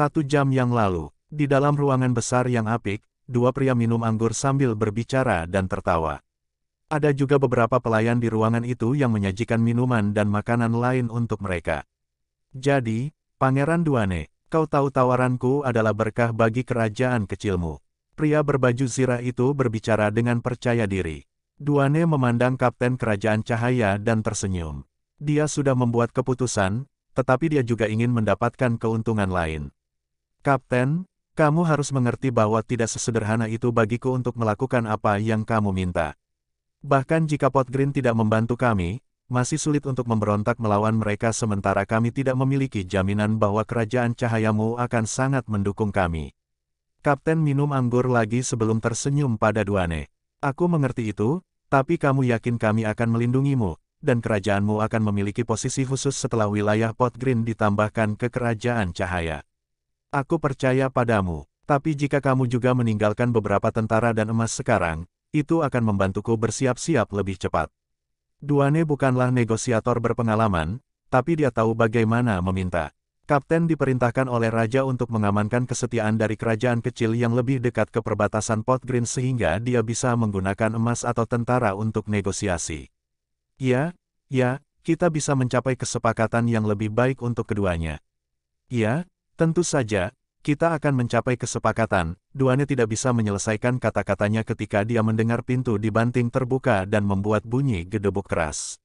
Satu jam yang lalu, di dalam ruangan besar yang apik, dua pria minum anggur sambil berbicara dan tertawa. Ada juga beberapa pelayan di ruangan itu yang menyajikan minuman dan makanan lain untuk mereka. Jadi, Pangeran Duane, kau tahu tawaranku adalah berkah bagi kerajaan kecilmu. Pria berbaju zirah itu berbicara dengan percaya diri. Duane memandang Kapten Kerajaan Cahaya dan tersenyum. Dia sudah membuat keputusan, tetapi dia juga ingin mendapatkan keuntungan lain. Kapten, kamu harus mengerti bahwa tidak sesederhana itu bagiku untuk melakukan apa yang kamu minta. Bahkan jika Pot Green tidak membantu kami, masih sulit untuk memberontak melawan mereka sementara kami tidak memiliki jaminan bahwa kerajaan cahayamu akan sangat mendukung kami. Kapten minum anggur lagi sebelum tersenyum pada Duane. Aku mengerti itu, tapi kamu yakin kami akan melindungimu, dan kerajaanmu akan memiliki posisi khusus setelah wilayah Pot Green ditambahkan ke kerajaan cahaya. Aku percaya padamu, tapi jika kamu juga meninggalkan beberapa tentara dan emas sekarang, itu akan membantuku bersiap-siap lebih cepat. Duane bukanlah negosiator berpengalaman, tapi dia tahu bagaimana meminta. Kapten diperintahkan oleh raja untuk mengamankan kesetiaan dari kerajaan kecil yang lebih dekat ke perbatasan Pot Green sehingga dia bisa menggunakan emas atau tentara untuk negosiasi. Ya, ya, kita bisa mencapai kesepakatan yang lebih baik untuk keduanya. Ya, Tentu saja, kita akan mencapai kesepakatan, Duane tidak bisa menyelesaikan kata-katanya ketika dia mendengar pintu dibanting terbuka dan membuat bunyi gedebuk keras.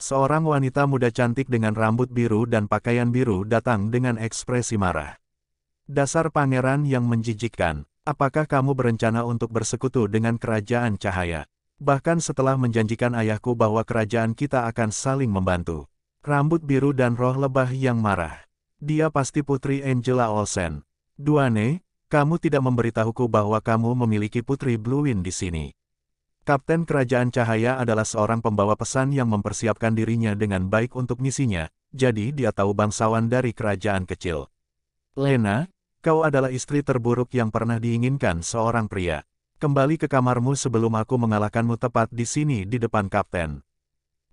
Seorang wanita muda cantik dengan rambut biru dan pakaian biru datang dengan ekspresi marah. Dasar pangeran yang menjijikkan, apakah kamu berencana untuk bersekutu dengan kerajaan cahaya? Bahkan setelah menjanjikan ayahku bahwa kerajaan kita akan saling membantu. Rambut biru dan roh lebah yang marah. Dia pasti putri Angela Olsen. Duane, kamu tidak memberitahuku bahwa kamu memiliki putri Wind di sini. Kapten Kerajaan Cahaya adalah seorang pembawa pesan yang mempersiapkan dirinya dengan baik untuk misinya, jadi dia tahu bangsawan dari kerajaan kecil. Lena, kau adalah istri terburuk yang pernah diinginkan seorang pria. Kembali ke kamarmu sebelum aku mengalahkanmu tepat di sini di depan kapten.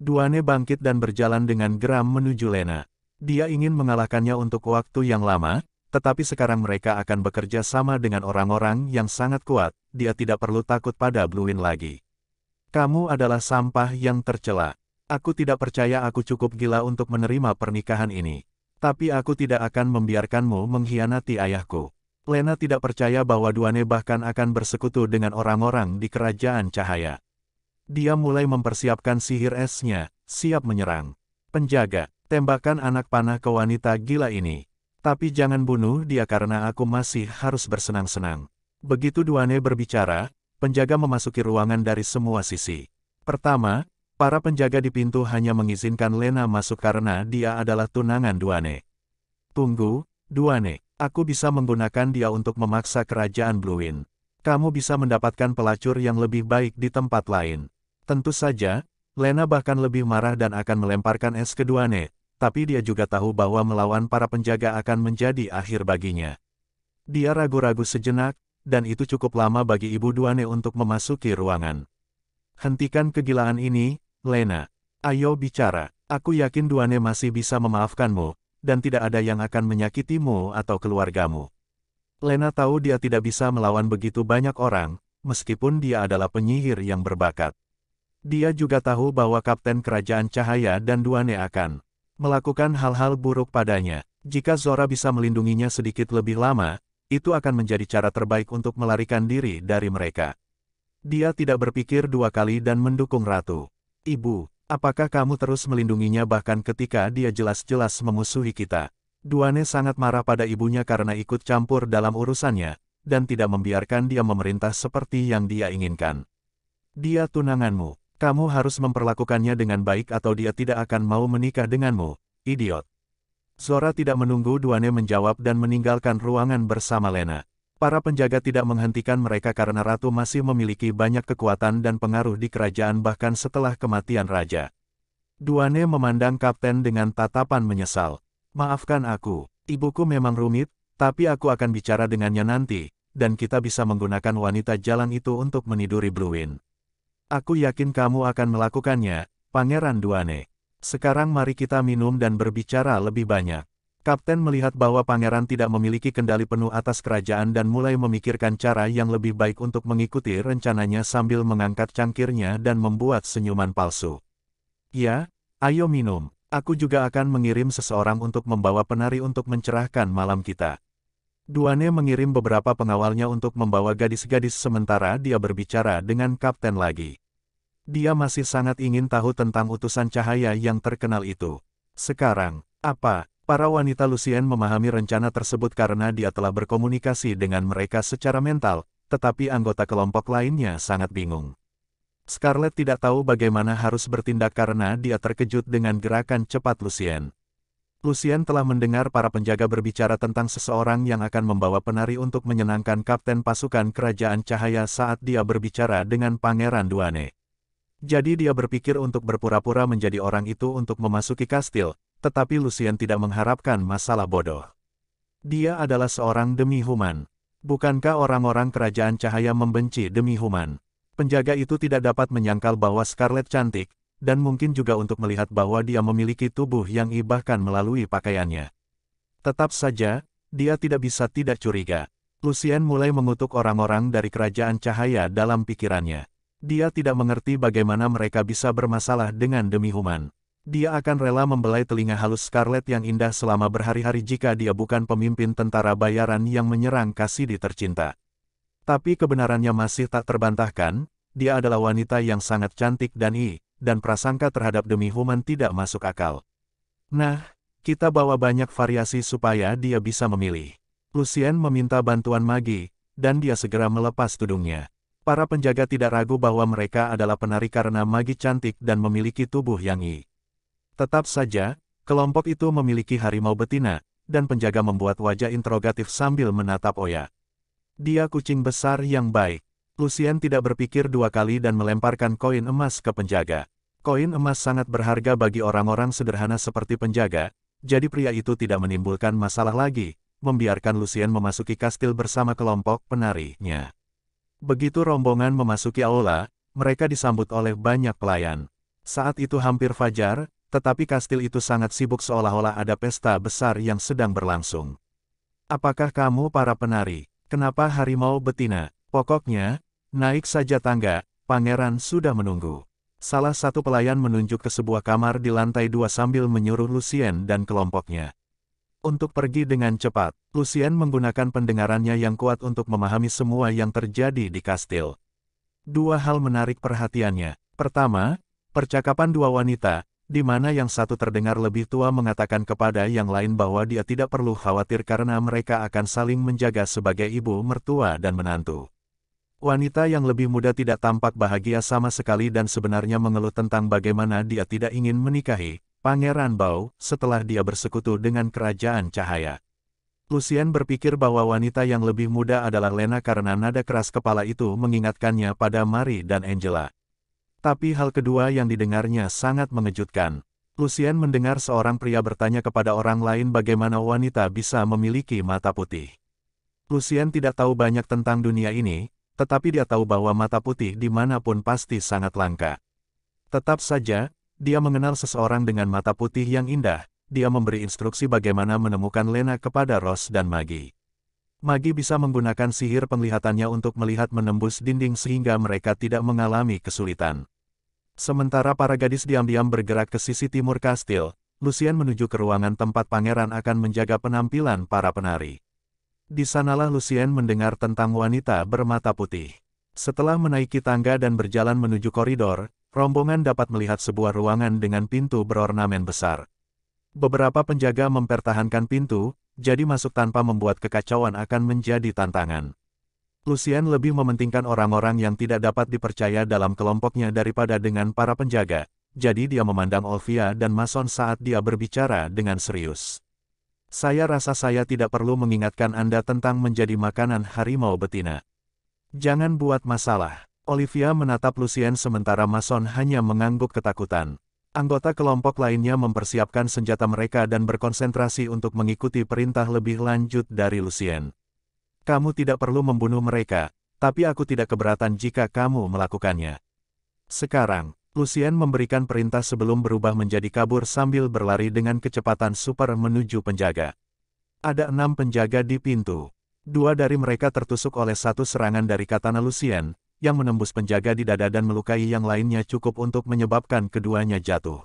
Duane bangkit dan berjalan dengan geram menuju Lena. Dia ingin mengalahkannya untuk waktu yang lama, tetapi sekarang mereka akan bekerja sama dengan orang-orang yang sangat kuat, dia tidak perlu takut pada Blue Wind lagi. Kamu adalah sampah yang tercela. Aku tidak percaya aku cukup gila untuk menerima pernikahan ini. Tapi aku tidak akan membiarkanmu mengkhianati ayahku. Lena tidak percaya bahwa Duane bahkan akan bersekutu dengan orang-orang di kerajaan cahaya. Dia mulai mempersiapkan sihir esnya, siap menyerang. Penjaga, Tembakan anak panah ke wanita gila ini. Tapi jangan bunuh dia karena aku masih harus bersenang-senang. Begitu Duane berbicara, penjaga memasuki ruangan dari semua sisi. Pertama, para penjaga di pintu hanya mengizinkan Lena masuk karena dia adalah tunangan Duane. Tunggu, Duane, aku bisa menggunakan dia untuk memaksa kerajaan Bluin. Kamu bisa mendapatkan pelacur yang lebih baik di tempat lain. Tentu saja, Lena bahkan lebih marah dan akan melemparkan es ke Duane, tapi dia juga tahu bahwa melawan para penjaga akan menjadi akhir baginya. Dia ragu-ragu sejenak, dan itu cukup lama bagi Ibu Duane untuk memasuki ruangan. Hentikan kegilaan ini, Lena. Ayo bicara. Aku yakin Duane masih bisa memaafkanmu, dan tidak ada yang akan menyakitimu atau keluargamu. Lena tahu dia tidak bisa melawan begitu banyak orang, meskipun dia adalah penyihir yang berbakat. Dia juga tahu bahwa Kapten Kerajaan Cahaya dan Duane akan melakukan hal-hal buruk padanya. Jika Zora bisa melindunginya sedikit lebih lama, itu akan menjadi cara terbaik untuk melarikan diri dari mereka. Dia tidak berpikir dua kali dan mendukung Ratu. Ibu, apakah kamu terus melindunginya bahkan ketika dia jelas-jelas memusuhi kita? Duane sangat marah pada ibunya karena ikut campur dalam urusannya, dan tidak membiarkan dia memerintah seperti yang dia inginkan. Dia tunanganmu, kamu harus memperlakukannya dengan baik atau dia tidak akan mau menikah denganmu, idiot. Zora tidak menunggu Duane menjawab dan meninggalkan ruangan bersama Lena. Para penjaga tidak menghentikan mereka karena Ratu masih memiliki banyak kekuatan dan pengaruh di kerajaan bahkan setelah kematian Raja. Duane memandang Kapten dengan tatapan menyesal. Maafkan aku, ibuku memang rumit, tapi aku akan bicara dengannya nanti, dan kita bisa menggunakan wanita jalan itu untuk meniduri Bluewind. Aku yakin kamu akan melakukannya, Pangeran Duane. Sekarang mari kita minum dan berbicara lebih banyak. Kapten melihat bahwa pangeran tidak memiliki kendali penuh atas kerajaan dan mulai memikirkan cara yang lebih baik untuk mengikuti rencananya sambil mengangkat cangkirnya dan membuat senyuman palsu. Ya, ayo minum. Aku juga akan mengirim seseorang untuk membawa penari untuk mencerahkan malam kita. Duane mengirim beberapa pengawalnya untuk membawa gadis-gadis sementara dia berbicara dengan kapten lagi. Dia masih sangat ingin tahu tentang utusan cahaya yang terkenal itu. Sekarang, apa, para wanita Lucien memahami rencana tersebut karena dia telah berkomunikasi dengan mereka secara mental, tetapi anggota kelompok lainnya sangat bingung. Scarlett tidak tahu bagaimana harus bertindak karena dia terkejut dengan gerakan cepat Lucien. Lucian telah mendengar para penjaga berbicara tentang seseorang yang akan membawa penari untuk menyenangkan kapten pasukan kerajaan cahaya saat dia berbicara dengan Pangeran Duane. Jadi dia berpikir untuk berpura-pura menjadi orang itu untuk memasuki kastil, tetapi Lucian tidak mengharapkan masalah bodoh. Dia adalah seorang demi human. Bukankah orang-orang kerajaan cahaya membenci demi human? Penjaga itu tidak dapat menyangkal bahwa Scarlet cantik, dan mungkin juga untuk melihat bahwa dia memiliki tubuh yang ibahkan melalui pakaiannya. Tetap saja, dia tidak bisa tidak curiga. Lucien mulai mengutuk orang-orang dari kerajaan cahaya dalam pikirannya. Dia tidak mengerti bagaimana mereka bisa bermasalah dengan demi human. Dia akan rela membelai telinga halus Scarlet yang indah selama berhari-hari jika dia bukan pemimpin tentara bayaran yang menyerang kasih di tercinta. Tapi kebenarannya masih tak terbantahkan, dia adalah wanita yang sangat cantik dan i, dan prasangka terhadap demi human tidak masuk akal. Nah, kita bawa banyak variasi supaya dia bisa memilih. Lucien meminta bantuan Magi, dan dia segera melepas tudungnya. Para penjaga tidak ragu bahwa mereka adalah penari karena Magi cantik dan memiliki tubuh yang i. Tetap saja, kelompok itu memiliki harimau betina, dan penjaga membuat wajah interrogatif sambil menatap Oya. Dia kucing besar yang baik. Lucian tidak berpikir dua kali dan melemparkan koin emas ke penjaga. Koin emas sangat berharga bagi orang-orang sederhana seperti penjaga, jadi pria itu tidak menimbulkan masalah lagi, membiarkan Lucian memasuki kastil bersama kelompok penarinya. Begitu rombongan memasuki aula, mereka disambut oleh banyak pelayan. Saat itu hampir fajar, tetapi kastil itu sangat sibuk seolah-olah ada pesta besar yang sedang berlangsung. Apakah kamu para penari? Kenapa harimau betina? Pokoknya, Naik saja tangga, pangeran sudah menunggu. Salah satu pelayan menunjuk ke sebuah kamar di lantai dua sambil menyuruh Lucien dan kelompoknya. Untuk pergi dengan cepat, Lucien menggunakan pendengarannya yang kuat untuk memahami semua yang terjadi di kastil. Dua hal menarik perhatiannya. Pertama, percakapan dua wanita, di mana yang satu terdengar lebih tua mengatakan kepada yang lain bahwa dia tidak perlu khawatir karena mereka akan saling menjaga sebagai ibu mertua dan menantu. Wanita yang lebih muda tidak tampak bahagia sama sekali dan sebenarnya mengeluh tentang bagaimana dia tidak ingin menikahi Pangeran Bao setelah dia bersekutu dengan Kerajaan Cahaya. Lucien berpikir bahwa wanita yang lebih muda adalah Lena karena nada keras kepala itu mengingatkannya pada Mari dan Angela. Tapi hal kedua yang didengarnya sangat mengejutkan. Lucien mendengar seorang pria bertanya kepada orang lain bagaimana wanita bisa memiliki mata putih. Lucien tidak tahu banyak tentang dunia ini, tetapi dia tahu bahwa mata putih dimanapun pasti sangat langka. Tetap saja, dia mengenal seseorang dengan mata putih yang indah, dia memberi instruksi bagaimana menemukan Lena kepada Ross dan Maggie. Magi bisa menggunakan sihir penglihatannya untuk melihat menembus dinding sehingga mereka tidak mengalami kesulitan. Sementara para gadis diam-diam bergerak ke sisi timur kastil, Lucien menuju ke ruangan tempat pangeran akan menjaga penampilan para penari. Di sanalah Lucien mendengar tentang wanita bermata putih. Setelah menaiki tangga dan berjalan menuju koridor, rombongan dapat melihat sebuah ruangan dengan pintu berornamen besar. Beberapa penjaga mempertahankan pintu, jadi masuk tanpa membuat kekacauan akan menjadi tantangan. Lucien lebih mementingkan orang-orang yang tidak dapat dipercaya dalam kelompoknya daripada dengan para penjaga, jadi dia memandang Olvia dan Mason saat dia berbicara dengan serius. Saya rasa saya tidak perlu mengingatkan Anda tentang menjadi makanan harimau betina. Jangan buat masalah. Olivia menatap Lucien sementara Mason hanya mengangguk ketakutan. Anggota kelompok lainnya mempersiapkan senjata mereka dan berkonsentrasi untuk mengikuti perintah lebih lanjut dari Lucien. Kamu tidak perlu membunuh mereka, tapi aku tidak keberatan jika kamu melakukannya. Sekarang, Lucien memberikan perintah sebelum berubah menjadi kabur sambil berlari dengan kecepatan super menuju penjaga. Ada enam penjaga di pintu. Dua dari mereka tertusuk oleh satu serangan dari katana Lucien, yang menembus penjaga di dada dan melukai yang lainnya cukup untuk menyebabkan keduanya jatuh.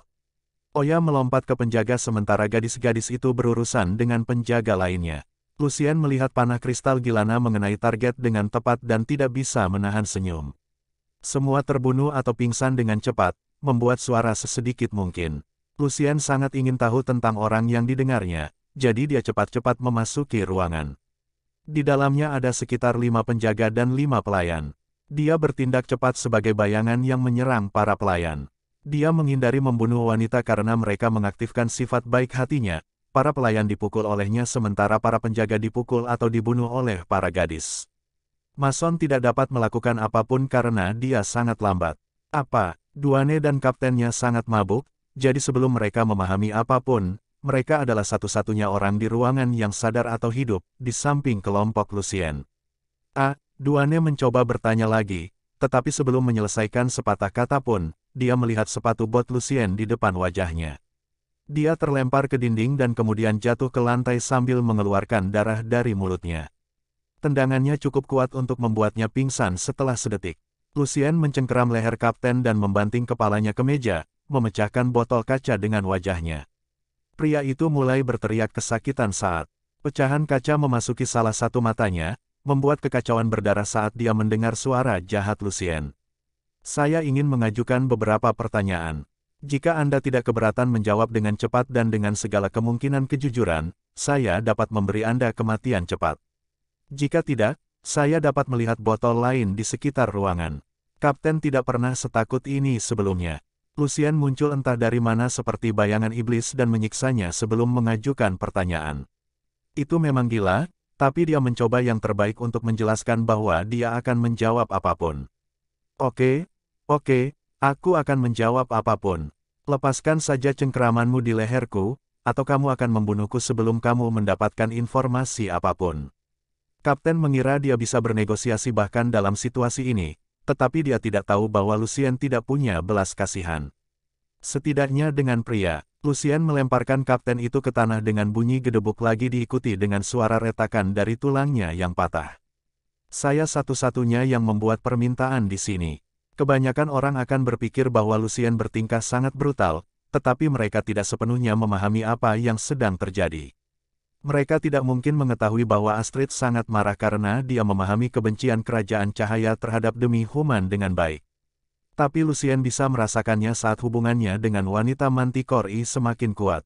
Oya melompat ke penjaga sementara gadis-gadis itu berurusan dengan penjaga lainnya. Lucien melihat panah kristal Gilana mengenai target dengan tepat dan tidak bisa menahan senyum. Semua terbunuh atau pingsan dengan cepat, membuat suara sesedikit mungkin. Lucian sangat ingin tahu tentang orang yang didengarnya, jadi dia cepat-cepat memasuki ruangan. Di dalamnya ada sekitar lima penjaga dan lima pelayan. Dia bertindak cepat sebagai bayangan yang menyerang para pelayan. Dia menghindari membunuh wanita karena mereka mengaktifkan sifat baik hatinya. Para pelayan dipukul olehnya sementara para penjaga dipukul atau dibunuh oleh para gadis. Mason tidak dapat melakukan apapun karena dia sangat lambat. Apa, Duane dan kaptennya sangat mabuk, jadi sebelum mereka memahami apapun, mereka adalah satu-satunya orang di ruangan yang sadar atau hidup, di samping kelompok Lucien. A. Ah, Duane mencoba bertanya lagi, tetapi sebelum menyelesaikan sepatah kata pun, dia melihat sepatu bot Lucien di depan wajahnya. Dia terlempar ke dinding dan kemudian jatuh ke lantai sambil mengeluarkan darah dari mulutnya. Tendangannya cukup kuat untuk membuatnya pingsan setelah sedetik. Lucien mencengkeram leher kapten dan membanting kepalanya ke meja, memecahkan botol kaca dengan wajahnya. Pria itu mulai berteriak kesakitan saat pecahan kaca memasuki salah satu matanya, membuat kekacauan berdarah saat dia mendengar suara jahat Lucien. Saya ingin mengajukan beberapa pertanyaan. Jika Anda tidak keberatan menjawab dengan cepat dan dengan segala kemungkinan kejujuran, saya dapat memberi Anda kematian cepat. Jika tidak, saya dapat melihat botol lain di sekitar ruangan. Kapten tidak pernah setakut ini sebelumnya. Lucian muncul entah dari mana seperti bayangan iblis dan menyiksanya sebelum mengajukan pertanyaan. Itu memang gila, tapi dia mencoba yang terbaik untuk menjelaskan bahwa dia akan menjawab apapun. Oke, oke, aku akan menjawab apapun. Lepaskan saja cengkeramanmu di leherku, atau kamu akan membunuhku sebelum kamu mendapatkan informasi apapun. Kapten mengira dia bisa bernegosiasi bahkan dalam situasi ini, tetapi dia tidak tahu bahwa Lucien tidak punya belas kasihan. Setidaknya dengan pria, Lucien melemparkan kapten itu ke tanah dengan bunyi gedebuk lagi diikuti dengan suara retakan dari tulangnya yang patah. Saya satu-satunya yang membuat permintaan di sini. Kebanyakan orang akan berpikir bahwa Lucien bertingkah sangat brutal, tetapi mereka tidak sepenuhnya memahami apa yang sedang terjadi. Mereka tidak mungkin mengetahui bahwa Astrid sangat marah karena dia memahami kebencian kerajaan cahaya terhadap demi human dengan baik. Tapi Lucien bisa merasakannya saat hubungannya dengan wanita Manticore semakin kuat.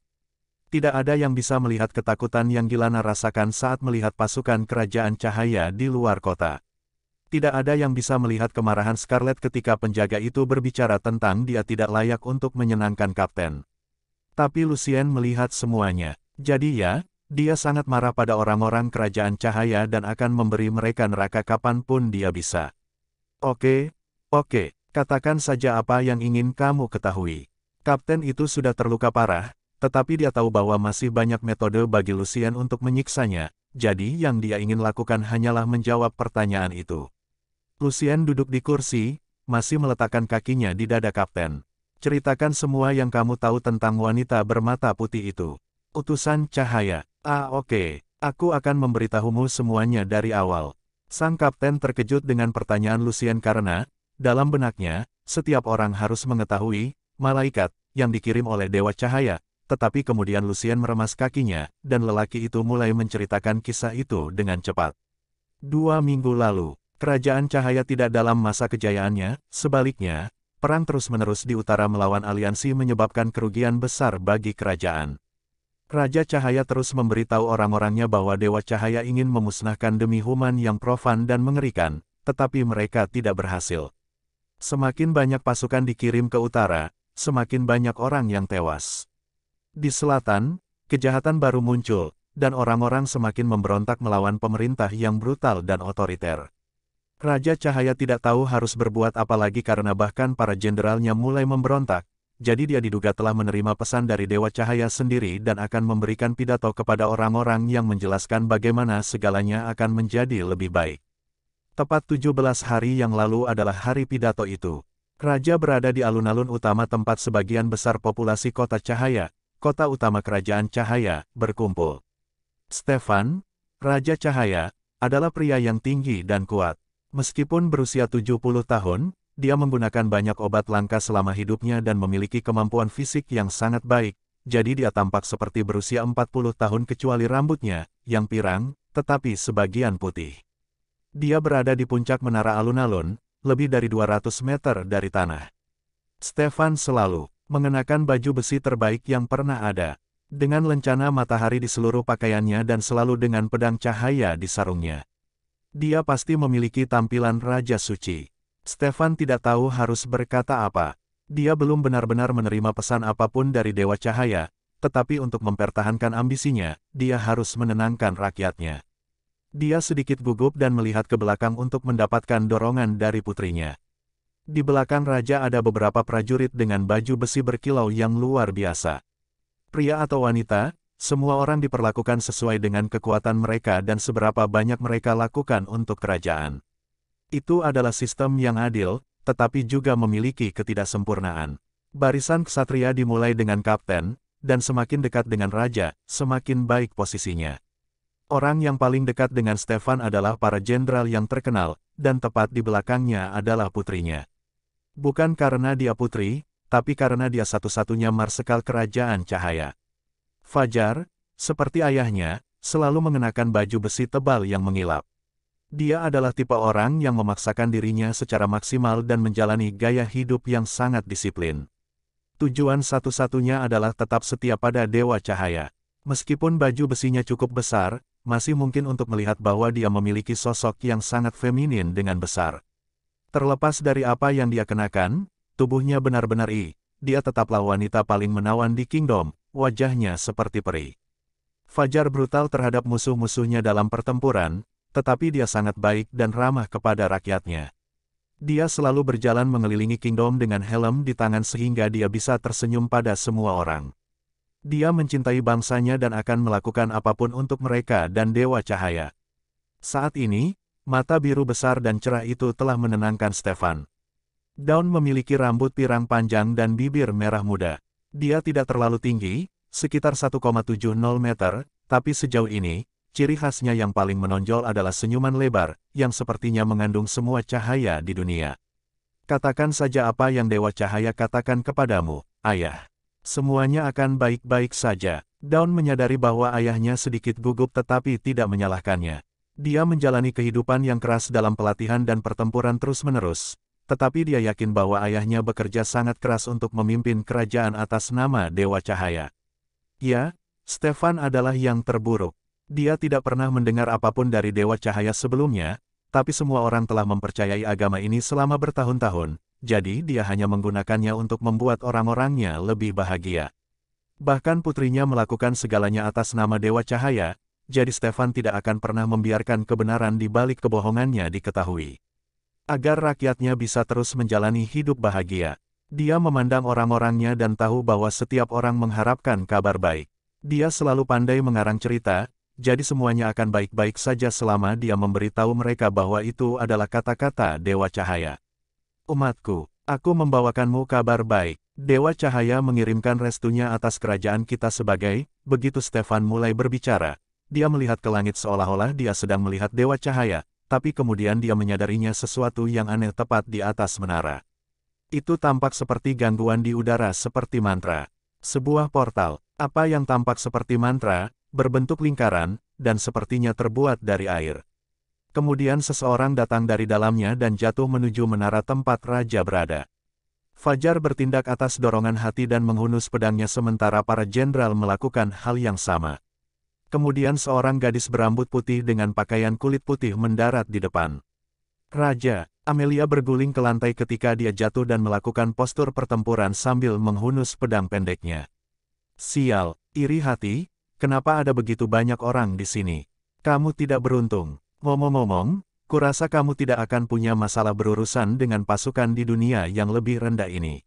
Tidak ada yang bisa melihat ketakutan yang Gilana rasakan saat melihat pasukan kerajaan cahaya di luar kota. Tidak ada yang bisa melihat kemarahan Scarlet ketika penjaga itu berbicara tentang dia tidak layak untuk menyenangkan kapten. Tapi Lucien melihat semuanya. Jadi ya, dia sangat marah pada orang-orang kerajaan cahaya dan akan memberi mereka neraka kapanpun dia bisa. Oke, oke, katakan saja apa yang ingin kamu ketahui. Kapten itu sudah terluka parah, tetapi dia tahu bahwa masih banyak metode bagi Lucian untuk menyiksanya, jadi yang dia ingin lakukan hanyalah menjawab pertanyaan itu. Lucian duduk di kursi, masih meletakkan kakinya di dada kapten. Ceritakan semua yang kamu tahu tentang wanita bermata putih itu. Utusan cahaya. Ah oke, okay. aku akan memberitahumu semuanya dari awal. Sang kapten terkejut dengan pertanyaan Lucien karena, dalam benaknya, setiap orang harus mengetahui, malaikat, yang dikirim oleh Dewa Cahaya, tetapi kemudian Lucien meremas kakinya, dan lelaki itu mulai menceritakan kisah itu dengan cepat. Dua minggu lalu, Kerajaan Cahaya tidak dalam masa kejayaannya, sebaliknya, perang terus-menerus di utara melawan aliansi menyebabkan kerugian besar bagi kerajaan. Raja Cahaya terus memberitahu orang-orangnya bahwa Dewa Cahaya ingin memusnahkan demi human yang profan dan mengerikan, tetapi mereka tidak berhasil. Semakin banyak pasukan dikirim ke utara, semakin banyak orang yang tewas. Di selatan, kejahatan baru muncul, dan orang-orang semakin memberontak melawan pemerintah yang brutal dan otoriter. Raja Cahaya tidak tahu harus berbuat apa lagi karena bahkan para jenderalnya mulai memberontak, jadi dia diduga telah menerima pesan dari Dewa Cahaya sendiri dan akan memberikan pidato kepada orang-orang yang menjelaskan bagaimana segalanya akan menjadi lebih baik. Tepat 17 hari yang lalu adalah hari pidato itu. Raja berada di alun-alun utama tempat sebagian besar populasi kota Cahaya, kota utama kerajaan Cahaya, berkumpul. Stefan, Raja Cahaya, adalah pria yang tinggi dan kuat. Meskipun berusia 70 tahun, dia menggunakan banyak obat langka selama hidupnya dan memiliki kemampuan fisik yang sangat baik, jadi dia tampak seperti berusia 40 tahun kecuali rambutnya, yang pirang, tetapi sebagian putih. Dia berada di puncak menara alun-alun, lebih dari 200 meter dari tanah. Stefan selalu mengenakan baju besi terbaik yang pernah ada, dengan lencana matahari di seluruh pakaiannya dan selalu dengan pedang cahaya di sarungnya. Dia pasti memiliki tampilan Raja Suci. Stefan tidak tahu harus berkata apa. Dia belum benar-benar menerima pesan apapun dari Dewa Cahaya, tetapi untuk mempertahankan ambisinya, dia harus menenangkan rakyatnya. Dia sedikit gugup dan melihat ke belakang untuk mendapatkan dorongan dari putrinya. Di belakang raja ada beberapa prajurit dengan baju besi berkilau yang luar biasa. Pria atau wanita, semua orang diperlakukan sesuai dengan kekuatan mereka dan seberapa banyak mereka lakukan untuk kerajaan. Itu adalah sistem yang adil, tetapi juga memiliki ketidaksempurnaan. Barisan ksatria dimulai dengan kapten, dan semakin dekat dengan raja, semakin baik posisinya. Orang yang paling dekat dengan Stefan adalah para jenderal yang terkenal, dan tepat di belakangnya adalah putrinya. Bukan karena dia putri, tapi karena dia satu-satunya marsekal kerajaan cahaya. Fajar, seperti ayahnya, selalu mengenakan baju besi tebal yang mengilap. Dia adalah tipe orang yang memaksakan dirinya secara maksimal dan menjalani gaya hidup yang sangat disiplin. Tujuan satu-satunya adalah tetap setia pada Dewa Cahaya. Meskipun baju besinya cukup besar, masih mungkin untuk melihat bahwa dia memiliki sosok yang sangat feminin dengan besar. Terlepas dari apa yang dia kenakan, tubuhnya benar-benar i, dia tetaplah wanita paling menawan di Kingdom, wajahnya seperti peri. Fajar brutal terhadap musuh-musuhnya dalam pertempuran, tetapi dia sangat baik dan ramah kepada rakyatnya. Dia selalu berjalan mengelilingi kingdom dengan helm di tangan sehingga dia bisa tersenyum pada semua orang. Dia mencintai bangsanya dan akan melakukan apapun untuk mereka dan Dewa Cahaya. Saat ini, mata biru besar dan cerah itu telah menenangkan Stefan. Daun memiliki rambut pirang panjang dan bibir merah muda. Dia tidak terlalu tinggi, sekitar 1,70 meter, tapi sejauh ini, ciri khasnya yang paling menonjol adalah senyuman lebar, yang sepertinya mengandung semua cahaya di dunia. Katakan saja apa yang Dewa Cahaya katakan kepadamu, ayah. Semuanya akan baik-baik saja. Daun menyadari bahwa ayahnya sedikit gugup tetapi tidak menyalahkannya. Dia menjalani kehidupan yang keras dalam pelatihan dan pertempuran terus-menerus. Tetapi dia yakin bahwa ayahnya bekerja sangat keras untuk memimpin kerajaan atas nama Dewa Cahaya. Ya, Stefan adalah yang terburuk. Dia tidak pernah mendengar apapun dari Dewa Cahaya sebelumnya, tapi semua orang telah mempercayai agama ini selama bertahun-tahun, jadi dia hanya menggunakannya untuk membuat orang-orangnya lebih bahagia. Bahkan putrinya melakukan segalanya atas nama Dewa Cahaya, jadi Stefan tidak akan pernah membiarkan kebenaran di balik kebohongannya diketahui. Agar rakyatnya bisa terus menjalani hidup bahagia, dia memandang orang-orangnya dan tahu bahwa setiap orang mengharapkan kabar baik. Dia selalu pandai mengarang cerita, jadi semuanya akan baik-baik saja selama dia memberitahu mereka bahwa itu adalah kata-kata Dewa Cahaya. Umatku, aku membawakanmu kabar baik. Dewa Cahaya mengirimkan restunya atas kerajaan kita sebagai, begitu Stefan mulai berbicara. Dia melihat ke langit seolah-olah dia sedang melihat Dewa Cahaya, tapi kemudian dia menyadarinya sesuatu yang aneh tepat di atas menara. Itu tampak seperti gangguan di udara seperti mantra. Sebuah portal, apa yang tampak seperti mantra, berbentuk lingkaran, dan sepertinya terbuat dari air. Kemudian seseorang datang dari dalamnya dan jatuh menuju menara tempat raja berada. Fajar bertindak atas dorongan hati dan menghunus pedangnya sementara para jenderal melakukan hal yang sama. Kemudian seorang gadis berambut putih dengan pakaian kulit putih mendarat di depan. Raja, Amelia berguling ke lantai ketika dia jatuh dan melakukan postur pertempuran sambil menghunus pedang pendeknya. Sial, iri hati, Kenapa ada begitu banyak orang di sini? Kamu tidak beruntung. Ngomong-ngomong, kurasa kamu tidak akan punya masalah berurusan dengan pasukan di dunia yang lebih rendah ini.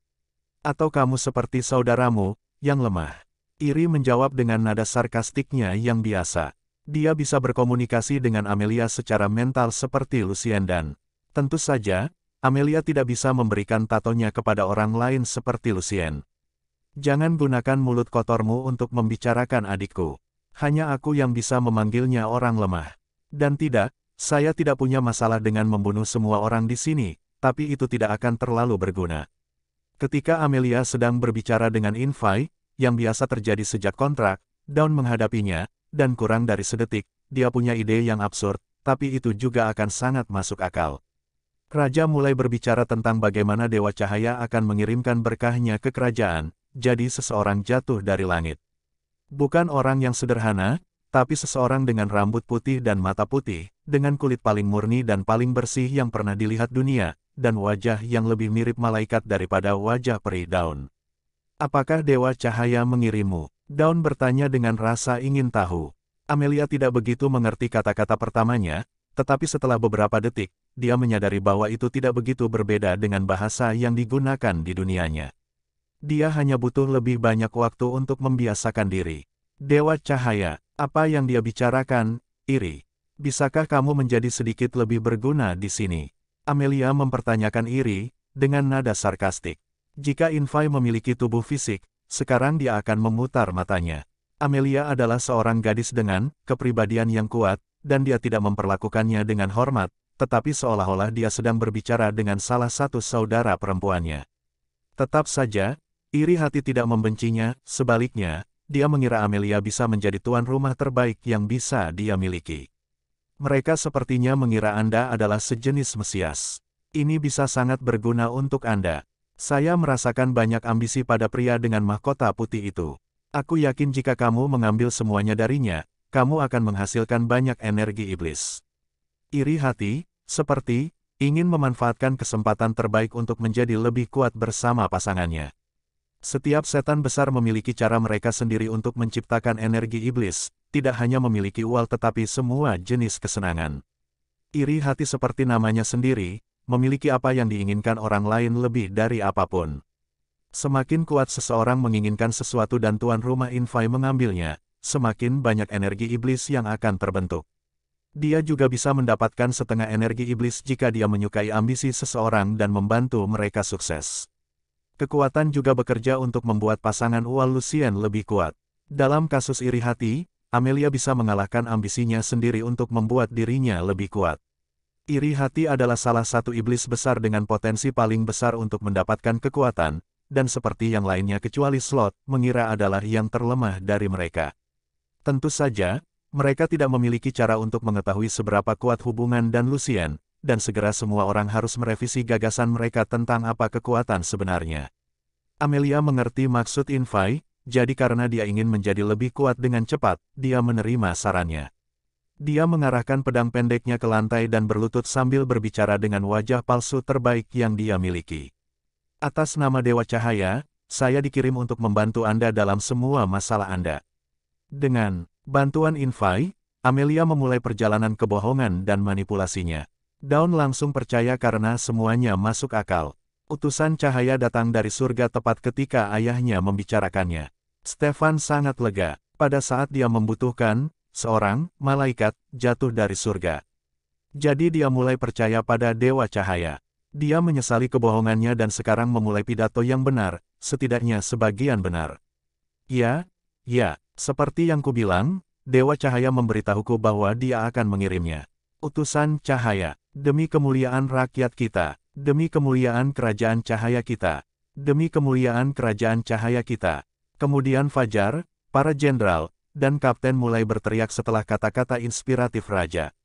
Atau kamu seperti saudaramu, yang lemah. Iri menjawab dengan nada sarkastiknya yang biasa. Dia bisa berkomunikasi dengan Amelia secara mental seperti Lucien dan, tentu saja, Amelia tidak bisa memberikan tatonya kepada orang lain seperti Lucien. Jangan gunakan mulut kotormu untuk membicarakan adikku. Hanya aku yang bisa memanggilnya orang lemah. Dan tidak, saya tidak punya masalah dengan membunuh semua orang di sini, tapi itu tidak akan terlalu berguna. Ketika Amelia sedang berbicara dengan Infai, yang biasa terjadi sejak kontrak, Dawn menghadapinya, dan kurang dari sedetik, dia punya ide yang absurd, tapi itu juga akan sangat masuk akal. Raja mulai berbicara tentang bagaimana Dewa Cahaya akan mengirimkan berkahnya ke kerajaan, jadi seseorang jatuh dari langit. Bukan orang yang sederhana, tapi seseorang dengan rambut putih dan mata putih, dengan kulit paling murni dan paling bersih yang pernah dilihat dunia, dan wajah yang lebih mirip malaikat daripada wajah peri daun. Apakah Dewa Cahaya mengirimu? Daun bertanya dengan rasa ingin tahu. Amelia tidak begitu mengerti kata-kata pertamanya, tetapi setelah beberapa detik, dia menyadari bahwa itu tidak begitu berbeda dengan bahasa yang digunakan di dunianya dia hanya butuh lebih banyak waktu untuk membiasakan diri. Dewa Cahaya, apa yang dia bicarakan, Iri? Bisakah kamu menjadi sedikit lebih berguna di sini? Amelia mempertanyakan Iri, dengan nada sarkastik. Jika Infai memiliki tubuh fisik, sekarang dia akan memutar matanya. Amelia adalah seorang gadis dengan kepribadian yang kuat, dan dia tidak memperlakukannya dengan hormat, tetapi seolah-olah dia sedang berbicara dengan salah satu saudara perempuannya. Tetap saja, Iri hati tidak membencinya, sebaliknya, dia mengira Amelia bisa menjadi tuan rumah terbaik yang bisa dia miliki. Mereka sepertinya mengira Anda adalah sejenis mesias. Ini bisa sangat berguna untuk Anda. Saya merasakan banyak ambisi pada pria dengan mahkota putih itu. Aku yakin jika kamu mengambil semuanya darinya, kamu akan menghasilkan banyak energi iblis. Iri hati, seperti, ingin memanfaatkan kesempatan terbaik untuk menjadi lebih kuat bersama pasangannya. Setiap setan besar memiliki cara mereka sendiri untuk menciptakan energi iblis, tidak hanya memiliki ual tetapi semua jenis kesenangan. Iri hati seperti namanya sendiri, memiliki apa yang diinginkan orang lain lebih dari apapun. Semakin kuat seseorang menginginkan sesuatu dan tuan rumah infai mengambilnya, semakin banyak energi iblis yang akan terbentuk. Dia juga bisa mendapatkan setengah energi iblis jika dia menyukai ambisi seseorang dan membantu mereka sukses kekuatan juga bekerja untuk membuat pasangan Ual Lucien lebih kuat. Dalam kasus iri hati, Amelia bisa mengalahkan ambisinya sendiri untuk membuat dirinya lebih kuat. Iri hati adalah salah satu iblis besar dengan potensi paling besar untuk mendapatkan kekuatan, dan seperti yang lainnya kecuali slot, mengira adalah yang terlemah dari mereka. Tentu saja, mereka tidak memiliki cara untuk mengetahui seberapa kuat hubungan dan Lucien, dan segera semua orang harus merevisi gagasan mereka tentang apa kekuatan sebenarnya. Amelia mengerti maksud Infai, jadi karena dia ingin menjadi lebih kuat dengan cepat, dia menerima sarannya. Dia mengarahkan pedang pendeknya ke lantai dan berlutut sambil berbicara dengan wajah palsu terbaik yang dia miliki. Atas nama Dewa Cahaya, saya dikirim untuk membantu Anda dalam semua masalah Anda. Dengan bantuan Infai, Amelia memulai perjalanan kebohongan dan manipulasinya. Daun langsung percaya karena semuanya masuk akal. Utusan cahaya datang dari surga tepat ketika ayahnya membicarakannya. Stefan sangat lega. Pada saat dia membutuhkan, seorang malaikat jatuh dari surga. Jadi dia mulai percaya pada Dewa Cahaya. Dia menyesali kebohongannya dan sekarang memulai pidato yang benar, setidaknya sebagian benar. Ya, ya, seperti yang kubilang, Dewa Cahaya memberitahuku bahwa dia akan mengirimnya. Utusan Cahaya. Demi kemuliaan rakyat kita, demi kemuliaan kerajaan cahaya kita, demi kemuliaan kerajaan cahaya kita. Kemudian Fajar, para jenderal, dan kapten mulai berteriak setelah kata-kata inspiratif raja.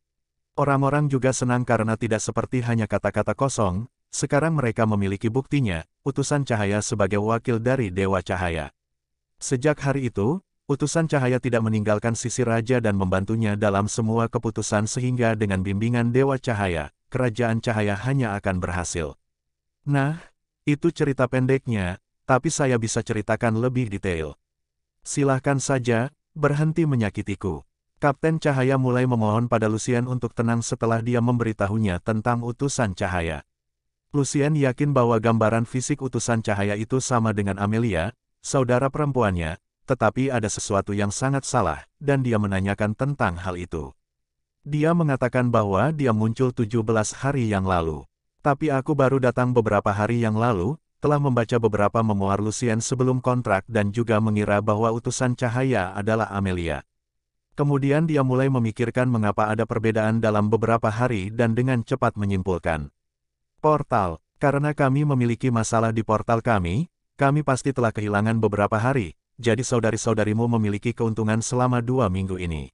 Orang-orang juga senang karena tidak seperti hanya kata-kata kosong, sekarang mereka memiliki buktinya, utusan cahaya sebagai wakil dari Dewa Cahaya. Sejak hari itu, utusan cahaya tidak meninggalkan sisi raja dan membantunya dalam semua keputusan sehingga dengan bimbingan Dewa Cahaya, kerajaan cahaya hanya akan berhasil. Nah, itu cerita pendeknya, tapi saya bisa ceritakan lebih detail. Silahkan saja, berhenti menyakitiku. Kapten Cahaya mulai memohon pada Lucien untuk tenang setelah dia memberitahunya tentang utusan cahaya. Lucien yakin bahwa gambaran fisik utusan cahaya itu sama dengan Amelia, saudara perempuannya, tetapi ada sesuatu yang sangat salah, dan dia menanyakan tentang hal itu. Dia mengatakan bahwa dia muncul 17 hari yang lalu. Tapi aku baru datang beberapa hari yang lalu, telah membaca beberapa memoar Lucien sebelum kontrak dan juga mengira bahwa utusan cahaya adalah Amelia. Kemudian dia mulai memikirkan mengapa ada perbedaan dalam beberapa hari dan dengan cepat menyimpulkan. Portal, karena kami memiliki masalah di portal kami, kami pasti telah kehilangan beberapa hari, jadi saudari-saudarimu memiliki keuntungan selama dua minggu ini.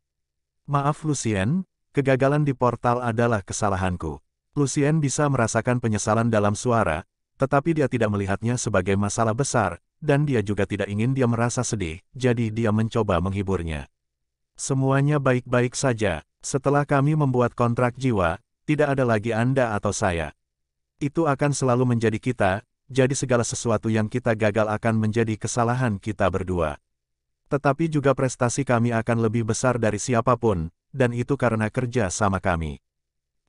Maaf Lucien, kegagalan di portal adalah kesalahanku. Lucien bisa merasakan penyesalan dalam suara, tetapi dia tidak melihatnya sebagai masalah besar, dan dia juga tidak ingin dia merasa sedih, jadi dia mencoba menghiburnya. Semuanya baik-baik saja, setelah kami membuat kontrak jiwa, tidak ada lagi Anda atau saya. Itu akan selalu menjadi kita, jadi segala sesuatu yang kita gagal akan menjadi kesalahan kita berdua. Tetapi juga prestasi kami akan lebih besar dari siapapun, dan itu karena kerja sama kami.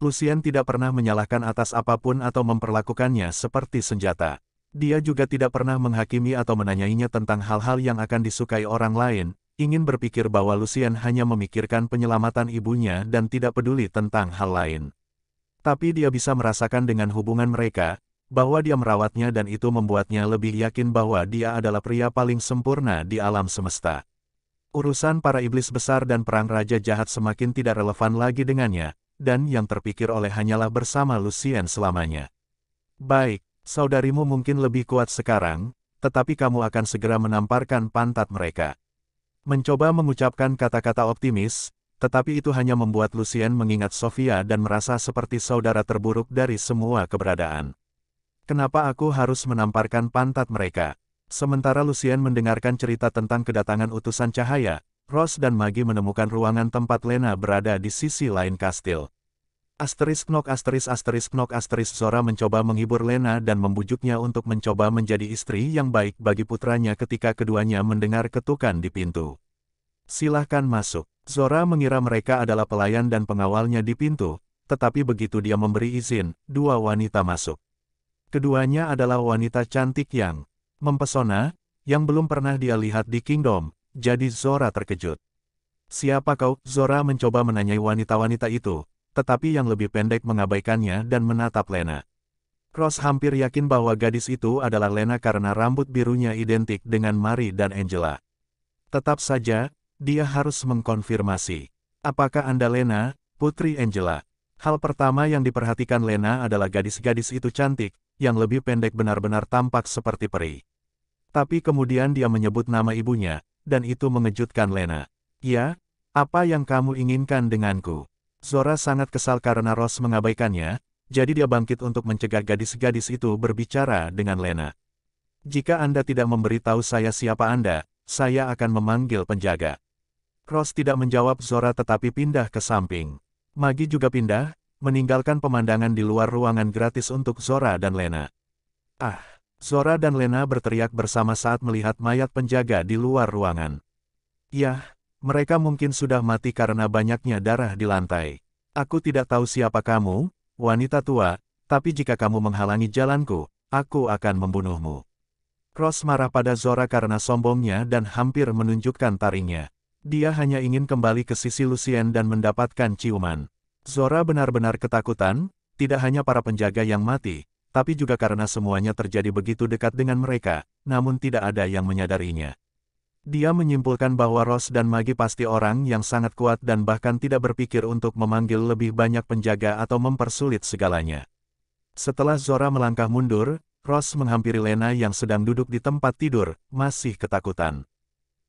Lucien tidak pernah menyalahkan atas apapun atau memperlakukannya seperti senjata. Dia juga tidak pernah menghakimi atau menanyainya tentang hal-hal yang akan disukai orang lain, ingin berpikir bahwa Lucien hanya memikirkan penyelamatan ibunya dan tidak peduli tentang hal lain. Tapi dia bisa merasakan dengan hubungan mereka, bahwa dia merawatnya dan itu membuatnya lebih yakin bahwa dia adalah pria paling sempurna di alam semesta. Urusan para iblis besar dan perang raja jahat semakin tidak relevan lagi dengannya, dan yang terpikir oleh hanyalah bersama Lucien selamanya. Baik, saudarimu mungkin lebih kuat sekarang, tetapi kamu akan segera menamparkan pantat mereka. Mencoba mengucapkan kata-kata optimis, tetapi itu hanya membuat Lucien mengingat Sofia dan merasa seperti saudara terburuk dari semua keberadaan. Kenapa aku harus menamparkan pantat mereka? Sementara Lucien mendengarkan cerita tentang kedatangan utusan cahaya, Ross dan Maggie menemukan ruangan tempat Lena berada di sisi lain kastil. Asterisk nok asterisk asterisk nok asterisk Zora mencoba menghibur Lena dan membujuknya untuk mencoba menjadi istri yang baik bagi putranya ketika keduanya mendengar ketukan di pintu. Silahkan masuk. Zora mengira mereka adalah pelayan dan pengawalnya di pintu, tetapi begitu dia memberi izin, dua wanita masuk. Keduanya adalah wanita cantik yang mempesona, yang belum pernah dia lihat di Kingdom, jadi Zora terkejut. Siapa kau? Zora mencoba menanyai wanita-wanita itu, tetapi yang lebih pendek mengabaikannya dan menatap Lena. Cross hampir yakin bahwa gadis itu adalah Lena karena rambut birunya identik dengan Mari dan Angela. Tetap saja, dia harus mengkonfirmasi. Apakah Anda Lena, Putri Angela? Hal pertama yang diperhatikan Lena adalah gadis-gadis itu cantik, yang lebih pendek benar-benar tampak seperti peri. Tapi kemudian dia menyebut nama ibunya, dan itu mengejutkan Lena. Ya, apa yang kamu inginkan denganku? Zora sangat kesal karena Ross mengabaikannya, jadi dia bangkit untuk mencegah gadis-gadis itu berbicara dengan Lena. Jika Anda tidak memberitahu saya siapa Anda, saya akan memanggil penjaga. Ross tidak menjawab Zora tetapi pindah ke samping. Maggie juga pindah, meninggalkan pemandangan di luar ruangan gratis untuk Zora dan Lena. Ah, Zora dan Lena berteriak bersama saat melihat mayat penjaga di luar ruangan. Yah, mereka mungkin sudah mati karena banyaknya darah di lantai. Aku tidak tahu siapa kamu, wanita tua, tapi jika kamu menghalangi jalanku, aku akan membunuhmu. Cross marah pada Zora karena sombongnya dan hampir menunjukkan taringnya. Dia hanya ingin kembali ke sisi Lucien dan mendapatkan ciuman. Zora benar-benar ketakutan, tidak hanya para penjaga yang mati, tapi juga karena semuanya terjadi begitu dekat dengan mereka, namun tidak ada yang menyadarinya. Dia menyimpulkan bahwa Ross dan Magi pasti orang yang sangat kuat dan bahkan tidak berpikir untuk memanggil lebih banyak penjaga atau mempersulit segalanya. Setelah Zora melangkah mundur, Ross menghampiri Lena yang sedang duduk di tempat tidur, masih ketakutan.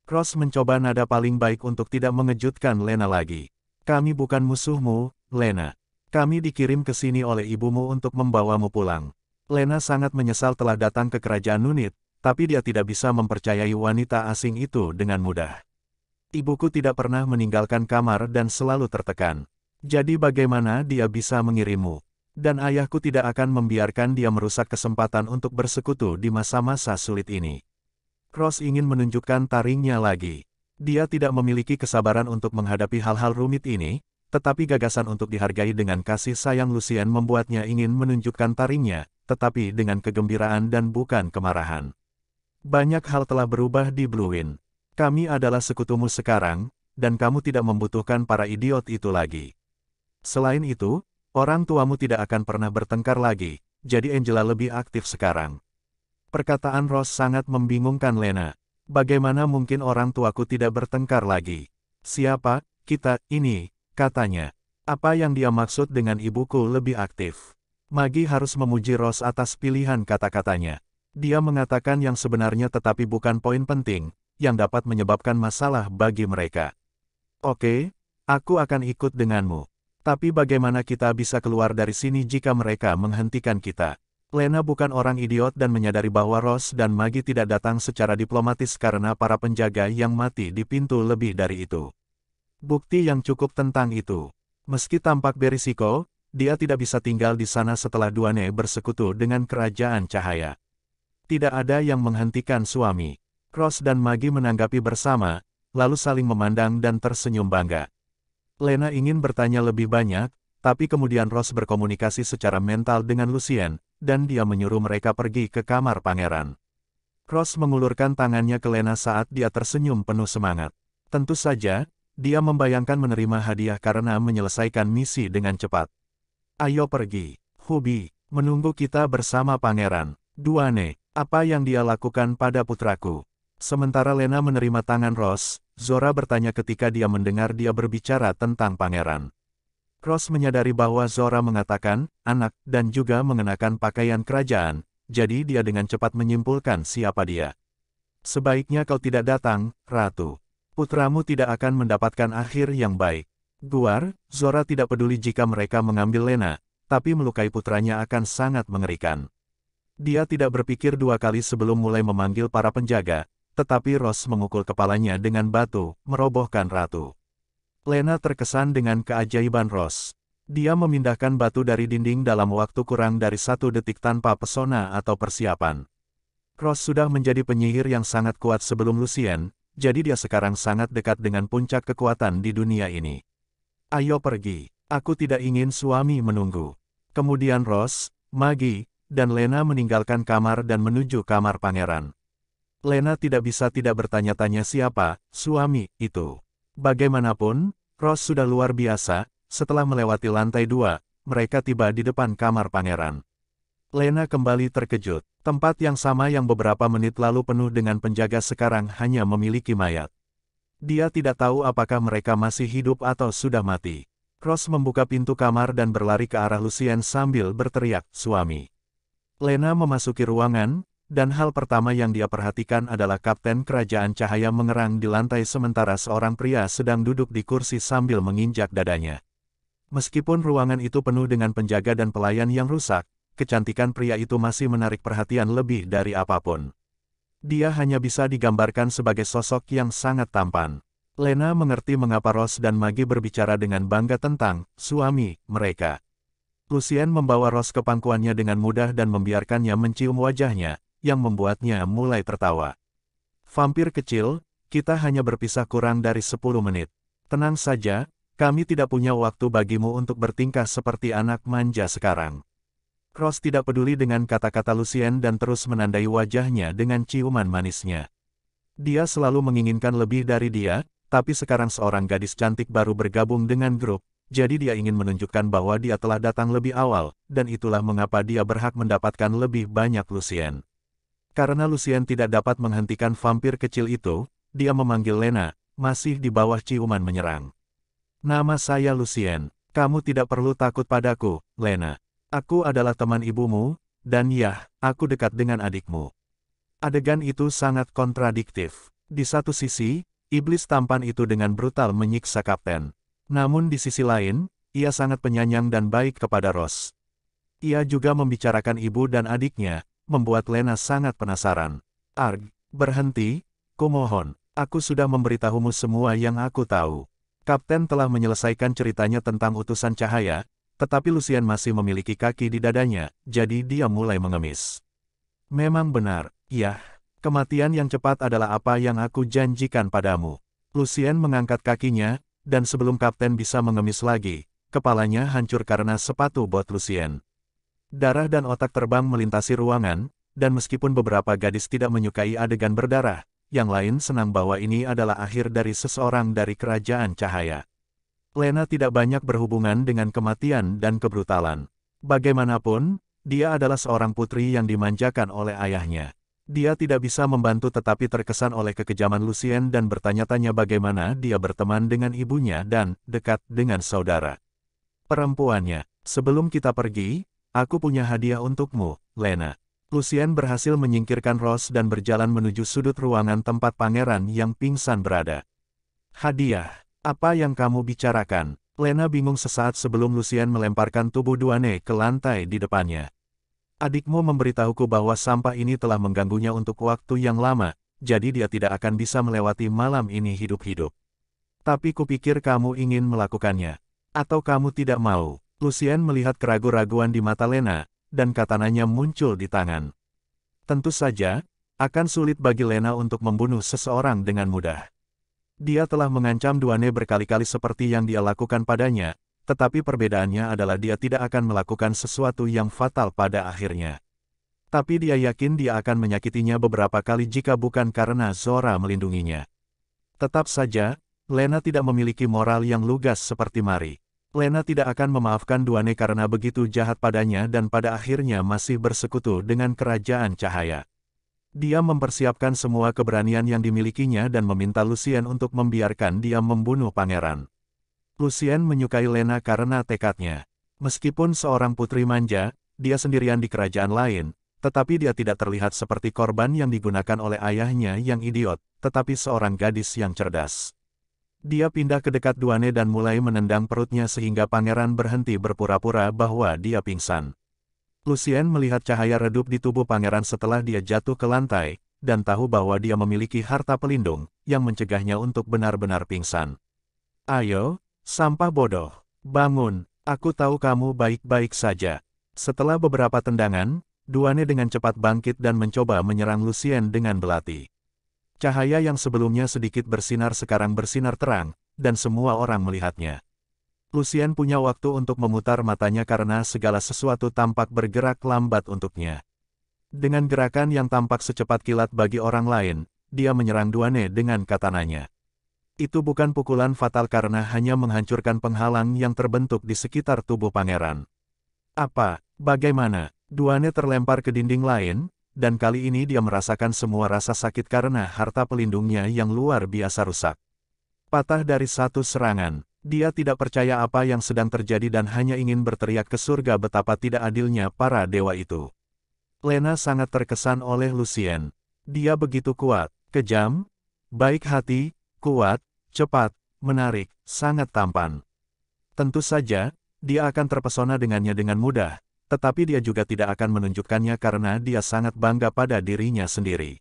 Ross mencoba nada paling baik untuk tidak mengejutkan Lena lagi. Kami bukan musuhmu, Lena. Kami dikirim ke sini oleh ibumu untuk membawamu pulang. Lena sangat menyesal telah datang ke kerajaan Nunit, tapi dia tidak bisa mempercayai wanita asing itu dengan mudah. Ibuku tidak pernah meninggalkan kamar dan selalu tertekan. Jadi bagaimana dia bisa mengirimmu? Dan ayahku tidak akan membiarkan dia merusak kesempatan untuk bersekutu di masa-masa sulit ini. Cross ingin menunjukkan taringnya lagi. Dia tidak memiliki kesabaran untuk menghadapi hal-hal rumit ini, tetapi gagasan untuk dihargai dengan kasih sayang Lucien membuatnya ingin menunjukkan taringnya, tetapi dengan kegembiraan dan bukan kemarahan. Banyak hal telah berubah di Blue Wind. Kami adalah sekutumu sekarang, dan kamu tidak membutuhkan para idiot itu lagi. Selain itu, orang tuamu tidak akan pernah bertengkar lagi, jadi Angela lebih aktif sekarang. Perkataan Ross sangat membingungkan Lena. Bagaimana mungkin orang tuaku tidak bertengkar lagi? Siapa, kita, ini, Katanya, apa yang dia maksud dengan ibuku lebih aktif? Magi harus memuji Ros atas pilihan kata-katanya. Dia mengatakan yang sebenarnya tetapi bukan poin penting, yang dapat menyebabkan masalah bagi mereka. Oke, aku akan ikut denganmu. Tapi bagaimana kita bisa keluar dari sini jika mereka menghentikan kita? Lena bukan orang idiot dan menyadari bahwa Ros dan Maggie tidak datang secara diplomatis karena para penjaga yang mati di pintu lebih dari itu bukti yang cukup tentang itu. Meski tampak berisiko, dia tidak bisa tinggal di sana setelah Duane bersekutu dengan kerajaan cahaya. Tidak ada yang menghentikan suami. Cross dan Maggie menanggapi bersama, lalu saling memandang dan tersenyum bangga. Lena ingin bertanya lebih banyak, tapi kemudian Ross berkomunikasi secara mental dengan Lucien, dan dia menyuruh mereka pergi ke kamar pangeran. Cross mengulurkan tangannya ke Lena saat dia tersenyum penuh semangat. Tentu saja, dia membayangkan menerima hadiah karena menyelesaikan misi dengan cepat. Ayo pergi, Hubi, menunggu kita bersama pangeran. Duane, apa yang dia lakukan pada putraku? Sementara Lena menerima tangan Ross, Zora bertanya ketika dia mendengar dia berbicara tentang pangeran. Ross menyadari bahwa Zora mengatakan, anak, dan juga mengenakan pakaian kerajaan, jadi dia dengan cepat menyimpulkan siapa dia. Sebaiknya kau tidak datang, Ratu putramu tidak akan mendapatkan akhir yang baik. Guar, Zora tidak peduli jika mereka mengambil Lena, tapi melukai putranya akan sangat mengerikan. Dia tidak berpikir dua kali sebelum mulai memanggil para penjaga, tetapi Ross mengukur kepalanya dengan batu, merobohkan ratu. Lena terkesan dengan keajaiban Ross. Dia memindahkan batu dari dinding dalam waktu kurang dari satu detik tanpa pesona atau persiapan. Ross sudah menjadi penyihir yang sangat kuat sebelum Lucien, jadi dia sekarang sangat dekat dengan puncak kekuatan di dunia ini. Ayo pergi, aku tidak ingin suami menunggu. Kemudian Ross, Maggie, dan Lena meninggalkan kamar dan menuju kamar pangeran. Lena tidak bisa tidak bertanya-tanya siapa suami itu. Bagaimanapun, Ross sudah luar biasa, setelah melewati lantai dua, mereka tiba di depan kamar pangeran. Lena kembali terkejut. Tempat yang sama yang beberapa menit lalu penuh dengan penjaga sekarang hanya memiliki mayat. Dia tidak tahu apakah mereka masih hidup atau sudah mati. Cross membuka pintu kamar dan berlari ke arah Lucien sambil berteriak, suami. Lena memasuki ruangan, dan hal pertama yang dia perhatikan adalah Kapten Kerajaan Cahaya mengerang di lantai sementara seorang pria sedang duduk di kursi sambil menginjak dadanya. Meskipun ruangan itu penuh dengan penjaga dan pelayan yang rusak, kecantikan pria itu masih menarik perhatian lebih dari apapun. Dia hanya bisa digambarkan sebagai sosok yang sangat tampan. Lena mengerti mengapa Ross dan Maggie berbicara dengan bangga tentang suami mereka. Lucien membawa Ross ke pangkuannya dengan mudah dan membiarkannya mencium wajahnya, yang membuatnya mulai tertawa. Vampir kecil, kita hanya berpisah kurang dari 10 menit. Tenang saja, kami tidak punya waktu bagimu untuk bertingkah seperti anak manja sekarang. Cross tidak peduli dengan kata-kata Lucien dan terus menandai wajahnya dengan ciuman manisnya. Dia selalu menginginkan lebih dari dia, tapi sekarang seorang gadis cantik baru bergabung dengan grup, jadi dia ingin menunjukkan bahwa dia telah datang lebih awal, dan itulah mengapa dia berhak mendapatkan lebih banyak Lucien. Karena Lucien tidak dapat menghentikan vampir kecil itu, dia memanggil Lena, masih di bawah ciuman menyerang. Nama saya Lucien, kamu tidak perlu takut padaku, Lena. Aku adalah teman ibumu, dan ya, aku dekat dengan adikmu. Adegan itu sangat kontradiktif. Di satu sisi, iblis tampan itu dengan brutal menyiksa kapten. Namun di sisi lain, ia sangat penyanyang dan baik kepada Ross. Ia juga membicarakan ibu dan adiknya, membuat Lena sangat penasaran. Arg, berhenti, kumohon, aku sudah memberitahumu semua yang aku tahu. Kapten telah menyelesaikan ceritanya tentang utusan cahaya, tetapi Lucian masih memiliki kaki di dadanya, jadi dia mulai mengemis. Memang benar, yah, kematian yang cepat adalah apa yang aku janjikan padamu. Lucien mengangkat kakinya, dan sebelum kapten bisa mengemis lagi, kepalanya hancur karena sepatu bot Lucien. Darah dan otak terbang melintasi ruangan, dan meskipun beberapa gadis tidak menyukai adegan berdarah, yang lain senang bahwa ini adalah akhir dari seseorang dari kerajaan cahaya. Lena tidak banyak berhubungan dengan kematian dan kebrutalan. Bagaimanapun, dia adalah seorang putri yang dimanjakan oleh ayahnya. Dia tidak bisa membantu tetapi terkesan oleh kekejaman Lucien dan bertanya-tanya bagaimana dia berteman dengan ibunya dan dekat dengan saudara. Perempuannya, sebelum kita pergi, aku punya hadiah untukmu, Lena. Lucien berhasil menyingkirkan Rose dan berjalan menuju sudut ruangan tempat pangeran yang pingsan berada. Hadiah apa yang kamu bicarakan? Lena bingung sesaat sebelum Lucian melemparkan tubuh Duane ke lantai di depannya. Adikmu memberitahuku bahwa sampah ini telah mengganggunya untuk waktu yang lama, jadi dia tidak akan bisa melewati malam ini hidup-hidup. Tapi kupikir kamu ingin melakukannya. Atau kamu tidak mau? Lucian melihat keraguan-raguan di mata Lena, dan katanya muncul di tangan. Tentu saja, akan sulit bagi Lena untuk membunuh seseorang dengan mudah. Dia telah mengancam Duane berkali-kali seperti yang dia lakukan padanya, tetapi perbedaannya adalah dia tidak akan melakukan sesuatu yang fatal pada akhirnya. Tapi dia yakin dia akan menyakitinya beberapa kali jika bukan karena Zora melindunginya. Tetap saja, Lena tidak memiliki moral yang lugas seperti Mari. Lena tidak akan memaafkan Duane karena begitu jahat padanya dan pada akhirnya masih bersekutu dengan kerajaan cahaya. Dia mempersiapkan semua keberanian yang dimilikinya dan meminta Lucien untuk membiarkan dia membunuh pangeran. Lucien menyukai Lena karena tekadnya. Meskipun seorang putri manja, dia sendirian di kerajaan lain, tetapi dia tidak terlihat seperti korban yang digunakan oleh ayahnya yang idiot, tetapi seorang gadis yang cerdas. Dia pindah ke dekat Duane dan mulai menendang perutnya sehingga pangeran berhenti berpura-pura bahwa dia pingsan. Lucien melihat cahaya redup di tubuh pangeran setelah dia jatuh ke lantai, dan tahu bahwa dia memiliki harta pelindung, yang mencegahnya untuk benar-benar pingsan. Ayo, sampah bodoh, bangun, aku tahu kamu baik-baik saja. Setelah beberapa tendangan, Duane dengan cepat bangkit dan mencoba menyerang Lucien dengan belati. Cahaya yang sebelumnya sedikit bersinar sekarang bersinar terang, dan semua orang melihatnya. Lucian punya waktu untuk memutar matanya karena segala sesuatu tampak bergerak lambat untuknya. Dengan gerakan yang tampak secepat kilat bagi orang lain, dia menyerang Duane dengan katananya. Itu bukan pukulan fatal karena hanya menghancurkan penghalang yang terbentuk di sekitar tubuh pangeran. Apa, bagaimana, Duane terlempar ke dinding lain, dan kali ini dia merasakan semua rasa sakit karena harta pelindungnya yang luar biasa rusak. Patah dari satu serangan, dia tidak percaya apa yang sedang terjadi dan hanya ingin berteriak ke surga betapa tidak adilnya para dewa itu. Lena sangat terkesan oleh Lucien. Dia begitu kuat, kejam, baik hati, kuat, cepat, menarik, sangat tampan. Tentu saja, dia akan terpesona dengannya dengan mudah, tetapi dia juga tidak akan menunjukkannya karena dia sangat bangga pada dirinya sendiri.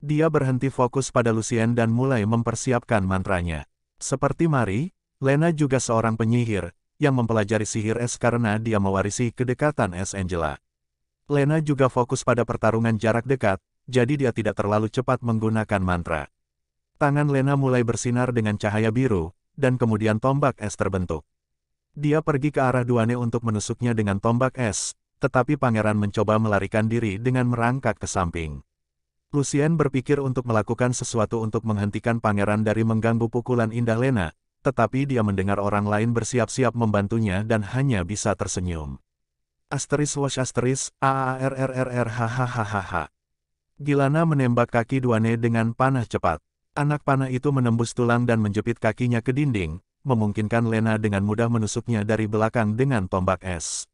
Dia berhenti fokus pada Lucien dan mulai mempersiapkan mantranya. Seperti mari, Lena juga seorang penyihir, yang mempelajari sihir es karena dia mewarisi kedekatan es Angela. Lena juga fokus pada pertarungan jarak dekat, jadi dia tidak terlalu cepat menggunakan mantra. Tangan Lena mulai bersinar dengan cahaya biru, dan kemudian tombak es terbentuk. Dia pergi ke arah Duane untuk menusuknya dengan tombak es, tetapi pangeran mencoba melarikan diri dengan merangkak ke samping. Lucien berpikir untuk melakukan sesuatu untuk menghentikan pangeran dari mengganggu pukulan indah Lena, tetapi dia mendengar orang lain bersiap-siap membantunya dan hanya bisa tersenyum. Asteris wash asteris, H H Gilana menembak kaki Duane dengan panah cepat. Anak panah itu menembus tulang dan menjepit kakinya ke dinding, memungkinkan Lena dengan mudah menusuknya dari belakang dengan tombak es.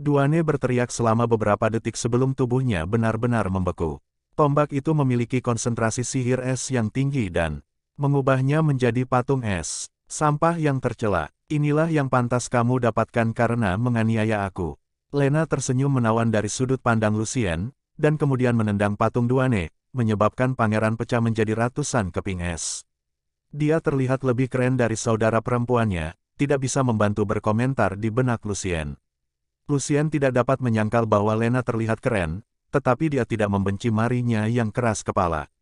Duane berteriak selama beberapa detik sebelum tubuhnya benar-benar membeku. Tombak itu memiliki konsentrasi sihir es yang tinggi dan mengubahnya menjadi patung es. Sampah yang tercela, inilah yang pantas kamu dapatkan karena menganiaya aku. Lena tersenyum menawan dari sudut pandang Lucien, dan kemudian menendang patung Duane, menyebabkan pangeran pecah menjadi ratusan keping es. Dia terlihat lebih keren dari saudara perempuannya, tidak bisa membantu berkomentar di benak Lucien. Lucien tidak dapat menyangkal bahwa Lena terlihat keren, tetapi dia tidak membenci marinya yang keras kepala.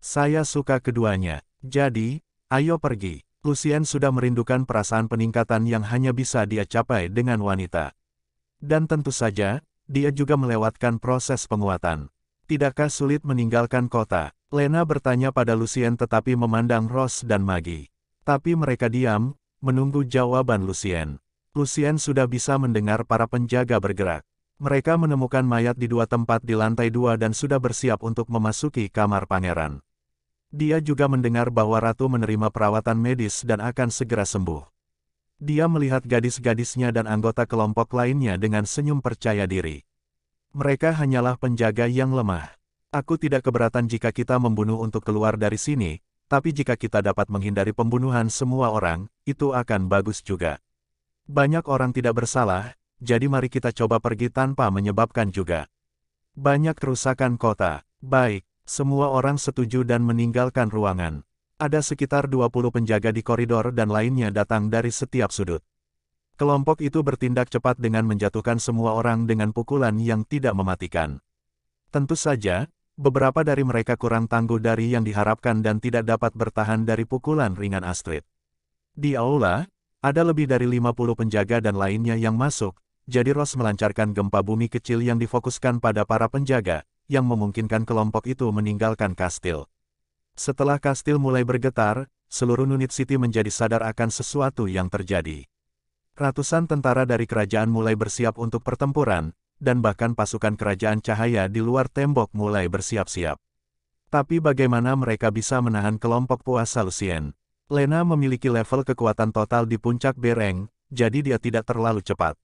Saya suka keduanya, jadi, ayo pergi. Lucien sudah merindukan perasaan peningkatan yang hanya bisa dia capai dengan wanita. Dan tentu saja, dia juga melewatkan proses penguatan. Tidakkah sulit meninggalkan kota? Lena bertanya pada Lucien tetapi memandang Ross dan Maggie. Tapi mereka diam, menunggu jawaban Lucien. Lucien sudah bisa mendengar para penjaga bergerak. Mereka menemukan mayat di dua tempat di lantai dua dan sudah bersiap untuk memasuki kamar pangeran. Dia juga mendengar bahwa Ratu menerima perawatan medis dan akan segera sembuh. Dia melihat gadis-gadisnya dan anggota kelompok lainnya dengan senyum percaya diri. Mereka hanyalah penjaga yang lemah. Aku tidak keberatan jika kita membunuh untuk keluar dari sini, tapi jika kita dapat menghindari pembunuhan semua orang, itu akan bagus juga. Banyak orang tidak bersalah, jadi mari kita coba pergi tanpa menyebabkan juga. Banyak kerusakan kota. Baik, semua orang setuju dan meninggalkan ruangan. Ada sekitar 20 penjaga di koridor dan lainnya datang dari setiap sudut. Kelompok itu bertindak cepat dengan menjatuhkan semua orang dengan pukulan yang tidak mematikan. Tentu saja, beberapa dari mereka kurang tangguh dari yang diharapkan dan tidak dapat bertahan dari pukulan ringan Astrid. Di aula, ada lebih dari 50 penjaga dan lainnya yang masuk, jadi Ross melancarkan gempa bumi kecil yang difokuskan pada para penjaga, yang memungkinkan kelompok itu meninggalkan kastil. Setelah kastil mulai bergetar, seluruh Nunit City menjadi sadar akan sesuatu yang terjadi. Ratusan tentara dari kerajaan mulai bersiap untuk pertempuran, dan bahkan pasukan kerajaan cahaya di luar tembok mulai bersiap-siap. Tapi bagaimana mereka bisa menahan kelompok puasa Lucien? Lena memiliki level kekuatan total di puncak bereng, jadi dia tidak terlalu cepat.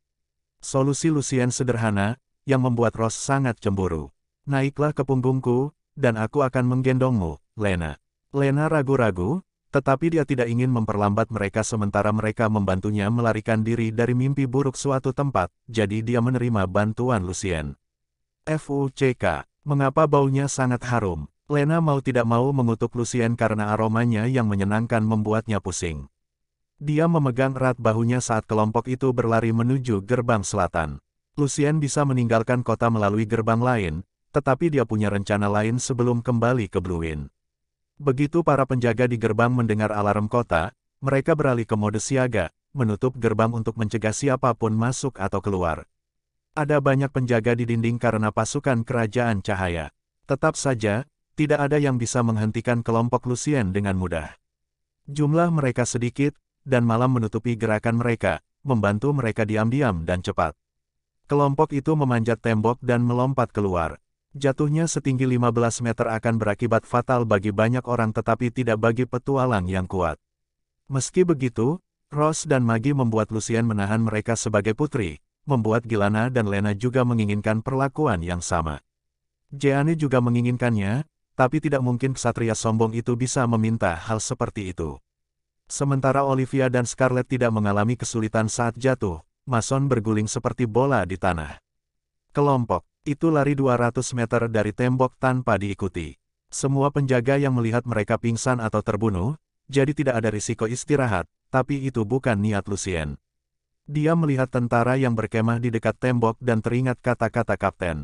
Solusi Lucien sederhana, yang membuat Ross sangat cemburu naiklah ke punggungku, dan aku akan menggendongmu, Lena. Lena ragu-ragu, tetapi dia tidak ingin memperlambat mereka sementara mereka membantunya melarikan diri dari mimpi buruk suatu tempat, jadi dia menerima bantuan Lucien. FUCK, mengapa baunya sangat harum? Lena mau tidak mau mengutuk Lucien karena aromanya yang menyenangkan membuatnya pusing. Dia memegang erat bahunya saat kelompok itu berlari menuju gerbang selatan. Lucien bisa meninggalkan kota melalui gerbang lain, tetapi dia punya rencana lain sebelum kembali ke Blue Inn. Begitu para penjaga di gerbang mendengar alarm kota, mereka beralih ke mode siaga, menutup gerbang untuk mencegah siapapun masuk atau keluar. Ada banyak penjaga di dinding karena pasukan kerajaan cahaya. Tetap saja, tidak ada yang bisa menghentikan kelompok Lucien dengan mudah. Jumlah mereka sedikit, dan malam menutupi gerakan mereka, membantu mereka diam-diam dan cepat. Kelompok itu memanjat tembok dan melompat keluar, Jatuhnya setinggi 15 meter akan berakibat fatal bagi banyak orang tetapi tidak bagi petualang yang kuat. Meski begitu, Ross dan Maggie membuat Lucien menahan mereka sebagai putri, membuat Gilana dan Lena juga menginginkan perlakuan yang sama. Jeanne juga menginginkannya, tapi tidak mungkin ksatria sombong itu bisa meminta hal seperti itu. Sementara Olivia dan Scarlett tidak mengalami kesulitan saat jatuh, Mason berguling seperti bola di tanah. Kelompok itu lari 200 meter dari tembok tanpa diikuti. Semua penjaga yang melihat mereka pingsan atau terbunuh, jadi tidak ada risiko istirahat, tapi itu bukan niat Lucien. Dia melihat tentara yang berkemah di dekat tembok dan teringat kata-kata kapten.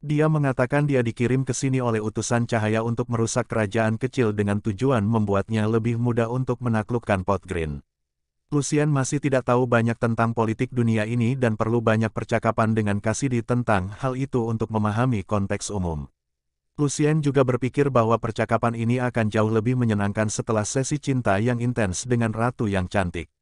Dia mengatakan dia dikirim ke sini oleh utusan cahaya untuk merusak kerajaan kecil dengan tujuan membuatnya lebih mudah untuk menaklukkan Pot Green. Lucien masih tidak tahu banyak tentang politik dunia ini dan perlu banyak percakapan dengan Kasidi tentang hal itu untuk memahami konteks umum. Lucien juga berpikir bahwa percakapan ini akan jauh lebih menyenangkan setelah sesi cinta yang intens dengan ratu yang cantik.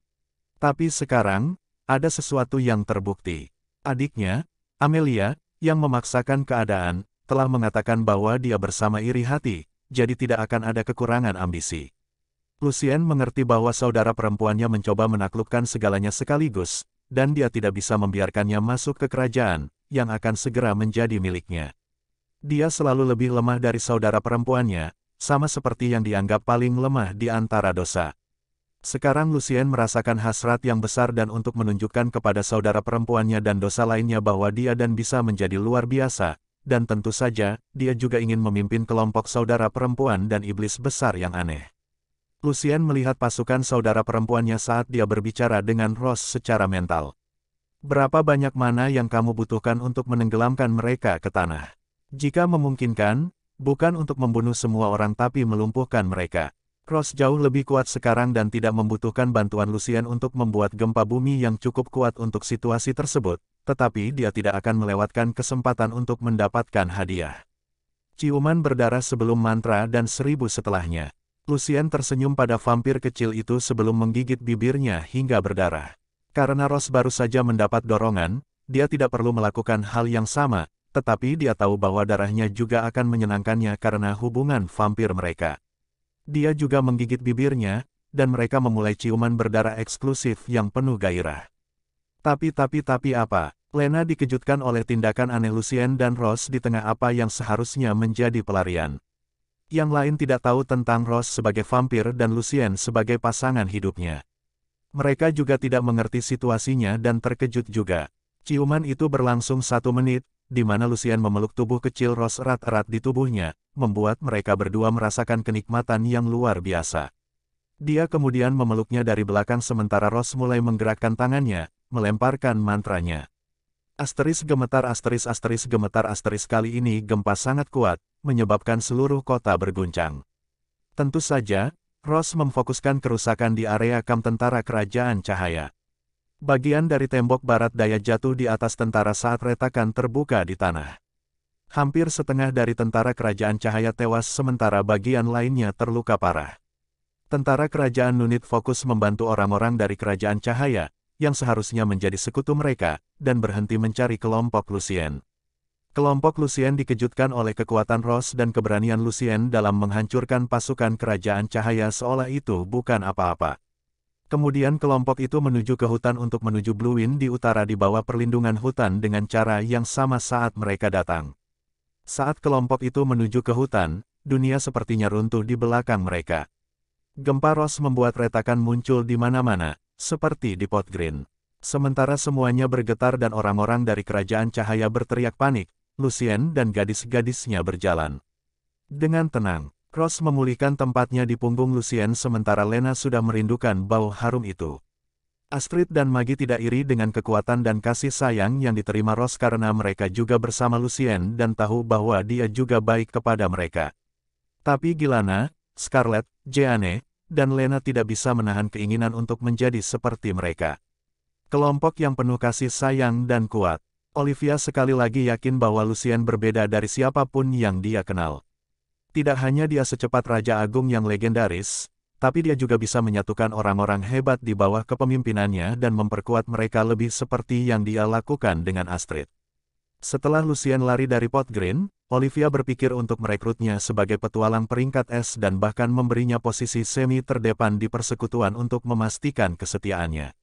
Tapi sekarang, ada sesuatu yang terbukti. Adiknya, Amelia, yang memaksakan keadaan, telah mengatakan bahwa dia bersama iri hati, jadi tidak akan ada kekurangan ambisi. Lucien mengerti bahwa saudara perempuannya mencoba menaklukkan segalanya sekaligus, dan dia tidak bisa membiarkannya masuk ke kerajaan, yang akan segera menjadi miliknya. Dia selalu lebih lemah dari saudara perempuannya, sama seperti yang dianggap paling lemah di antara dosa. Sekarang Lucien merasakan hasrat yang besar dan untuk menunjukkan kepada saudara perempuannya dan dosa lainnya bahwa dia dan bisa menjadi luar biasa, dan tentu saja, dia juga ingin memimpin kelompok saudara perempuan dan iblis besar yang aneh. Lucien melihat pasukan saudara perempuannya saat dia berbicara dengan Ross secara mental. Berapa banyak mana yang kamu butuhkan untuk menenggelamkan mereka ke tanah? Jika memungkinkan, bukan untuk membunuh semua orang tapi melumpuhkan mereka. Ross jauh lebih kuat sekarang dan tidak membutuhkan bantuan Lucien untuk membuat gempa bumi yang cukup kuat untuk situasi tersebut, tetapi dia tidak akan melewatkan kesempatan untuk mendapatkan hadiah. Ciuman berdarah sebelum mantra dan seribu setelahnya. Lucien tersenyum pada vampir kecil itu sebelum menggigit bibirnya hingga berdarah. Karena Ros baru saja mendapat dorongan, dia tidak perlu melakukan hal yang sama, tetapi dia tahu bahwa darahnya juga akan menyenangkannya karena hubungan vampir mereka. Dia juga menggigit bibirnya, dan mereka memulai ciuman berdarah eksklusif yang penuh gairah. Tapi tapi tapi apa? Lena dikejutkan oleh tindakan aneh Lucien dan Ross di tengah apa yang seharusnya menjadi pelarian yang lain tidak tahu tentang Rose sebagai vampir dan Lucien sebagai pasangan hidupnya. Mereka juga tidak mengerti situasinya dan terkejut juga. Ciuman itu berlangsung satu menit, di mana Lucien memeluk tubuh kecil Rose erat-erat di tubuhnya, membuat mereka berdua merasakan kenikmatan yang luar biasa. Dia kemudian memeluknya dari belakang sementara Rose mulai menggerakkan tangannya, melemparkan mantranya. Asteris gemetar asteris asteris gemetar asteris kali ini gempa sangat kuat, menyebabkan seluruh kota berguncang. Tentu saja, Ross memfokuskan kerusakan di area kam tentara kerajaan cahaya. Bagian dari tembok barat daya jatuh di atas tentara saat retakan terbuka di tanah. Hampir setengah dari tentara kerajaan cahaya tewas sementara bagian lainnya terluka parah. Tentara kerajaan Nunit fokus membantu orang-orang dari kerajaan cahaya, yang seharusnya menjadi sekutu mereka, dan berhenti mencari kelompok Lucien. Kelompok Lucien dikejutkan oleh kekuatan Ross dan keberanian Lucien dalam menghancurkan pasukan kerajaan cahaya seolah itu bukan apa-apa. Kemudian kelompok itu menuju ke hutan untuk menuju Blue Wind di utara di bawah perlindungan hutan dengan cara yang sama saat mereka datang. Saat kelompok itu menuju ke hutan, dunia sepertinya runtuh di belakang mereka. Gempa Ross membuat retakan muncul di mana-mana, seperti di pot green. Sementara semuanya bergetar dan orang-orang dari kerajaan cahaya berteriak panik, Lucien dan gadis-gadisnya berjalan. Dengan tenang, Cross memulihkan tempatnya di punggung Lucien sementara Lena sudah merindukan bau harum itu. Astrid dan Maggie tidak iri dengan kekuatan dan kasih sayang yang diterima Ross karena mereka juga bersama Lucien dan tahu bahwa dia juga baik kepada mereka. Tapi Gilana, Scarlett, Jeanne, dan Lena tidak bisa menahan keinginan untuk menjadi seperti mereka. Kelompok yang penuh kasih sayang dan kuat. Olivia sekali lagi yakin bahwa Lucien berbeda dari siapapun yang dia kenal. Tidak hanya dia secepat Raja Agung yang legendaris, tapi dia juga bisa menyatukan orang-orang hebat di bawah kepemimpinannya dan memperkuat mereka lebih seperti yang dia lakukan dengan Astrid. Setelah Lucien lari dari Pot Green, Olivia berpikir untuk merekrutnya sebagai petualang peringkat S dan bahkan memberinya posisi semi terdepan di persekutuan untuk memastikan kesetiaannya.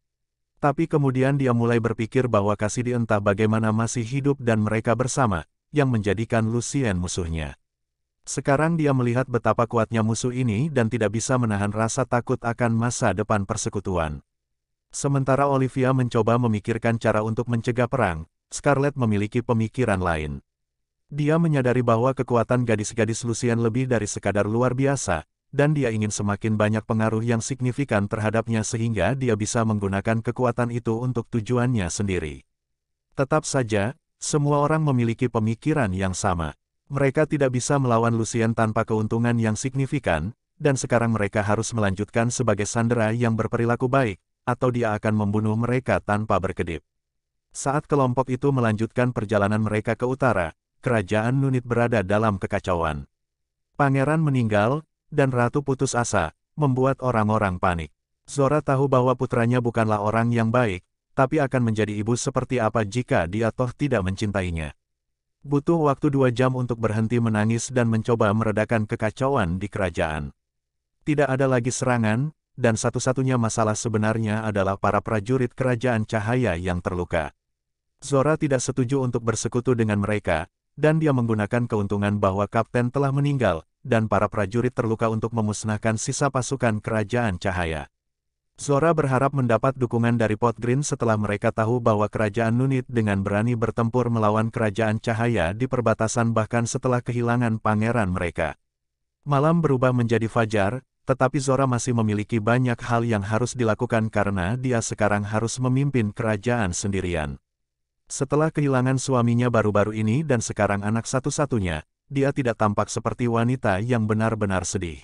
Tapi kemudian dia mulai berpikir bahwa kasih di entah bagaimana masih hidup dan mereka bersama, yang menjadikan Lucien musuhnya. Sekarang dia melihat betapa kuatnya musuh ini dan tidak bisa menahan rasa takut akan masa depan persekutuan. Sementara Olivia mencoba memikirkan cara untuk mencegah perang, Scarlett memiliki pemikiran lain. Dia menyadari bahwa kekuatan gadis-gadis Lucien lebih dari sekadar luar biasa, dan dia ingin semakin banyak pengaruh yang signifikan terhadapnya sehingga dia bisa menggunakan kekuatan itu untuk tujuannya sendiri. Tetap saja, semua orang memiliki pemikiran yang sama. Mereka tidak bisa melawan Lucian tanpa keuntungan yang signifikan, dan sekarang mereka harus melanjutkan sebagai sandera yang berperilaku baik, atau dia akan membunuh mereka tanpa berkedip. Saat kelompok itu melanjutkan perjalanan mereka ke utara, kerajaan Nunit berada dalam kekacauan. Pangeran meninggal, dan ratu putus asa, membuat orang-orang panik. Zora tahu bahwa putranya bukanlah orang yang baik, tapi akan menjadi ibu seperti apa jika dia toh tidak mencintainya. Butuh waktu dua jam untuk berhenti menangis dan mencoba meredakan kekacauan di kerajaan. Tidak ada lagi serangan, dan satu-satunya masalah sebenarnya adalah para prajurit kerajaan cahaya yang terluka. Zora tidak setuju untuk bersekutu dengan mereka, dan dia menggunakan keuntungan bahwa kapten telah meninggal, dan para prajurit terluka untuk memusnahkan sisa pasukan Kerajaan Cahaya. Zora berharap mendapat dukungan dari Potgrin setelah mereka tahu bahwa Kerajaan Nunit dengan berani bertempur melawan Kerajaan Cahaya di perbatasan bahkan setelah kehilangan pangeran mereka. Malam berubah menjadi fajar, tetapi Zora masih memiliki banyak hal yang harus dilakukan karena dia sekarang harus memimpin kerajaan sendirian. Setelah kehilangan suaminya baru-baru ini dan sekarang anak satu-satunya, dia tidak tampak seperti wanita yang benar-benar sedih.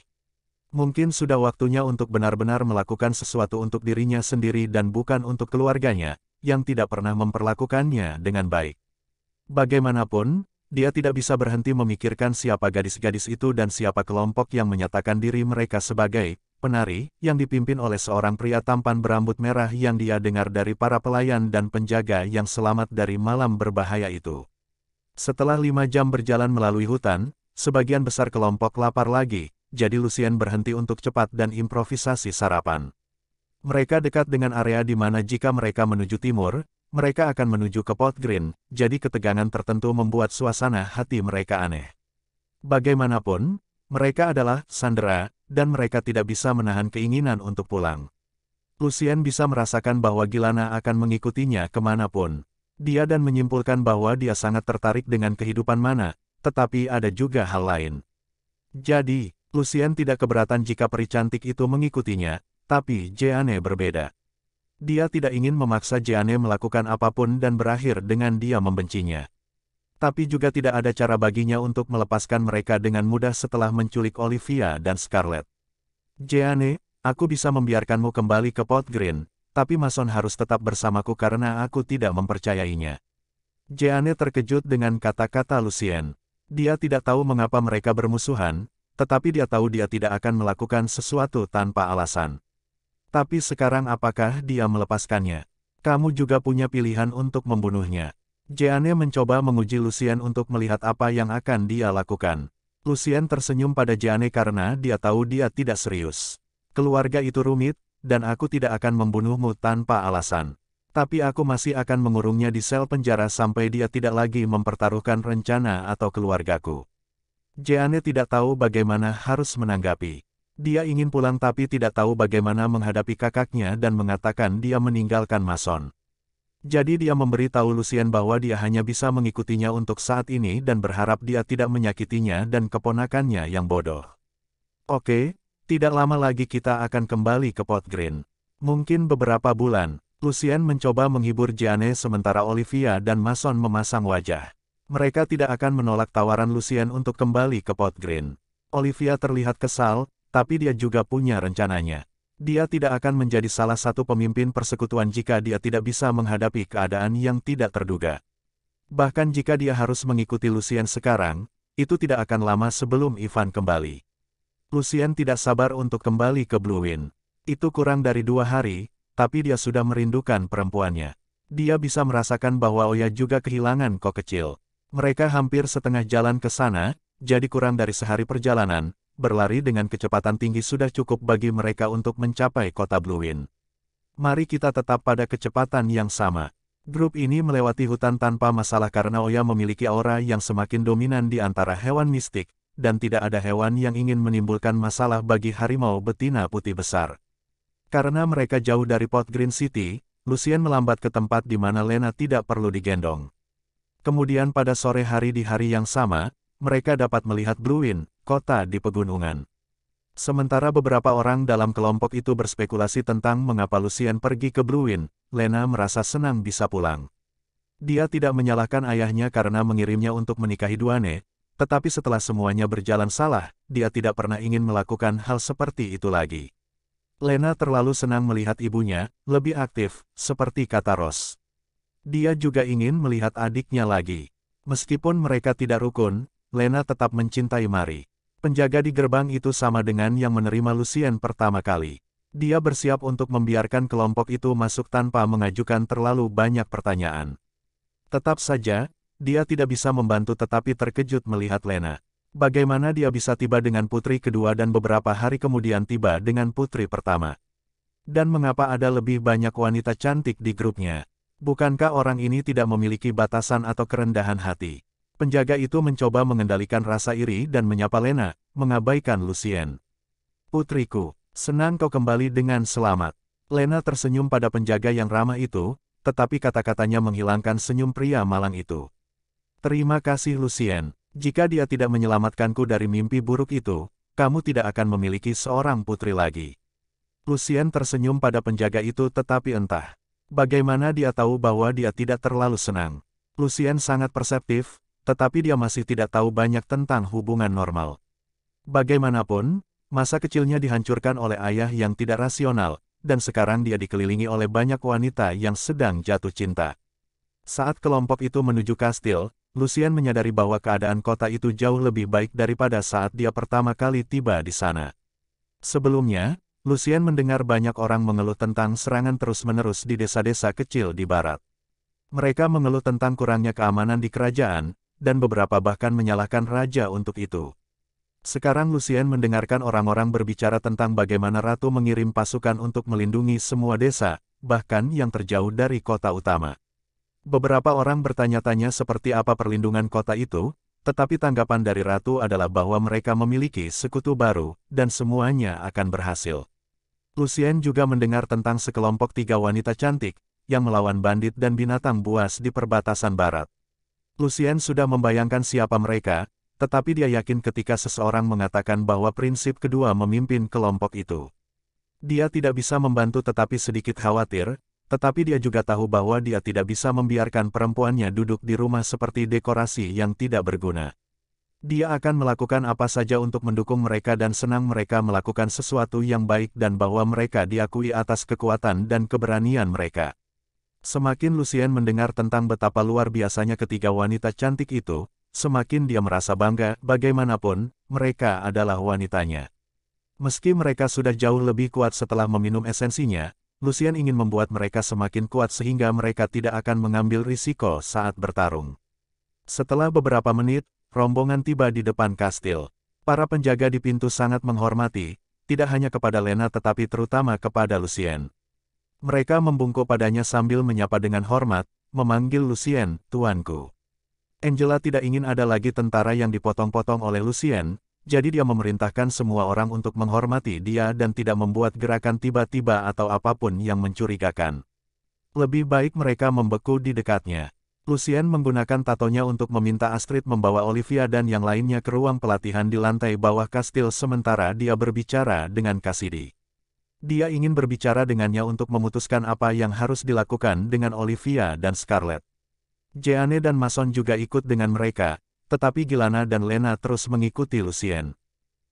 Mungkin sudah waktunya untuk benar-benar melakukan sesuatu untuk dirinya sendiri dan bukan untuk keluarganya, yang tidak pernah memperlakukannya dengan baik. Bagaimanapun, dia tidak bisa berhenti memikirkan siapa gadis-gadis itu dan siapa kelompok yang menyatakan diri mereka sebagai penari, yang dipimpin oleh seorang pria tampan berambut merah yang dia dengar dari para pelayan dan penjaga yang selamat dari malam berbahaya itu. Setelah lima jam berjalan melalui hutan, sebagian besar kelompok lapar lagi, jadi Lucien berhenti untuk cepat dan improvisasi sarapan. Mereka dekat dengan area di mana jika mereka menuju timur, mereka akan menuju ke Pot Green, jadi ketegangan tertentu membuat suasana hati mereka aneh. Bagaimanapun, mereka adalah sandera, dan mereka tidak bisa menahan keinginan untuk pulang. Lucien bisa merasakan bahwa Gilana akan mengikutinya kemanapun dia dan menyimpulkan bahwa dia sangat tertarik dengan kehidupan mana, tetapi ada juga hal lain. Jadi, Lucien tidak keberatan jika peri cantik itu mengikutinya, tapi Jeanne berbeda. Dia tidak ingin memaksa Jeanne melakukan apapun dan berakhir dengan dia membencinya. Tapi juga tidak ada cara baginya untuk melepaskan mereka dengan mudah setelah menculik Olivia dan Scarlett. Jeanne, aku bisa membiarkanmu kembali ke Pot Green, tapi Mason harus tetap bersamaku karena aku tidak mempercayainya. Jeanne terkejut dengan kata-kata Lucien. Dia tidak tahu mengapa mereka bermusuhan, tetapi dia tahu dia tidak akan melakukan sesuatu tanpa alasan. Tapi sekarang apakah dia melepaskannya? Kamu juga punya pilihan untuk membunuhnya. Jeanne mencoba menguji Lucien untuk melihat apa yang akan dia lakukan. Lucien tersenyum pada Jeanne karena dia tahu dia tidak serius. Keluarga itu rumit, dan aku tidak akan membunuhmu tanpa alasan. Tapi aku masih akan mengurungnya di sel penjara sampai dia tidak lagi mempertaruhkan rencana atau keluargaku. Jeanne tidak tahu bagaimana harus menanggapi. Dia ingin pulang tapi tidak tahu bagaimana menghadapi kakaknya dan mengatakan dia meninggalkan Mason. Jadi dia memberitahu Lucien bahwa dia hanya bisa mengikutinya untuk saat ini dan berharap dia tidak menyakitinya dan keponakannya yang bodoh. Oke, tidak lama lagi kita akan kembali ke Pot Green. Mungkin beberapa bulan, Lucien mencoba menghibur Jane sementara Olivia dan Mason memasang wajah. Mereka tidak akan menolak tawaran Lucien untuk kembali ke Pot Green. Olivia terlihat kesal, tapi dia juga punya rencananya. Dia tidak akan menjadi salah satu pemimpin persekutuan jika dia tidak bisa menghadapi keadaan yang tidak terduga. Bahkan jika dia harus mengikuti Lucien sekarang, itu tidak akan lama sebelum Ivan kembali. Lucien tidak sabar untuk kembali ke Blue Wind. Itu kurang dari dua hari, tapi dia sudah merindukan perempuannya. Dia bisa merasakan bahwa Oya juga kehilangan kok kecil. Mereka hampir setengah jalan ke sana, jadi kurang dari sehari perjalanan, berlari dengan kecepatan tinggi sudah cukup bagi mereka untuk mencapai kota Blue Wind. Mari kita tetap pada kecepatan yang sama. Grup ini melewati hutan tanpa masalah karena Oya memiliki aura yang semakin dominan di antara hewan mistik, dan tidak ada hewan yang ingin menimbulkan masalah bagi harimau betina putih besar. Karena mereka jauh dari Pot Green City, Lucien melambat ke tempat di mana Lena tidak perlu digendong. Kemudian pada sore hari di hari yang sama, mereka dapat melihat Bluewin, kota di pegunungan. Sementara beberapa orang dalam kelompok itu berspekulasi tentang mengapa Lucien pergi ke Bluewin, Lena merasa senang bisa pulang. Dia tidak menyalahkan ayahnya karena mengirimnya untuk menikahi Duane, tetapi setelah semuanya berjalan salah, dia tidak pernah ingin melakukan hal seperti itu lagi. Lena terlalu senang melihat ibunya, lebih aktif, seperti kata Ros. Dia juga ingin melihat adiknya lagi. Meskipun mereka tidak rukun, Lena tetap mencintai Mari. Penjaga di gerbang itu sama dengan yang menerima Lucien pertama kali. Dia bersiap untuk membiarkan kelompok itu masuk tanpa mengajukan terlalu banyak pertanyaan. Tetap saja, dia tidak bisa membantu tetapi terkejut melihat Lena. Bagaimana dia bisa tiba dengan putri kedua dan beberapa hari kemudian tiba dengan putri pertama. Dan mengapa ada lebih banyak wanita cantik di grupnya? Bukankah orang ini tidak memiliki batasan atau kerendahan hati? Penjaga itu mencoba mengendalikan rasa iri dan menyapa Lena, mengabaikan Lucien. Putriku, senang kau kembali dengan selamat. Lena tersenyum pada penjaga yang ramah itu, tetapi kata-katanya menghilangkan senyum pria malang itu. Terima kasih Lucien, jika dia tidak menyelamatkanku dari mimpi buruk itu, kamu tidak akan memiliki seorang putri lagi. Lucien tersenyum pada penjaga itu tetapi entah. Bagaimana dia tahu bahwa dia tidak terlalu senang. Lucien sangat perseptif, tetapi dia masih tidak tahu banyak tentang hubungan normal. Bagaimanapun, masa kecilnya dihancurkan oleh ayah yang tidak rasional, dan sekarang dia dikelilingi oleh banyak wanita yang sedang jatuh cinta. Saat kelompok itu menuju kastil, Lucian menyadari bahwa keadaan kota itu jauh lebih baik daripada saat dia pertama kali tiba di sana. Sebelumnya, Lucian mendengar banyak orang mengeluh tentang serangan terus-menerus di desa-desa kecil di barat. Mereka mengeluh tentang kurangnya keamanan di kerajaan, dan beberapa bahkan menyalahkan raja untuk itu. Sekarang Lucien mendengarkan orang-orang berbicara tentang bagaimana ratu mengirim pasukan untuk melindungi semua desa, bahkan yang terjauh dari kota utama. Beberapa orang bertanya-tanya seperti apa perlindungan kota itu, tetapi tanggapan dari Ratu adalah bahwa mereka memiliki sekutu baru, dan semuanya akan berhasil. Lucien juga mendengar tentang sekelompok tiga wanita cantik, yang melawan bandit dan binatang buas di perbatasan barat. Lucien sudah membayangkan siapa mereka, tetapi dia yakin ketika seseorang mengatakan bahwa prinsip kedua memimpin kelompok itu. Dia tidak bisa membantu tetapi sedikit khawatir, tetapi dia juga tahu bahwa dia tidak bisa membiarkan perempuannya duduk di rumah seperti dekorasi yang tidak berguna. Dia akan melakukan apa saja untuk mendukung mereka dan senang mereka melakukan sesuatu yang baik dan bahwa mereka diakui atas kekuatan dan keberanian mereka. Semakin Lucien mendengar tentang betapa luar biasanya ketiga wanita cantik itu, semakin dia merasa bangga, bagaimanapun, mereka adalah wanitanya. Meski mereka sudah jauh lebih kuat setelah meminum esensinya, Lucian ingin membuat mereka semakin kuat sehingga mereka tidak akan mengambil risiko saat bertarung. Setelah beberapa menit, rombongan tiba di depan kastil. Para penjaga di pintu sangat menghormati, tidak hanya kepada Lena tetapi terutama kepada Lucien. Mereka membungkuk padanya sambil menyapa dengan hormat, memanggil Lucien, tuanku. Angela tidak ingin ada lagi tentara yang dipotong-potong oleh Lucien, jadi dia memerintahkan semua orang untuk menghormati dia dan tidak membuat gerakan tiba-tiba atau apapun yang mencurigakan. Lebih baik mereka membeku di dekatnya. Lucien menggunakan tatonya untuk meminta Astrid membawa Olivia dan yang lainnya ke ruang pelatihan di lantai bawah kastil sementara dia berbicara dengan Cassidy. Dia ingin berbicara dengannya untuk memutuskan apa yang harus dilakukan dengan Olivia dan Scarlett. Jeanne dan Mason juga ikut dengan mereka, tetapi Gilana dan Lena terus mengikuti Lucien.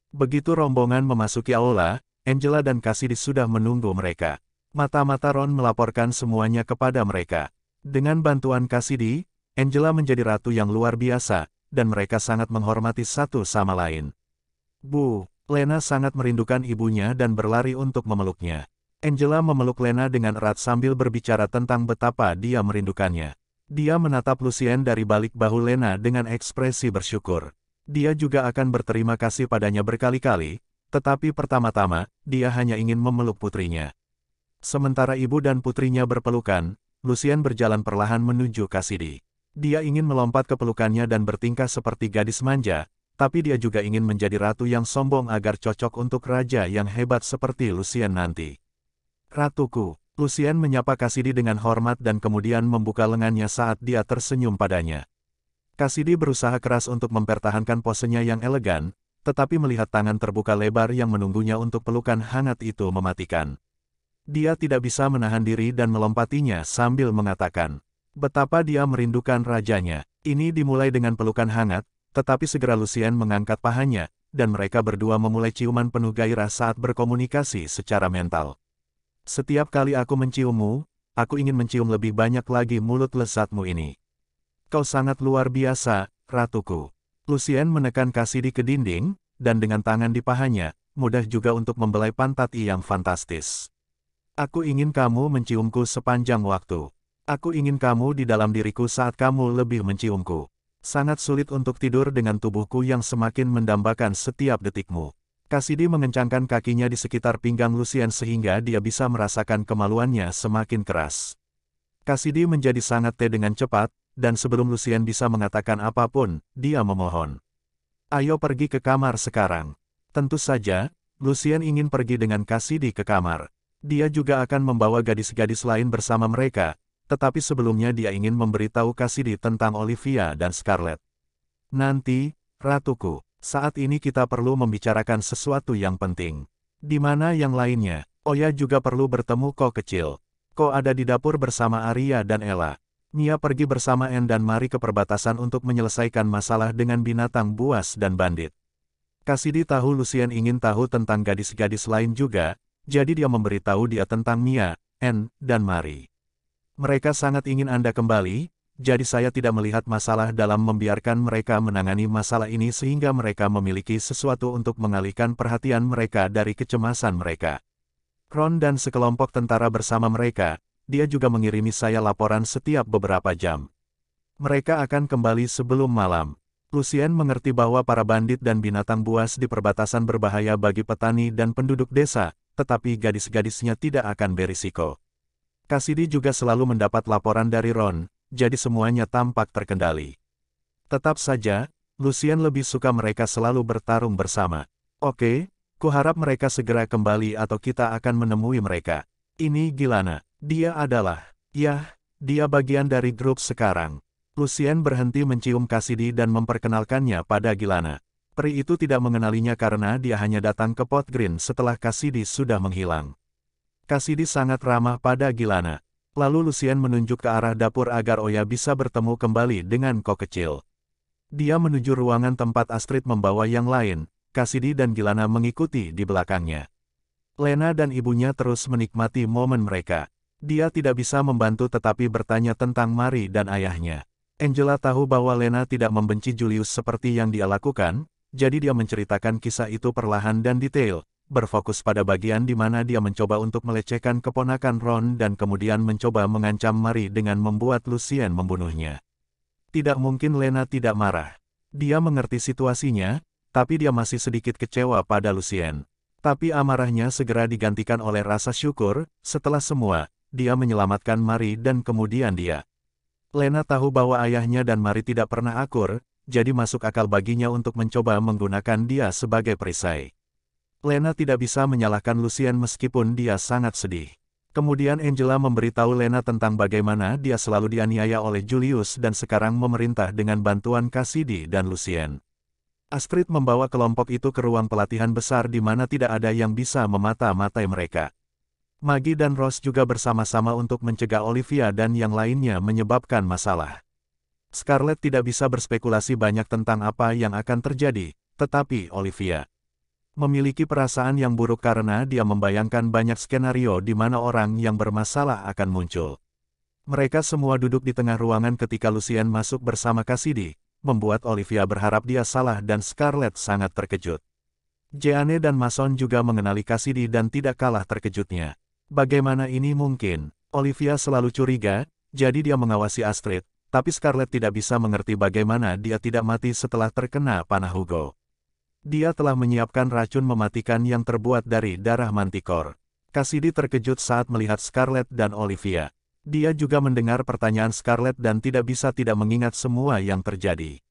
Begitu rombongan memasuki aula, Angela dan Cassidy sudah menunggu mereka. Mata-mata Ron melaporkan semuanya kepada mereka. Dengan bantuan Cassidy, Angela menjadi ratu yang luar biasa, dan mereka sangat menghormati satu sama lain. Bu, Lena sangat merindukan ibunya dan berlari untuk memeluknya. Angela memeluk Lena dengan erat sambil berbicara tentang betapa dia merindukannya. Dia menatap Lucien dari balik bahu Lena dengan ekspresi bersyukur. Dia juga akan berterima kasih padanya berkali-kali, tetapi pertama-tama, dia hanya ingin memeluk putrinya. Sementara ibu dan putrinya berpelukan, Lucien berjalan perlahan menuju Cassidy. Dia ingin melompat ke pelukannya dan bertingkah seperti gadis manja, tapi dia juga ingin menjadi ratu yang sombong agar cocok untuk raja yang hebat seperti Lucien nanti. Ratuku, Lucien menyapa Kasidi dengan hormat dan kemudian membuka lengannya saat dia tersenyum padanya. Kasidi berusaha keras untuk mempertahankan posenya yang elegan, tetapi melihat tangan terbuka lebar yang menunggunya untuk pelukan hangat itu mematikan. Dia tidak bisa menahan diri dan melompatinya sambil mengatakan, betapa dia merindukan rajanya. Ini dimulai dengan pelukan hangat, tetapi segera Lucien mengangkat pahanya, dan mereka berdua memulai ciuman penuh gairah saat berkomunikasi secara mental. Setiap kali aku menciummu, aku ingin mencium lebih banyak lagi mulut lesatmu ini. Kau sangat luar biasa, ratuku. Lucien menekan kasih di ke dinding, dan dengan tangan di pahanya, mudah juga untuk membelai pantat I yang fantastis. Aku ingin kamu menciumku sepanjang waktu. Aku ingin kamu di dalam diriku saat kamu lebih menciumku. Sangat sulit untuk tidur dengan tubuhku yang semakin mendambakan setiap detikmu. Kasidi mengencangkan kakinya di sekitar pinggang Lucien sehingga dia bisa merasakan kemaluannya semakin keras. Kasidi menjadi sangat te dengan cepat, dan sebelum Lucien bisa mengatakan apapun, dia memohon. Ayo pergi ke kamar sekarang. Tentu saja, Lucien ingin pergi dengan Kasidi ke kamar. Dia juga akan membawa gadis-gadis lain bersama mereka, tetapi sebelumnya dia ingin memberitahu Kasidi tentang Olivia dan Scarlett. Nanti, ratuku. Saat ini kita perlu membicarakan sesuatu yang penting. Di mana yang lainnya, Oya oh juga perlu bertemu Ko kecil. Ko ada di dapur bersama Arya dan Ella. Nia pergi bersama En dan Mari ke perbatasan untuk menyelesaikan masalah dengan binatang buas dan bandit. Kasidi tahu Lucien ingin tahu tentang gadis-gadis lain juga, jadi dia memberitahu dia tentang Nia, En, dan Mari. Mereka sangat ingin Anda kembali, jadi saya tidak melihat masalah dalam membiarkan mereka menangani masalah ini sehingga mereka memiliki sesuatu untuk mengalihkan perhatian mereka dari kecemasan mereka. Kron dan sekelompok tentara bersama mereka, dia juga mengirimi saya laporan setiap beberapa jam. Mereka akan kembali sebelum malam. Lucien mengerti bahwa para bandit dan binatang buas di perbatasan berbahaya bagi petani dan penduduk desa, tetapi gadis-gadisnya tidak akan berisiko. Kasidi juga selalu mendapat laporan dari Ron, jadi semuanya tampak terkendali. Tetap saja, Lucian lebih suka mereka selalu bertarung bersama. Oke, kuharap mereka segera kembali atau kita akan menemui mereka. Ini Gilana. Dia adalah, yah, dia bagian dari grup sekarang. Lucien berhenti mencium Cassidy dan memperkenalkannya pada Gilana. Peri itu tidak mengenalinya karena dia hanya datang ke Pot Green setelah Cassidy sudah menghilang. Cassidy sangat ramah pada Gilana. Lalu Lucien menunjuk ke arah dapur agar Oya bisa bertemu kembali dengan kok kecil. Dia menuju ruangan tempat Astrid membawa yang lain, Cassidy dan Gilana mengikuti di belakangnya. Lena dan ibunya terus menikmati momen mereka. Dia tidak bisa membantu tetapi bertanya tentang Mari dan ayahnya. Angela tahu bahwa Lena tidak membenci Julius seperti yang dia lakukan, jadi dia menceritakan kisah itu perlahan dan detail, berfokus pada bagian di mana dia mencoba untuk melecehkan keponakan Ron dan kemudian mencoba mengancam Mari dengan membuat Lucien membunuhnya. Tidak mungkin Lena tidak marah. Dia mengerti situasinya, tapi dia masih sedikit kecewa pada Lucien. Tapi amarahnya segera digantikan oleh rasa syukur, setelah semua, dia menyelamatkan Mari dan kemudian dia. Lena tahu bahwa ayahnya dan Mari tidak pernah akur, jadi masuk akal baginya untuk mencoba menggunakan dia sebagai perisai. Lena tidak bisa menyalahkan Lucien meskipun dia sangat sedih. Kemudian Angela memberitahu Lena tentang bagaimana dia selalu dianiaya oleh Julius dan sekarang memerintah dengan bantuan Cassidy dan Lucien. Astrid membawa kelompok itu ke ruang pelatihan besar di mana tidak ada yang bisa memata-matai mereka. Maggie dan Ross juga bersama-sama untuk mencegah Olivia dan yang lainnya menyebabkan masalah. Scarlett tidak bisa berspekulasi banyak tentang apa yang akan terjadi, tetapi Olivia memiliki perasaan yang buruk karena dia membayangkan banyak skenario di mana orang yang bermasalah akan muncul. Mereka semua duduk di tengah ruangan ketika Lucien masuk bersama Cassidy, membuat Olivia berharap dia salah dan Scarlett sangat terkejut. Jeanne dan Mason juga mengenali Cassidy dan tidak kalah terkejutnya. Bagaimana ini mungkin? Olivia selalu curiga, jadi dia mengawasi Astrid, tapi Scarlett tidak bisa mengerti bagaimana dia tidak mati setelah terkena panah Hugo. Dia telah menyiapkan racun mematikan yang terbuat dari darah mantikor. Kasidi terkejut saat melihat Scarlett dan Olivia. Dia juga mendengar pertanyaan Scarlett dan tidak bisa tidak mengingat semua yang terjadi.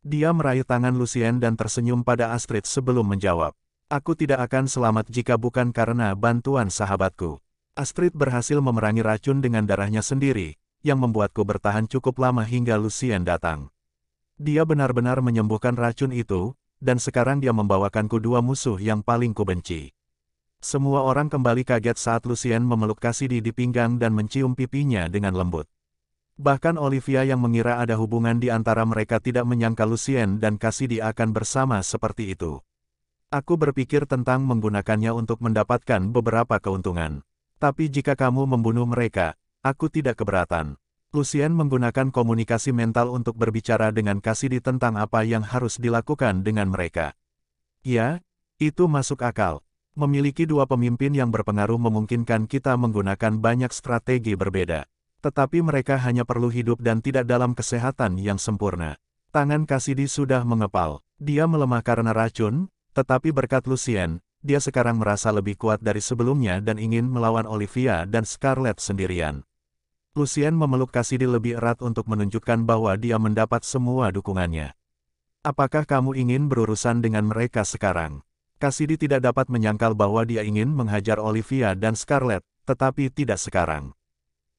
Dia meraih tangan Lucien dan tersenyum pada Astrid sebelum menjawab. Aku tidak akan selamat jika bukan karena bantuan sahabatku. Astrid berhasil memerangi racun dengan darahnya sendiri, yang membuatku bertahan cukup lama hingga Lucien datang. Dia benar-benar menyembuhkan racun itu, dan sekarang dia membawakanku dua musuh yang paling kubenci. Semua orang kembali kaget saat Lucien memeluk Cassidy di pinggang dan mencium pipinya dengan lembut. Bahkan Olivia yang mengira ada hubungan di antara mereka tidak menyangka Lucien dan Cassidy akan bersama seperti itu. Aku berpikir tentang menggunakannya untuk mendapatkan beberapa keuntungan. Tapi jika kamu membunuh mereka, aku tidak keberatan. Lucien menggunakan komunikasi mental untuk berbicara dengan Cassidy tentang apa yang harus dilakukan dengan mereka. Ya, itu masuk akal. Memiliki dua pemimpin yang berpengaruh memungkinkan kita menggunakan banyak strategi berbeda. Tetapi mereka hanya perlu hidup dan tidak dalam kesehatan yang sempurna. Tangan Cassidy sudah mengepal. Dia melemah karena racun, tetapi berkat Lucien, dia sekarang merasa lebih kuat dari sebelumnya dan ingin melawan Olivia dan Scarlett sendirian. Lucien memeluk Kasidi lebih erat untuk menunjukkan bahwa dia mendapat semua dukungannya. Apakah kamu ingin berurusan dengan mereka sekarang? Kasidi tidak dapat menyangkal bahwa dia ingin menghajar Olivia dan Scarlett, tetapi tidak sekarang.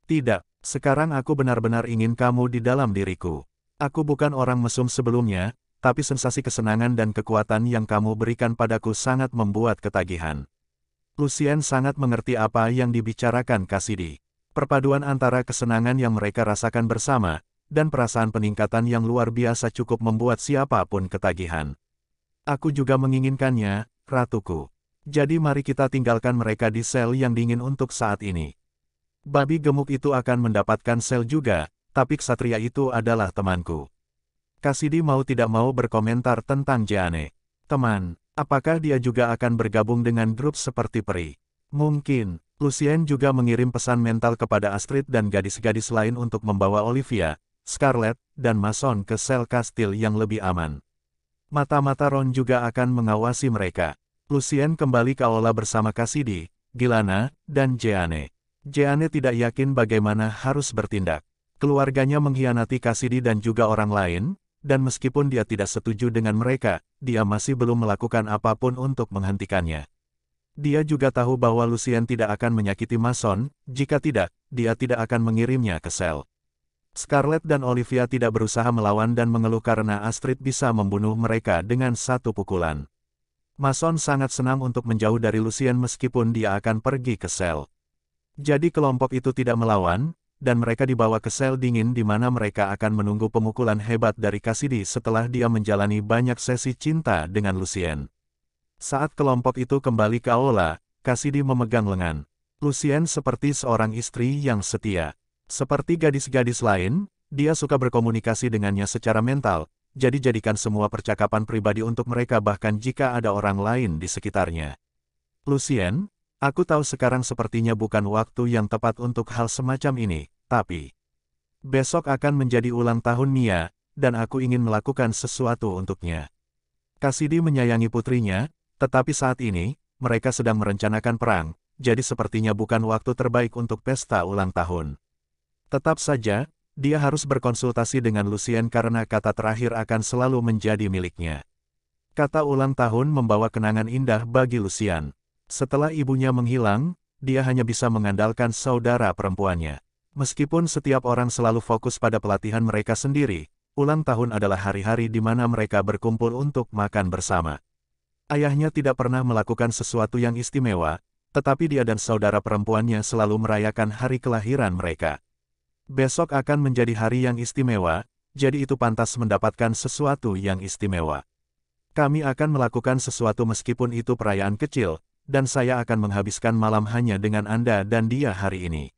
Tidak, sekarang aku benar-benar ingin kamu di dalam diriku. Aku bukan orang mesum sebelumnya, tapi sensasi kesenangan dan kekuatan yang kamu berikan padaku sangat membuat ketagihan. Lucien sangat mengerti apa yang dibicarakan Kasidi. Perpaduan antara kesenangan yang mereka rasakan bersama, dan perasaan peningkatan yang luar biasa cukup membuat siapapun ketagihan. Aku juga menginginkannya, ratuku. Jadi mari kita tinggalkan mereka di sel yang dingin untuk saat ini. Babi gemuk itu akan mendapatkan sel juga, tapi ksatria itu adalah temanku. Kasidi mau tidak mau berkomentar tentang Jane. Teman, apakah dia juga akan bergabung dengan grup seperti peri? Mungkin, Lucien juga mengirim pesan mental kepada Astrid dan gadis-gadis lain untuk membawa Olivia, Scarlett, dan Mason ke sel kastil yang lebih aman. Mata-mata Ron juga akan mengawasi mereka. Lucien kembali ke aula bersama Cassidy, Gilana, dan Jeanne. Jeanne tidak yakin bagaimana harus bertindak. Keluarganya mengkhianati Cassidy dan juga orang lain, dan meskipun dia tidak setuju dengan mereka, dia masih belum melakukan apapun untuk menghentikannya. Dia juga tahu bahwa Lucien tidak akan menyakiti Mason, jika tidak, dia tidak akan mengirimnya ke sel. Scarlett dan Olivia tidak berusaha melawan dan mengeluh karena Astrid bisa membunuh mereka dengan satu pukulan. Mason sangat senang untuk menjauh dari Lucien meskipun dia akan pergi ke sel. Jadi kelompok itu tidak melawan, dan mereka dibawa ke sel dingin di mana mereka akan menunggu pemukulan hebat dari Cassidy setelah dia menjalani banyak sesi cinta dengan Lucien. Saat kelompok itu kembali ke aula, Kasidi memegang lengan. Lucien seperti seorang istri yang setia. Seperti gadis-gadis lain, dia suka berkomunikasi dengannya secara mental, jadi jadikan semua percakapan pribadi untuk mereka bahkan jika ada orang lain di sekitarnya. Lucien, aku tahu sekarang sepertinya bukan waktu yang tepat untuk hal semacam ini, tapi... Besok akan menjadi ulang tahun Mia, dan aku ingin melakukan sesuatu untuknya. Kasidi menyayangi putrinya, tetapi saat ini, mereka sedang merencanakan perang, jadi sepertinya bukan waktu terbaik untuk pesta ulang tahun. Tetap saja, dia harus berkonsultasi dengan Lucien karena kata terakhir akan selalu menjadi miliknya. Kata ulang tahun membawa kenangan indah bagi Lucian. Setelah ibunya menghilang, dia hanya bisa mengandalkan saudara perempuannya. Meskipun setiap orang selalu fokus pada pelatihan mereka sendiri, ulang tahun adalah hari-hari di mana mereka berkumpul untuk makan bersama. Ayahnya tidak pernah melakukan sesuatu yang istimewa, tetapi dia dan saudara perempuannya selalu merayakan hari kelahiran mereka. Besok akan menjadi hari yang istimewa, jadi itu pantas mendapatkan sesuatu yang istimewa. Kami akan melakukan sesuatu meskipun itu perayaan kecil, dan saya akan menghabiskan malam hanya dengan Anda dan dia hari ini.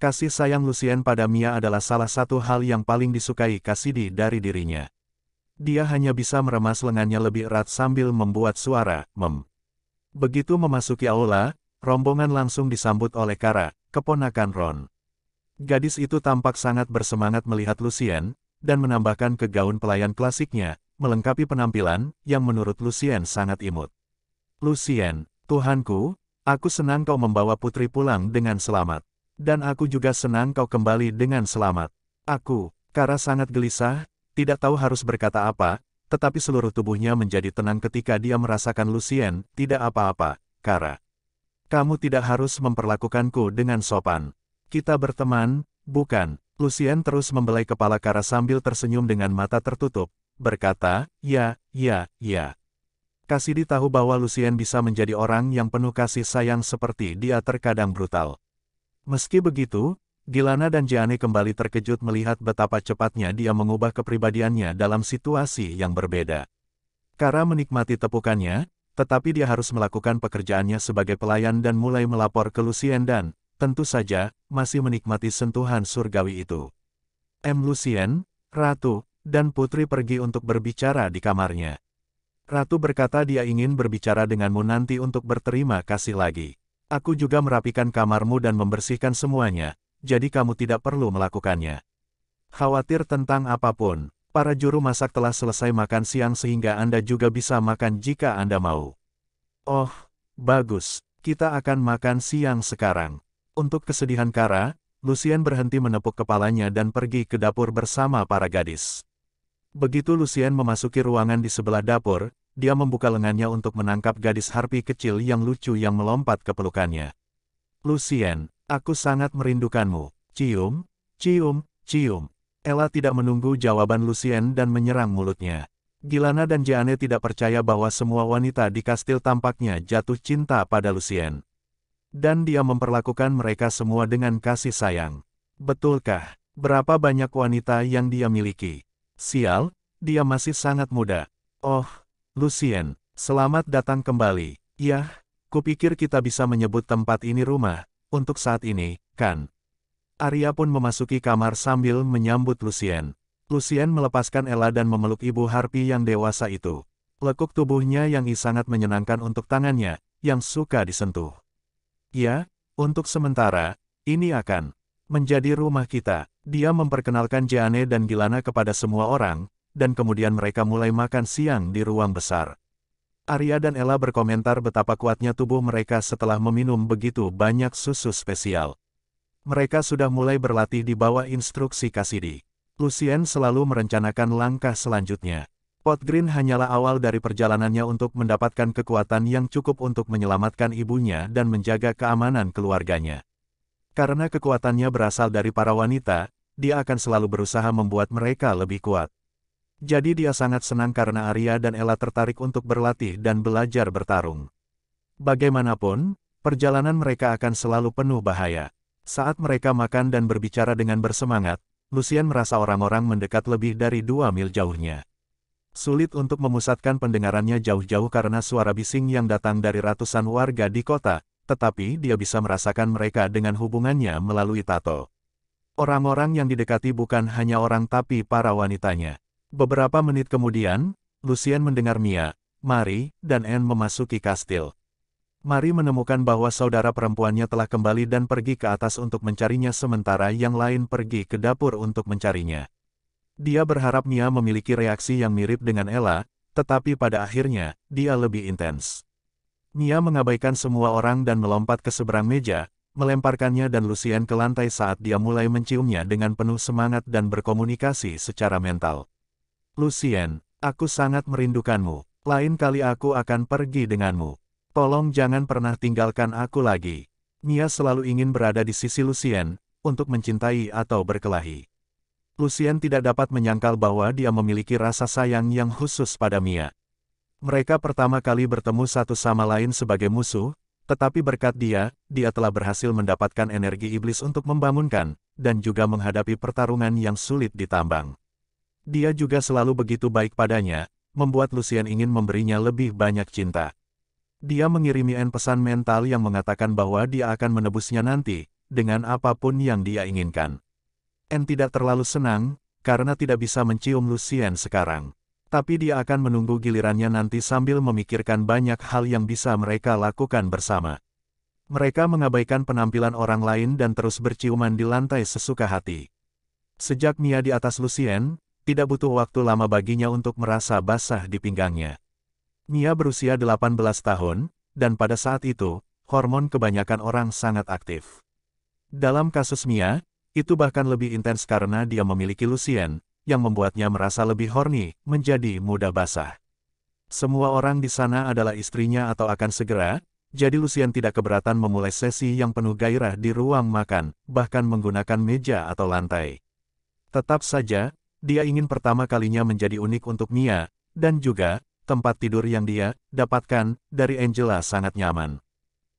Kasih sayang Lucien pada Mia adalah salah satu hal yang paling disukai Kasidi dari dirinya. Dia hanya bisa meremas lengannya lebih erat sambil membuat suara, mem. Begitu memasuki aula, rombongan langsung disambut oleh Kara, keponakan Ron. Gadis itu tampak sangat bersemangat melihat Lucien, dan menambahkan ke gaun pelayan klasiknya, melengkapi penampilan, yang menurut Lucien sangat imut. Lucien, Tuhanku, aku senang kau membawa putri pulang dengan selamat. Dan aku juga senang kau kembali dengan selamat. Aku, Kara sangat gelisah, tidak tahu harus berkata apa, tetapi seluruh tubuhnya menjadi tenang ketika dia merasakan Lucien, tidak apa-apa, Kara. Kamu tidak harus memperlakukanku dengan sopan. Kita berteman, bukan? Lucien terus membelai kepala Kara sambil tersenyum dengan mata tertutup, berkata, ya, ya, ya. Kasidi tahu bahwa Lucien bisa menjadi orang yang penuh kasih sayang seperti dia terkadang brutal. Meski begitu, Dilana dan Jane kembali terkejut melihat betapa cepatnya dia mengubah kepribadiannya dalam situasi yang berbeda. Kara menikmati tepukannya, tetapi dia harus melakukan pekerjaannya sebagai pelayan dan mulai melapor ke Lucien dan, tentu saja, masih menikmati sentuhan surgawi itu. M. Lucien, Ratu, dan Putri pergi untuk berbicara di kamarnya. Ratu berkata dia ingin berbicara denganmu nanti untuk berterima kasih lagi. Aku juga merapikan kamarmu dan membersihkan semuanya, jadi kamu tidak perlu melakukannya. Khawatir tentang apapun, para juru masak telah selesai makan siang sehingga Anda juga bisa makan jika Anda mau. Oh, bagus, kita akan makan siang sekarang. Untuk kesedihan Kara, Lucien berhenti menepuk kepalanya dan pergi ke dapur bersama para gadis. Begitu Lucien memasuki ruangan di sebelah dapur, dia membuka lengannya untuk menangkap gadis harpi kecil yang lucu yang melompat ke pelukannya. Lucien, Aku sangat merindukanmu. Cium, cium, cium. Ella tidak menunggu jawaban Lucien dan menyerang mulutnya. Gilana dan Jeanne tidak percaya bahwa semua wanita di kastil tampaknya jatuh cinta pada Lucien. Dan dia memperlakukan mereka semua dengan kasih sayang. Betulkah, berapa banyak wanita yang dia miliki? Sial, dia masih sangat muda. Oh, Lucien, selamat datang kembali. Yah, kupikir kita bisa menyebut tempat ini rumah, untuk saat ini, kan? Arya pun memasuki kamar sambil menyambut Lucien. Lucien melepaskan Ella dan memeluk ibu Harpy yang dewasa itu. Lekuk tubuhnya yang sangat menyenangkan untuk tangannya, yang suka disentuh. Ya, untuk sementara, ini akan menjadi rumah kita. Dia memperkenalkan Jane dan Gilana kepada semua orang, dan kemudian mereka mulai makan siang di ruang besar. Arya dan Ella berkomentar betapa kuatnya tubuh mereka setelah meminum begitu banyak susu spesial. Mereka sudah mulai berlatih di bawah instruksi Kasidi. Lucien selalu merencanakan langkah selanjutnya. Pot Green hanyalah awal dari perjalanannya untuk mendapatkan kekuatan yang cukup untuk menyelamatkan ibunya dan menjaga keamanan keluarganya. Karena kekuatannya berasal dari para wanita, dia akan selalu berusaha membuat mereka lebih kuat. Jadi dia sangat senang karena Arya dan Ella tertarik untuk berlatih dan belajar bertarung. Bagaimanapun, perjalanan mereka akan selalu penuh bahaya. Saat mereka makan dan berbicara dengan bersemangat, Lucian merasa orang-orang mendekat lebih dari dua mil jauhnya. Sulit untuk memusatkan pendengarannya jauh-jauh karena suara bising yang datang dari ratusan warga di kota, tetapi dia bisa merasakan mereka dengan hubungannya melalui tato. Orang-orang yang didekati bukan hanya orang tapi para wanitanya. Beberapa menit kemudian, Lucien mendengar Mia, Mari, dan Anne memasuki kastil. Mari menemukan bahwa saudara perempuannya telah kembali dan pergi ke atas untuk mencarinya sementara yang lain pergi ke dapur untuk mencarinya. Dia berharap Mia memiliki reaksi yang mirip dengan Ella, tetapi pada akhirnya, dia lebih intens. Mia mengabaikan semua orang dan melompat ke seberang meja, melemparkannya dan Lucien ke lantai saat dia mulai menciumnya dengan penuh semangat dan berkomunikasi secara mental. Lucien, aku sangat merindukanmu. Lain kali aku akan pergi denganmu. Tolong jangan pernah tinggalkan aku lagi. Mia selalu ingin berada di sisi Lucien, untuk mencintai atau berkelahi. Lucien tidak dapat menyangkal bahwa dia memiliki rasa sayang yang khusus pada Mia. Mereka pertama kali bertemu satu sama lain sebagai musuh, tetapi berkat dia, dia telah berhasil mendapatkan energi iblis untuk membangunkan, dan juga menghadapi pertarungan yang sulit ditambang. Dia juga selalu begitu baik padanya, membuat Lucien ingin memberinya lebih banyak cinta. Dia mengirimi Anne pesan mental yang mengatakan bahwa dia akan menebusnya nanti, dengan apapun yang dia inginkan. N tidak terlalu senang, karena tidak bisa mencium Lucien sekarang. Tapi dia akan menunggu gilirannya nanti sambil memikirkan banyak hal yang bisa mereka lakukan bersama. Mereka mengabaikan penampilan orang lain dan terus berciuman di lantai sesuka hati. Sejak Mia di atas Lucien, tidak butuh waktu lama baginya untuk merasa basah di pinggangnya. Mia berusia 18 tahun, dan pada saat itu, hormon kebanyakan orang sangat aktif. Dalam kasus Mia, itu bahkan lebih intens karena dia memiliki Lucien, yang membuatnya merasa lebih horny, menjadi mudah basah. Semua orang di sana adalah istrinya atau akan segera, jadi Lucien tidak keberatan memulai sesi yang penuh gairah di ruang makan, bahkan menggunakan meja atau lantai. Tetap saja, dia ingin pertama kalinya menjadi unik untuk Mia, dan juga, tempat tidur yang dia dapatkan dari Angela sangat nyaman.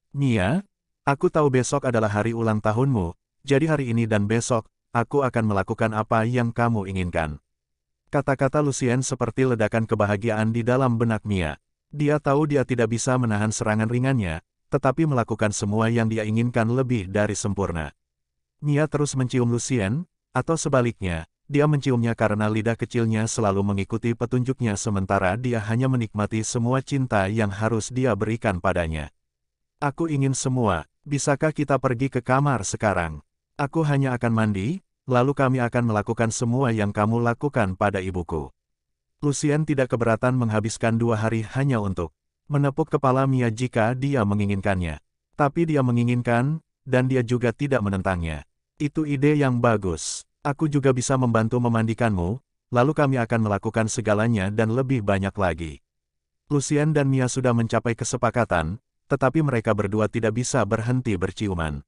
Mia, aku tahu besok adalah hari ulang tahunmu, jadi hari ini dan besok, aku akan melakukan apa yang kamu inginkan. Kata-kata Lucien seperti ledakan kebahagiaan di dalam benak Mia. Dia tahu dia tidak bisa menahan serangan ringannya, tetapi melakukan semua yang dia inginkan lebih dari sempurna. Mia terus mencium Lucien, atau sebaliknya, dia menciumnya karena lidah kecilnya selalu mengikuti petunjuknya sementara dia hanya menikmati semua cinta yang harus dia berikan padanya. Aku ingin semua, bisakah kita pergi ke kamar sekarang? Aku hanya akan mandi, lalu kami akan melakukan semua yang kamu lakukan pada ibuku. Lucien tidak keberatan menghabiskan dua hari hanya untuk menepuk kepala Mia jika dia menginginkannya. Tapi dia menginginkan, dan dia juga tidak menentangnya. Itu ide yang bagus aku juga bisa membantu memandikanmu, lalu kami akan melakukan segalanya dan lebih banyak lagi. Lucien dan Mia sudah mencapai kesepakatan, tetapi mereka berdua tidak bisa berhenti berciuman.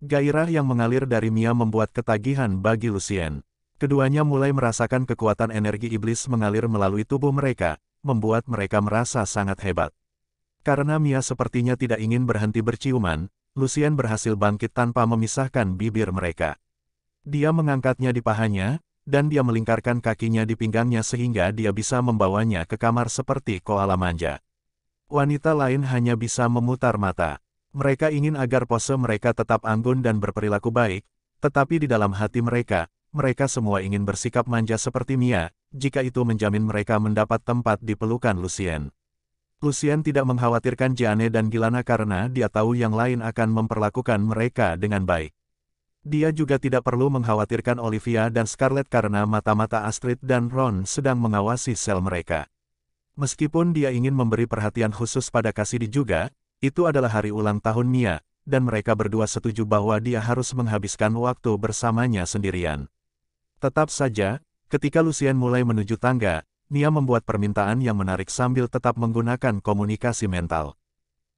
Gairah yang mengalir dari Mia membuat ketagihan bagi Lucien. Keduanya mulai merasakan kekuatan energi iblis mengalir melalui tubuh mereka, membuat mereka merasa sangat hebat. Karena Mia sepertinya tidak ingin berhenti berciuman, Lucien berhasil bangkit tanpa memisahkan bibir mereka. Dia mengangkatnya di pahanya, dan dia melingkarkan kakinya di pinggangnya sehingga dia bisa membawanya ke kamar seperti koala manja. Wanita lain hanya bisa memutar mata. Mereka ingin agar pose mereka tetap anggun dan berperilaku baik, tetapi di dalam hati mereka, mereka semua ingin bersikap manja seperti Mia, jika itu menjamin mereka mendapat tempat di pelukan Lucien. Lucien tidak mengkhawatirkan Jane dan Gilana karena dia tahu yang lain akan memperlakukan mereka dengan baik. Dia juga tidak perlu mengkhawatirkan Olivia dan Scarlett karena mata-mata Astrid dan Ron sedang mengawasi sel mereka. Meskipun dia ingin memberi perhatian khusus pada Cassidy juga, itu adalah hari ulang tahun Mia, dan mereka berdua setuju bahwa dia harus menghabiskan waktu bersamanya sendirian. Tetap saja, ketika Lucien mulai menuju tangga, Mia membuat permintaan yang menarik sambil tetap menggunakan komunikasi mental.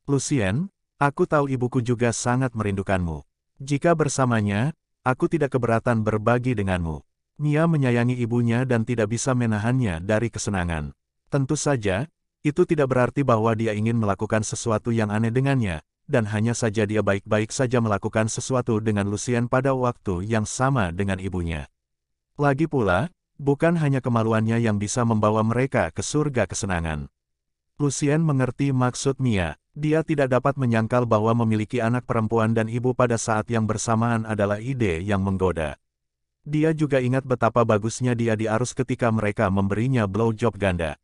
Lucien, aku tahu ibuku juga sangat merindukanmu. Jika bersamanya, aku tidak keberatan berbagi denganmu. Mia menyayangi ibunya dan tidak bisa menahannya dari kesenangan. Tentu saja, itu tidak berarti bahwa dia ingin melakukan sesuatu yang aneh dengannya, dan hanya saja dia baik-baik saja melakukan sesuatu dengan Lucien pada waktu yang sama dengan ibunya. Lagi pula, bukan hanya kemaluannya yang bisa membawa mereka ke surga kesenangan. Lucien mengerti maksud Mia, dia tidak dapat menyangkal bahwa memiliki anak perempuan dan ibu pada saat yang bersamaan adalah ide yang menggoda. Dia juga ingat betapa bagusnya dia di arus ketika mereka memberinya blowjob ganda.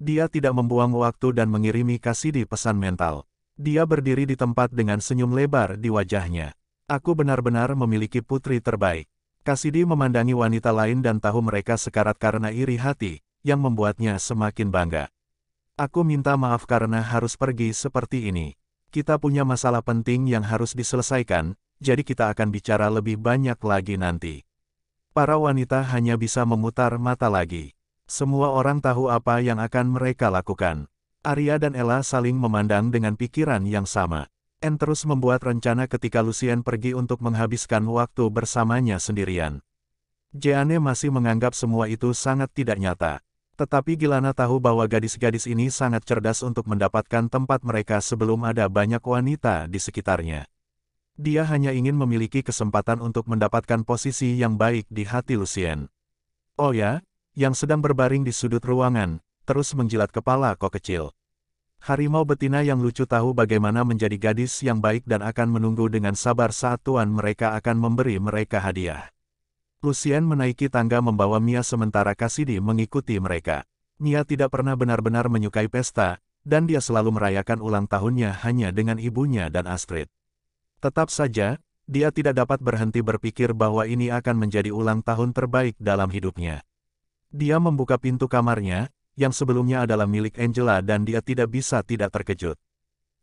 Dia tidak membuang waktu dan mengirimi Cassidy pesan mental. Dia berdiri di tempat dengan senyum lebar di wajahnya. Aku benar-benar memiliki putri terbaik. Kasidi memandangi wanita lain dan tahu mereka sekarat karena iri hati, yang membuatnya semakin bangga. Aku minta maaf karena harus pergi seperti ini. Kita punya masalah penting yang harus diselesaikan, jadi kita akan bicara lebih banyak lagi nanti. Para wanita hanya bisa memutar mata lagi. Semua orang tahu apa yang akan mereka lakukan. Arya dan Ella saling memandang dengan pikiran yang sama. En terus membuat rencana ketika Lucien pergi untuk menghabiskan waktu bersamanya sendirian. Jeanne masih menganggap semua itu sangat tidak nyata. Tetapi Gilana tahu bahwa gadis-gadis ini sangat cerdas untuk mendapatkan tempat mereka sebelum ada banyak wanita di sekitarnya. Dia hanya ingin memiliki kesempatan untuk mendapatkan posisi yang baik di hati Lucien. Oh ya, yang sedang berbaring di sudut ruangan, terus menjilat kepala kok kecil. Harimau betina yang lucu tahu bagaimana menjadi gadis yang baik dan akan menunggu dengan sabar saat tuan mereka akan memberi mereka hadiah. Lucien menaiki tangga membawa Mia sementara Cassidy mengikuti mereka. Mia tidak pernah benar-benar menyukai pesta, dan dia selalu merayakan ulang tahunnya hanya dengan ibunya dan Astrid. Tetap saja, dia tidak dapat berhenti berpikir bahwa ini akan menjadi ulang tahun terbaik dalam hidupnya. Dia membuka pintu kamarnya, yang sebelumnya adalah milik Angela dan dia tidak bisa tidak terkejut.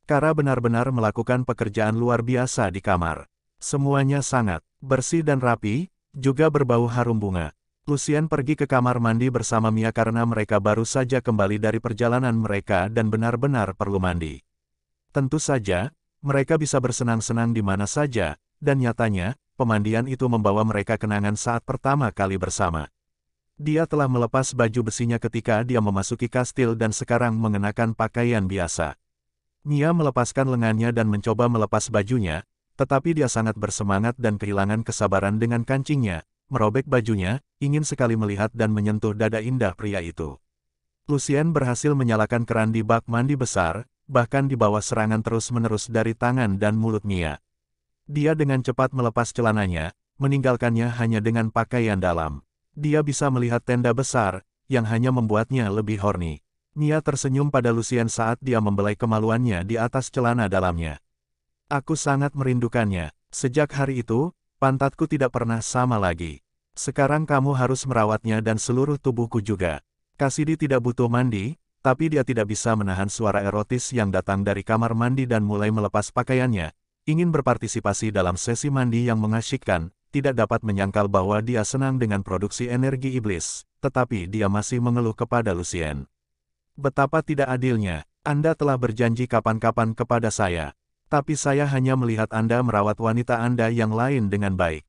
Kara benar-benar melakukan pekerjaan luar biasa di kamar. Semuanya sangat bersih dan rapi, juga berbau harum bunga. Lucian pergi ke kamar mandi bersama Mia karena mereka baru saja kembali dari perjalanan mereka dan benar-benar perlu mandi. Tentu saja, mereka bisa bersenang-senang di mana saja, dan nyatanya, pemandian itu membawa mereka kenangan saat pertama kali bersama. Dia telah melepas baju besinya ketika dia memasuki kastil dan sekarang mengenakan pakaian biasa. Mia melepaskan lengannya dan mencoba melepas bajunya, tetapi dia sangat bersemangat dan kehilangan kesabaran dengan kancingnya, merobek bajunya, ingin sekali melihat dan menyentuh dada indah pria itu. Lucien berhasil menyalakan keran di bak mandi besar, bahkan di bawah serangan terus-menerus dari tangan dan mulut Mia. Dia dengan cepat melepas celananya, meninggalkannya hanya dengan pakaian dalam. Dia bisa melihat tenda besar, yang hanya membuatnya lebih horny. Mia tersenyum pada Lucien saat dia membelai kemaluannya di atas celana dalamnya. Aku sangat merindukannya. Sejak hari itu, pantatku tidak pernah sama lagi. Sekarang kamu harus merawatnya dan seluruh tubuhku juga. Kasidi tidak butuh mandi, tapi dia tidak bisa menahan suara erotis yang datang dari kamar mandi dan mulai melepas pakaiannya. Ingin berpartisipasi dalam sesi mandi yang mengasyikkan, tidak dapat menyangkal bahwa dia senang dengan produksi energi iblis, tetapi dia masih mengeluh kepada Lucien. Betapa tidak adilnya, Anda telah berjanji kapan-kapan kepada saya, tapi saya hanya melihat Anda merawat wanita Anda yang lain dengan baik.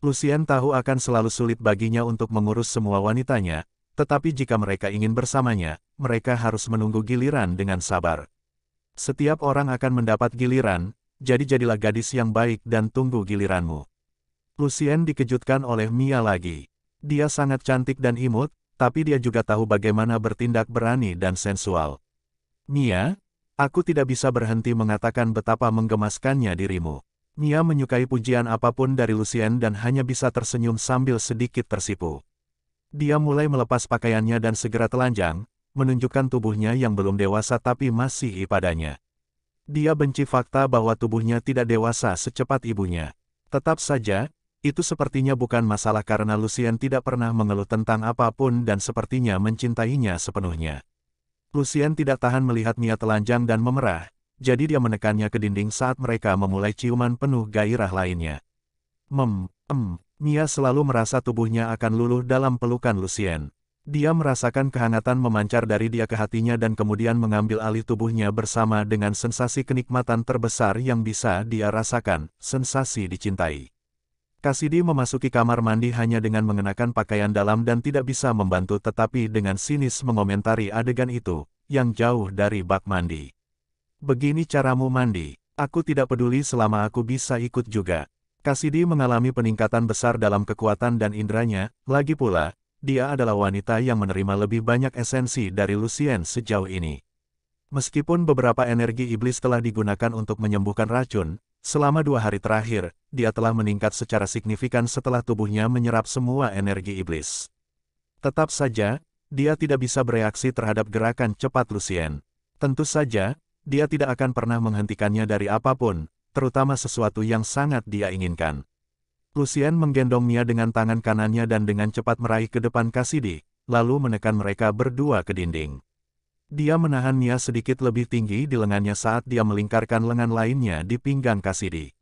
Lucien tahu akan selalu sulit baginya untuk mengurus semua wanitanya, tetapi jika mereka ingin bersamanya, mereka harus menunggu giliran dengan sabar. Setiap orang akan mendapat giliran, jadi jadilah gadis yang baik dan tunggu giliranmu. Lucien dikejutkan oleh Mia lagi. Dia sangat cantik dan imut, tapi dia juga tahu bagaimana bertindak berani dan sensual. Mia, Aku tidak bisa berhenti mengatakan betapa menggemaskannya dirimu. Mia menyukai pujian apapun dari Lucien dan hanya bisa tersenyum sambil sedikit tersipu. Dia mulai melepas pakaiannya dan segera telanjang, menunjukkan tubuhnya yang belum dewasa tapi masih padanya. Dia benci fakta bahwa tubuhnya tidak dewasa secepat ibunya. Tetap saja, itu sepertinya bukan masalah karena Lucien tidak pernah mengeluh tentang apapun dan sepertinya mencintainya sepenuhnya. Lucien tidak tahan melihat Mia telanjang dan memerah, jadi dia menekannya ke dinding saat mereka memulai ciuman penuh gairah lainnya. Mem, em, Mia selalu merasa tubuhnya akan luluh dalam pelukan Lucien. Dia merasakan kehangatan memancar dari dia ke hatinya dan kemudian mengambil alih tubuhnya bersama dengan sensasi kenikmatan terbesar yang bisa dia rasakan, sensasi dicintai. Kasidi memasuki kamar mandi hanya dengan mengenakan pakaian dalam dan tidak bisa membantu tetapi dengan sinis mengomentari adegan itu, yang jauh dari bak mandi. Begini caramu mandi, aku tidak peduli selama aku bisa ikut juga. Kasidi mengalami peningkatan besar dalam kekuatan dan indranya, lagi pula, dia adalah wanita yang menerima lebih banyak esensi dari Lucien sejauh ini. Meskipun beberapa energi iblis telah digunakan untuk menyembuhkan racun, Selama dua hari terakhir, dia telah meningkat secara signifikan setelah tubuhnya menyerap semua energi iblis. Tetap saja, dia tidak bisa bereaksi terhadap gerakan cepat Lucien. Tentu saja, dia tidak akan pernah menghentikannya dari apapun, terutama sesuatu yang sangat dia inginkan. Lucien menggendong Mia dengan tangan kanannya dan dengan cepat meraih ke depan Cassidy, lalu menekan mereka berdua ke dinding. Dia menahannya sedikit lebih tinggi di lengannya saat dia melingkarkan lengan lainnya di pinggang Kasidi.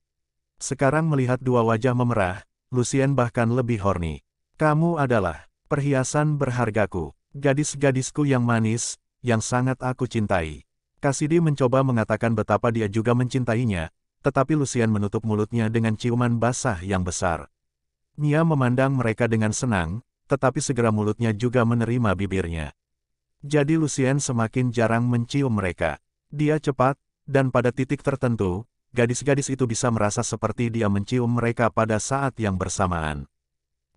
Sekarang melihat dua wajah memerah, Lucien bahkan lebih horny. Kamu adalah perhiasan berhargaku, gadis-gadisku yang manis, yang sangat aku cintai. Kasidi mencoba mengatakan betapa dia juga mencintainya, tetapi Lucien menutup mulutnya dengan ciuman basah yang besar. Nia memandang mereka dengan senang, tetapi segera mulutnya juga menerima bibirnya. Jadi Lucien semakin jarang mencium mereka. Dia cepat, dan pada titik tertentu, gadis-gadis itu bisa merasa seperti dia mencium mereka pada saat yang bersamaan.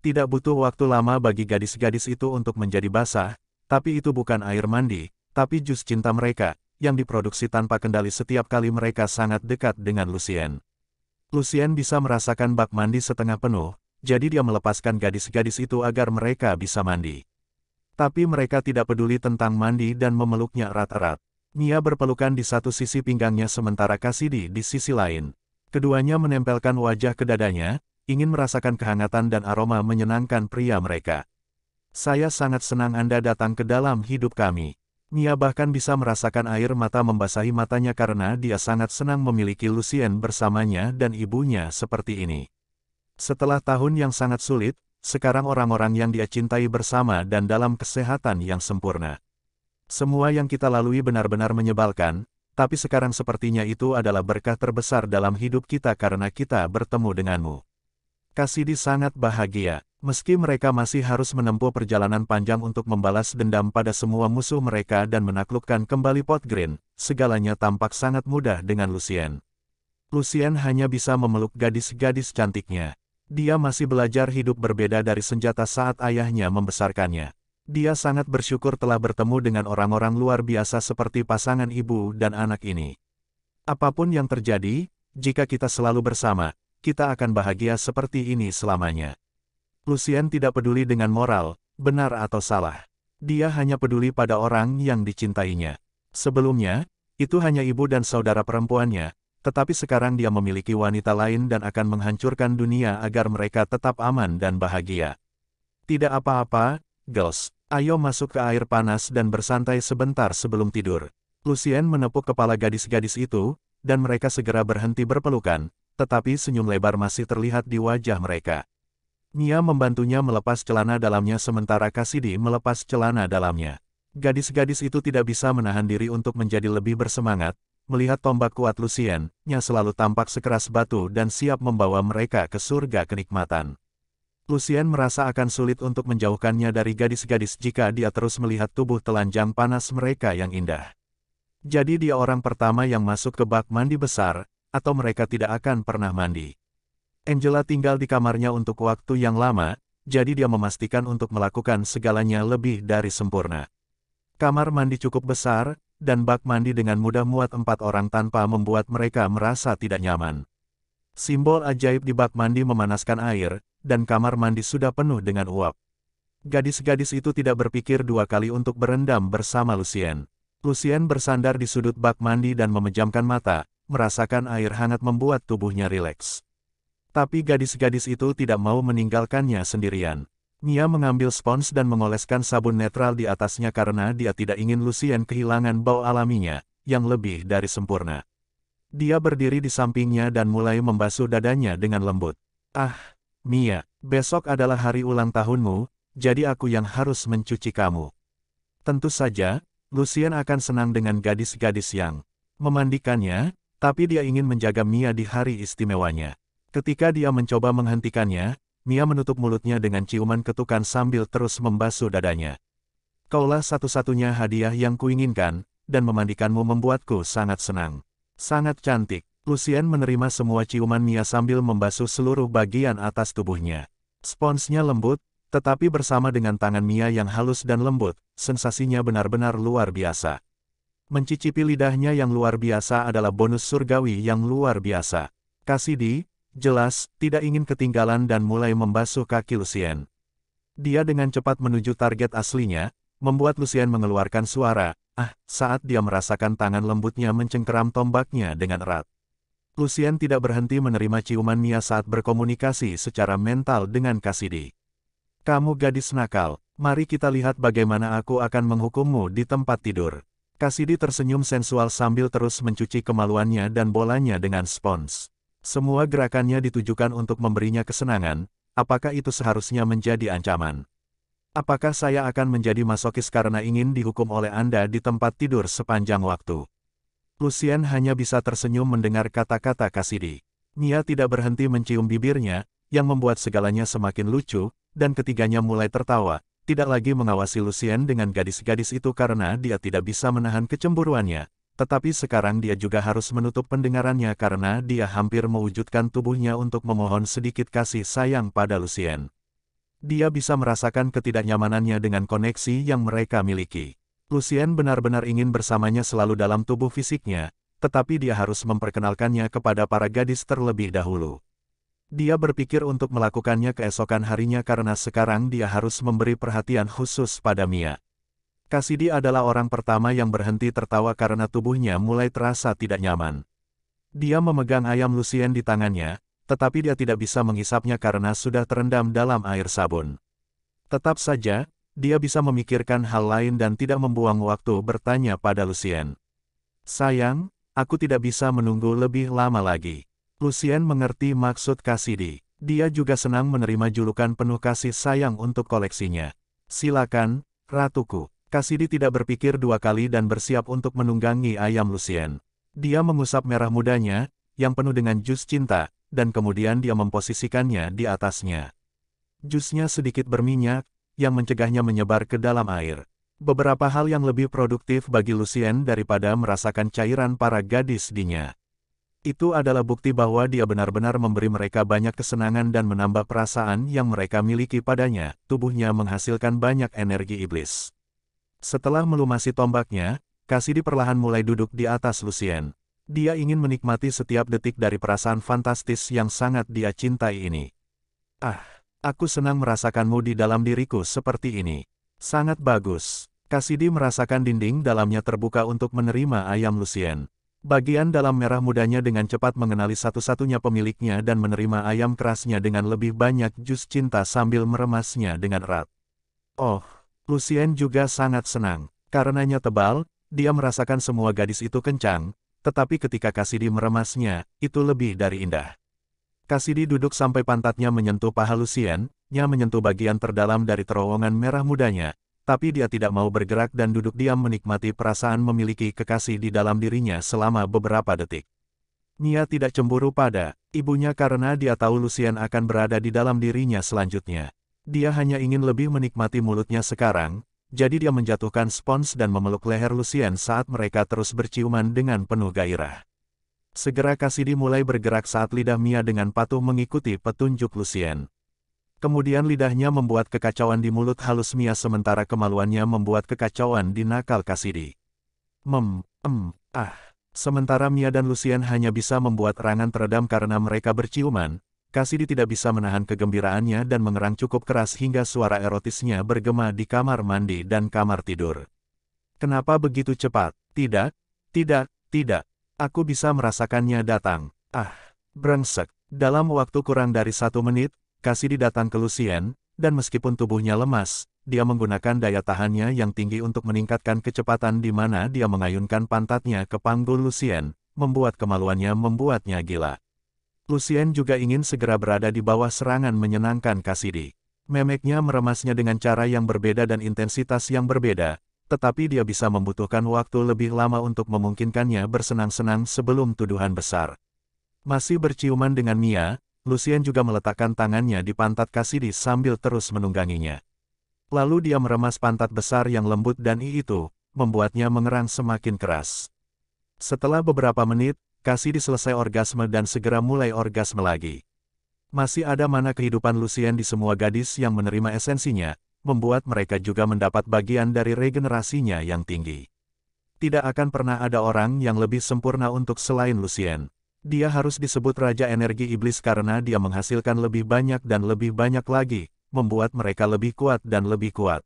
Tidak butuh waktu lama bagi gadis-gadis itu untuk menjadi basah, tapi itu bukan air mandi, tapi jus cinta mereka, yang diproduksi tanpa kendali setiap kali mereka sangat dekat dengan Lucien. Lucien bisa merasakan bak mandi setengah penuh, jadi dia melepaskan gadis-gadis itu agar mereka bisa mandi. Tapi mereka tidak peduli tentang Mandi dan memeluknya erat-erat. Mia berpelukan di satu sisi pinggangnya sementara Kasidi di sisi lain. Keduanya menempelkan wajah ke dadanya, ingin merasakan kehangatan dan aroma menyenangkan pria mereka. Saya sangat senang Anda datang ke dalam hidup kami. Mia bahkan bisa merasakan air mata membasahi matanya karena dia sangat senang memiliki Lucien bersamanya dan ibunya seperti ini. Setelah tahun yang sangat sulit, sekarang orang-orang yang dia cintai bersama dan dalam kesehatan yang sempurna. Semua yang kita lalui benar-benar menyebalkan, tapi sekarang sepertinya itu adalah berkah terbesar dalam hidup kita karena kita bertemu denganmu. Kasidi sangat bahagia, meski mereka masih harus menempuh perjalanan panjang untuk membalas dendam pada semua musuh mereka dan menaklukkan kembali Pot Green, segalanya tampak sangat mudah dengan Lucien. Lucien hanya bisa memeluk gadis-gadis cantiknya. Dia masih belajar hidup berbeda dari senjata saat ayahnya membesarkannya. Dia sangat bersyukur telah bertemu dengan orang-orang luar biasa seperti pasangan ibu dan anak ini. Apapun yang terjadi, jika kita selalu bersama, kita akan bahagia seperti ini selamanya. Lucien tidak peduli dengan moral, benar atau salah. Dia hanya peduli pada orang yang dicintainya. Sebelumnya, itu hanya ibu dan saudara perempuannya, tetapi sekarang dia memiliki wanita lain dan akan menghancurkan dunia agar mereka tetap aman dan bahagia. Tidak apa-apa, girls. Ayo masuk ke air panas dan bersantai sebentar sebelum tidur. Lucien menepuk kepala gadis-gadis itu, dan mereka segera berhenti berpelukan, tetapi senyum lebar masih terlihat di wajah mereka. Nia membantunya melepas celana dalamnya sementara Cassidy melepas celana dalamnya. Gadis-gadis itu tidak bisa menahan diri untuk menjadi lebih bersemangat, melihat tombak kuat Lucien, nya selalu tampak sekeras batu dan siap membawa mereka ke surga kenikmatan. Lucien merasa akan sulit untuk menjauhkannya dari gadis-gadis jika dia terus melihat tubuh telanjang panas mereka yang indah. Jadi dia orang pertama yang masuk ke bak mandi besar, atau mereka tidak akan pernah mandi. Angela tinggal di kamarnya untuk waktu yang lama, jadi dia memastikan untuk melakukan segalanya lebih dari sempurna. Kamar mandi cukup besar, dan bak mandi dengan mudah muat empat orang tanpa membuat mereka merasa tidak nyaman. Simbol ajaib di bak mandi memanaskan air, dan kamar mandi sudah penuh dengan uap. Gadis-gadis itu tidak berpikir dua kali untuk berendam bersama Lucien. Lucien bersandar di sudut bak mandi dan memejamkan mata, merasakan air hangat membuat tubuhnya rileks. Tapi gadis-gadis itu tidak mau meninggalkannya sendirian. Nia mengambil spons dan mengoleskan sabun netral di atasnya karena dia tidak ingin Lucien kehilangan bau alaminya, yang lebih dari sempurna. Dia berdiri di sampingnya dan mulai membasuh dadanya dengan lembut. Ah, Mia, besok adalah hari ulang tahunmu, jadi aku yang harus mencuci kamu. Tentu saja, Lucien akan senang dengan gadis-gadis yang memandikannya, tapi dia ingin menjaga Mia di hari istimewanya. Ketika dia mencoba menghentikannya, Mia menutup mulutnya dengan ciuman ketukan sambil terus membasuh dadanya. Kaulah satu-satunya hadiah yang kuinginkan, dan memandikanmu membuatku sangat senang. Sangat cantik. Lucien menerima semua ciuman Mia sambil membasuh seluruh bagian atas tubuhnya. Sponsnya lembut, tetapi bersama dengan tangan Mia yang halus dan lembut, sensasinya benar-benar luar biasa. Mencicipi lidahnya yang luar biasa adalah bonus surgawi yang luar biasa. kasih di. Jelas, tidak ingin ketinggalan dan mulai membasuh kaki Lucien. Dia dengan cepat menuju target aslinya, membuat Lucien mengeluarkan suara, ah, saat dia merasakan tangan lembutnya mencengkeram tombaknya dengan erat. Lucien tidak berhenti menerima ciuman Mia saat berkomunikasi secara mental dengan Kasidi. Kamu gadis nakal, mari kita lihat bagaimana aku akan menghukummu di tempat tidur. Kasidi tersenyum sensual sambil terus mencuci kemaluannya dan bolanya dengan spons. Semua gerakannya ditujukan untuk memberinya kesenangan, apakah itu seharusnya menjadi ancaman? Apakah saya akan menjadi masokis karena ingin dihukum oleh Anda di tempat tidur sepanjang waktu? Lucien hanya bisa tersenyum mendengar kata-kata Kasidi. Mia tidak berhenti mencium bibirnya, yang membuat segalanya semakin lucu, dan ketiganya mulai tertawa, tidak lagi mengawasi Lucien dengan gadis-gadis itu karena dia tidak bisa menahan kecemburuannya, tetapi sekarang dia juga harus menutup pendengarannya karena dia hampir mewujudkan tubuhnya untuk memohon sedikit kasih sayang pada Lucien. Dia bisa merasakan ketidaknyamanannya dengan koneksi yang mereka miliki. Lucien benar-benar ingin bersamanya selalu dalam tubuh fisiknya, tetapi dia harus memperkenalkannya kepada para gadis terlebih dahulu. Dia berpikir untuk melakukannya keesokan harinya karena sekarang dia harus memberi perhatian khusus pada Mia. Kasidi adalah orang pertama yang berhenti tertawa karena tubuhnya mulai terasa tidak nyaman. Dia memegang ayam Lucien di tangannya, tetapi dia tidak bisa menghisapnya karena sudah terendam dalam air sabun. Tetap saja, dia bisa memikirkan hal lain dan tidak membuang waktu bertanya pada Lucien. Sayang, aku tidak bisa menunggu lebih lama lagi. Lucien mengerti maksud Kasidi. Dia juga senang menerima julukan penuh kasih sayang untuk koleksinya. Silakan, ratuku. Kasidi tidak berpikir dua kali dan bersiap untuk menunggangi ayam Lucien. Dia mengusap merah mudanya, yang penuh dengan jus cinta, dan kemudian dia memposisikannya di atasnya. Jusnya sedikit berminyak, yang mencegahnya menyebar ke dalam air. Beberapa hal yang lebih produktif bagi Lucien daripada merasakan cairan para gadis dinya. Itu adalah bukti bahwa dia benar-benar memberi mereka banyak kesenangan dan menambah perasaan yang mereka miliki padanya, tubuhnya menghasilkan banyak energi iblis. Setelah melumasi tombaknya, Cassidy perlahan mulai duduk di atas Lucien. Dia ingin menikmati setiap detik dari perasaan fantastis yang sangat dia cintai ini. Ah, aku senang merasakanmu di dalam diriku seperti ini. Sangat bagus. Cassidy merasakan dinding dalamnya terbuka untuk menerima ayam Lucien. Bagian dalam merah mudanya dengan cepat mengenali satu-satunya pemiliknya dan menerima ayam kerasnya dengan lebih banyak jus cinta sambil meremasnya dengan erat. Oh, Lucien juga sangat senang. Karenanya tebal, dia merasakan semua gadis itu kencang, tetapi ketika Kasidi meremasnya, itu lebih dari indah. Kasidi duduk sampai pantatnya menyentuh paha Lucien, nya menyentuh bagian terdalam dari terowongan merah mudanya, tapi dia tidak mau bergerak dan duduk diam menikmati perasaan memiliki kekasih di dalam dirinya selama beberapa detik. Nia tidak cemburu pada ibunya karena dia tahu Lucien akan berada di dalam dirinya selanjutnya. Dia hanya ingin lebih menikmati mulutnya sekarang, jadi dia menjatuhkan spons dan memeluk leher Lucien saat mereka terus berciuman dengan penuh gairah. Segera Kasidi mulai bergerak saat lidah Mia dengan patuh mengikuti petunjuk Lucien. Kemudian lidahnya membuat kekacauan di mulut halus Mia sementara kemaluannya membuat kekacauan di nakal Kasidi. Mem, em, ah. Sementara Mia dan Lucien hanya bisa membuat rangan teredam karena mereka berciuman, Kasidi tidak bisa menahan kegembiraannya dan mengerang cukup keras hingga suara erotisnya bergema di kamar mandi dan kamar tidur. Kenapa begitu cepat? Tidak, tidak, tidak. Aku bisa merasakannya datang. Ah, brengsek. Dalam waktu kurang dari satu menit, Kasidi datang ke Lucien, dan meskipun tubuhnya lemas, dia menggunakan daya tahannya yang tinggi untuk meningkatkan kecepatan di mana dia mengayunkan pantatnya ke panggul Lucien, membuat kemaluannya membuatnya gila. Lucien juga ingin segera berada di bawah serangan menyenangkan Cassidy. Memeknya meremasnya dengan cara yang berbeda dan intensitas yang berbeda, tetapi dia bisa membutuhkan waktu lebih lama untuk memungkinkannya bersenang-senang sebelum tuduhan besar. Masih berciuman dengan Mia, Lucien juga meletakkan tangannya di pantat Cassidy sambil terus menungganginya. Lalu dia meremas pantat besar yang lembut dan itu, membuatnya mengerang semakin keras. Setelah beberapa menit, Kasih diselesai orgasme dan segera mulai orgasme lagi. Masih ada mana kehidupan Lucien di semua gadis yang menerima esensinya, membuat mereka juga mendapat bagian dari regenerasinya yang tinggi. Tidak akan pernah ada orang yang lebih sempurna untuk selain Lucien. Dia harus disebut Raja Energi Iblis karena dia menghasilkan lebih banyak dan lebih banyak lagi, membuat mereka lebih kuat dan lebih kuat.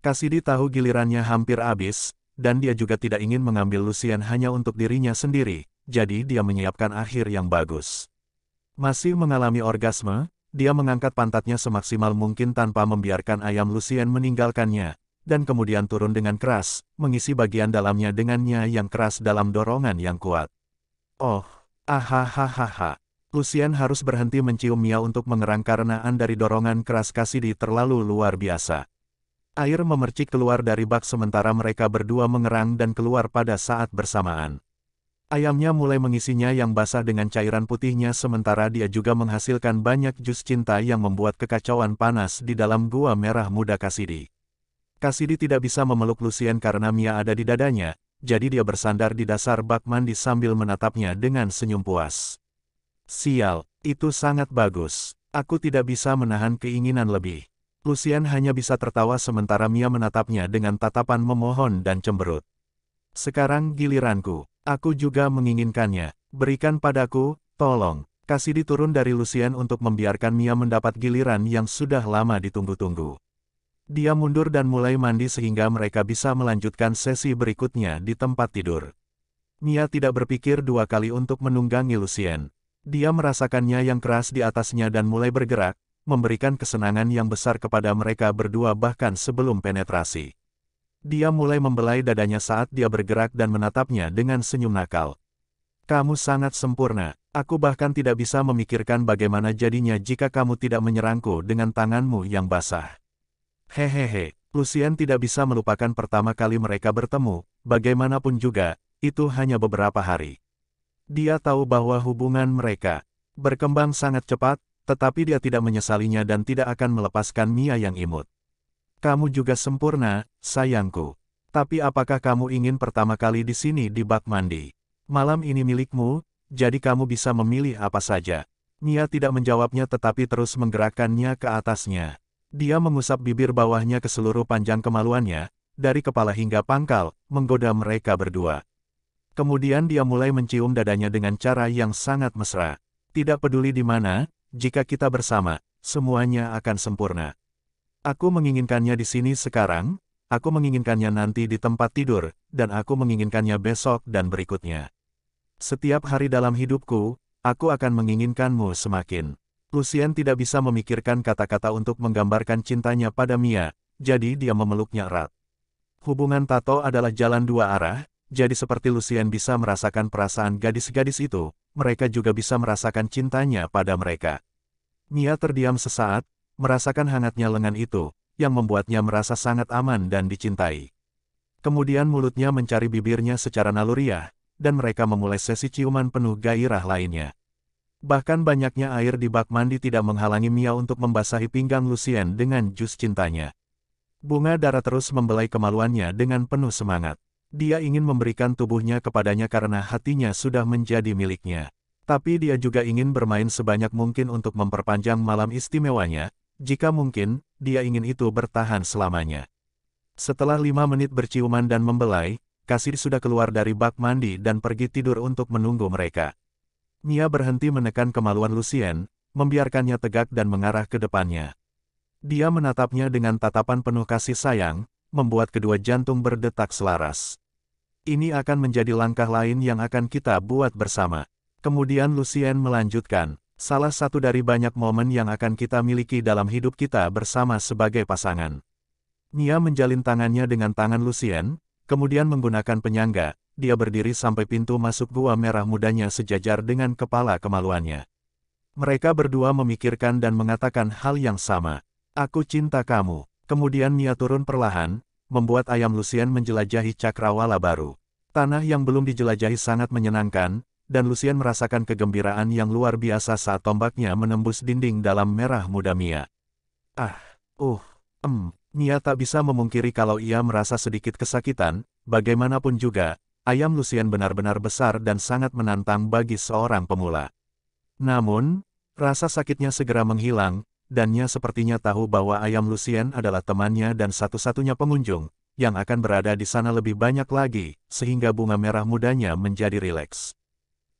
Kasidi tahu gilirannya hampir habis, dan dia juga tidak ingin mengambil Lucien hanya untuk dirinya sendiri, jadi dia menyiapkan akhir yang bagus. Masih mengalami orgasme, dia mengangkat pantatnya semaksimal mungkin tanpa membiarkan ayam Lucien meninggalkannya, dan kemudian turun dengan keras, mengisi bagian dalamnya dengannya yang keras dalam dorongan yang kuat. Oh, ahahahaha! Lucien harus berhenti mencium Mia untuk mengerang karena dari dorongan keras di terlalu luar biasa. Air memercik keluar dari bak sementara mereka berdua mengerang dan keluar pada saat bersamaan. Ayamnya mulai mengisinya yang basah dengan cairan putihnya sementara dia juga menghasilkan banyak jus cinta yang membuat kekacauan panas di dalam gua merah muda Kasidi. Kasidi tidak bisa memeluk Lucien karena Mia ada di dadanya, jadi dia bersandar di dasar bak mandi sambil menatapnya dengan senyum puas. Sial, itu sangat bagus. Aku tidak bisa menahan keinginan lebih. Lucien hanya bisa tertawa sementara Mia menatapnya dengan tatapan memohon dan cemberut. Sekarang giliranku, Aku juga menginginkannya. Berikan padaku, tolong. Kasih diturun dari Lucien untuk membiarkan Mia mendapat giliran yang sudah lama ditunggu-tunggu. Dia mundur dan mulai mandi sehingga mereka bisa melanjutkan sesi berikutnya di tempat tidur. Mia tidak berpikir dua kali untuk menunggangi Lucien. Dia merasakannya yang keras di atasnya dan mulai bergerak, memberikan kesenangan yang besar kepada mereka berdua bahkan sebelum penetrasi. Dia mulai membelai dadanya saat dia bergerak dan menatapnya dengan senyum nakal. Kamu sangat sempurna. Aku bahkan tidak bisa memikirkan bagaimana jadinya jika kamu tidak menyerangku dengan tanganmu yang basah. Hehehe, Lucien tidak bisa melupakan pertama kali mereka bertemu, bagaimanapun juga, itu hanya beberapa hari. Dia tahu bahwa hubungan mereka berkembang sangat cepat, tetapi dia tidak menyesalinya dan tidak akan melepaskan Mia yang imut. Kamu juga sempurna, sayangku. Tapi apakah kamu ingin pertama kali di sini di bak mandi? Malam ini milikmu, jadi kamu bisa memilih apa saja. Nia tidak menjawabnya tetapi terus menggerakkannya ke atasnya. Dia mengusap bibir bawahnya ke seluruh panjang kemaluannya, dari kepala hingga pangkal, menggoda mereka berdua. Kemudian dia mulai mencium dadanya dengan cara yang sangat mesra. Tidak peduli di mana, jika kita bersama, semuanya akan sempurna. Aku menginginkannya di sini sekarang, aku menginginkannya nanti di tempat tidur, dan aku menginginkannya besok dan berikutnya. Setiap hari dalam hidupku, aku akan menginginkanmu semakin. Lucien tidak bisa memikirkan kata-kata untuk menggambarkan cintanya pada Mia, jadi dia memeluknya erat. Hubungan Tato adalah jalan dua arah, jadi seperti Lucien bisa merasakan perasaan gadis-gadis itu, mereka juga bisa merasakan cintanya pada mereka. Mia terdiam sesaat, merasakan hangatnya lengan itu, yang membuatnya merasa sangat aman dan dicintai. Kemudian mulutnya mencari bibirnya secara naluriah, dan mereka memulai sesi ciuman penuh gairah lainnya. Bahkan banyaknya air di bak mandi tidak menghalangi Mia untuk membasahi pinggang Lucien dengan jus cintanya. Bunga darah terus membelai kemaluannya dengan penuh semangat. Dia ingin memberikan tubuhnya kepadanya karena hatinya sudah menjadi miliknya. Tapi dia juga ingin bermain sebanyak mungkin untuk memperpanjang malam istimewanya, jika mungkin, dia ingin itu bertahan selamanya. Setelah lima menit berciuman dan membelai, kasir sudah keluar dari bak mandi dan pergi tidur untuk menunggu mereka. Mia berhenti menekan kemaluan Lucien, membiarkannya tegak dan mengarah ke depannya. Dia menatapnya dengan tatapan penuh kasih sayang, membuat kedua jantung berdetak selaras. Ini akan menjadi langkah lain yang akan kita buat bersama. Kemudian Lucien melanjutkan, salah satu dari banyak momen yang akan kita miliki dalam hidup kita bersama sebagai pasangan. Nia menjalin tangannya dengan tangan Lucien, kemudian menggunakan penyangga, dia berdiri sampai pintu masuk gua merah mudanya sejajar dengan kepala kemaluannya. Mereka berdua memikirkan dan mengatakan hal yang sama. Aku cinta kamu. Kemudian Nia turun perlahan, membuat ayam Lucien menjelajahi cakrawala baru. Tanah yang belum dijelajahi sangat menyenangkan, dan Lucian merasakan kegembiraan yang luar biasa saat tombaknya menembus dinding dalam merah muda Mia. Ah, uh, em, um, Mia tak bisa memungkiri kalau ia merasa sedikit kesakitan, bagaimanapun juga, ayam Lucian benar-benar besar dan sangat menantang bagi seorang pemula. Namun, rasa sakitnya segera menghilang, dan sepertinya tahu bahwa ayam Lucien adalah temannya dan satu-satunya pengunjung, yang akan berada di sana lebih banyak lagi, sehingga bunga merah mudanya menjadi rileks.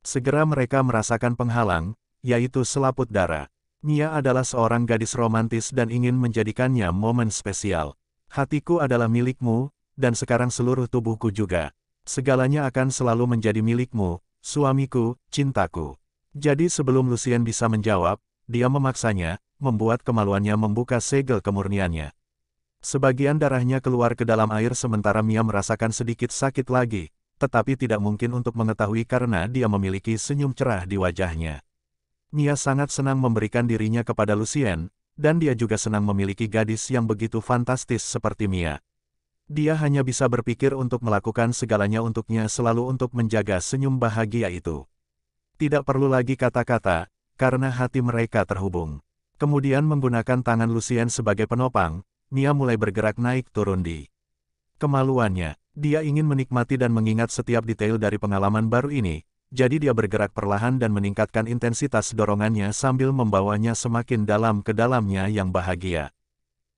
Segera mereka merasakan penghalang, yaitu selaput darah. Mia adalah seorang gadis romantis dan ingin menjadikannya momen spesial. Hatiku adalah milikmu, dan sekarang seluruh tubuhku juga. Segalanya akan selalu menjadi milikmu, suamiku, cintaku. Jadi sebelum Lucien bisa menjawab, dia memaksanya, membuat kemaluannya membuka segel kemurniannya. Sebagian darahnya keluar ke dalam air sementara Mia merasakan sedikit sakit lagi, tetapi tidak mungkin untuk mengetahui karena dia memiliki senyum cerah di wajahnya. Mia sangat senang memberikan dirinya kepada Lucien, dan dia juga senang memiliki gadis yang begitu fantastis seperti Mia. Dia hanya bisa berpikir untuk melakukan segalanya untuknya selalu untuk menjaga senyum bahagia itu. Tidak perlu lagi kata-kata, karena hati mereka terhubung. Kemudian menggunakan tangan Lucien sebagai penopang, Mia mulai bergerak naik turun di kemaluannya. Dia ingin menikmati dan mengingat setiap detail dari pengalaman baru ini, jadi dia bergerak perlahan dan meningkatkan intensitas dorongannya sambil membawanya semakin dalam ke dalamnya yang bahagia.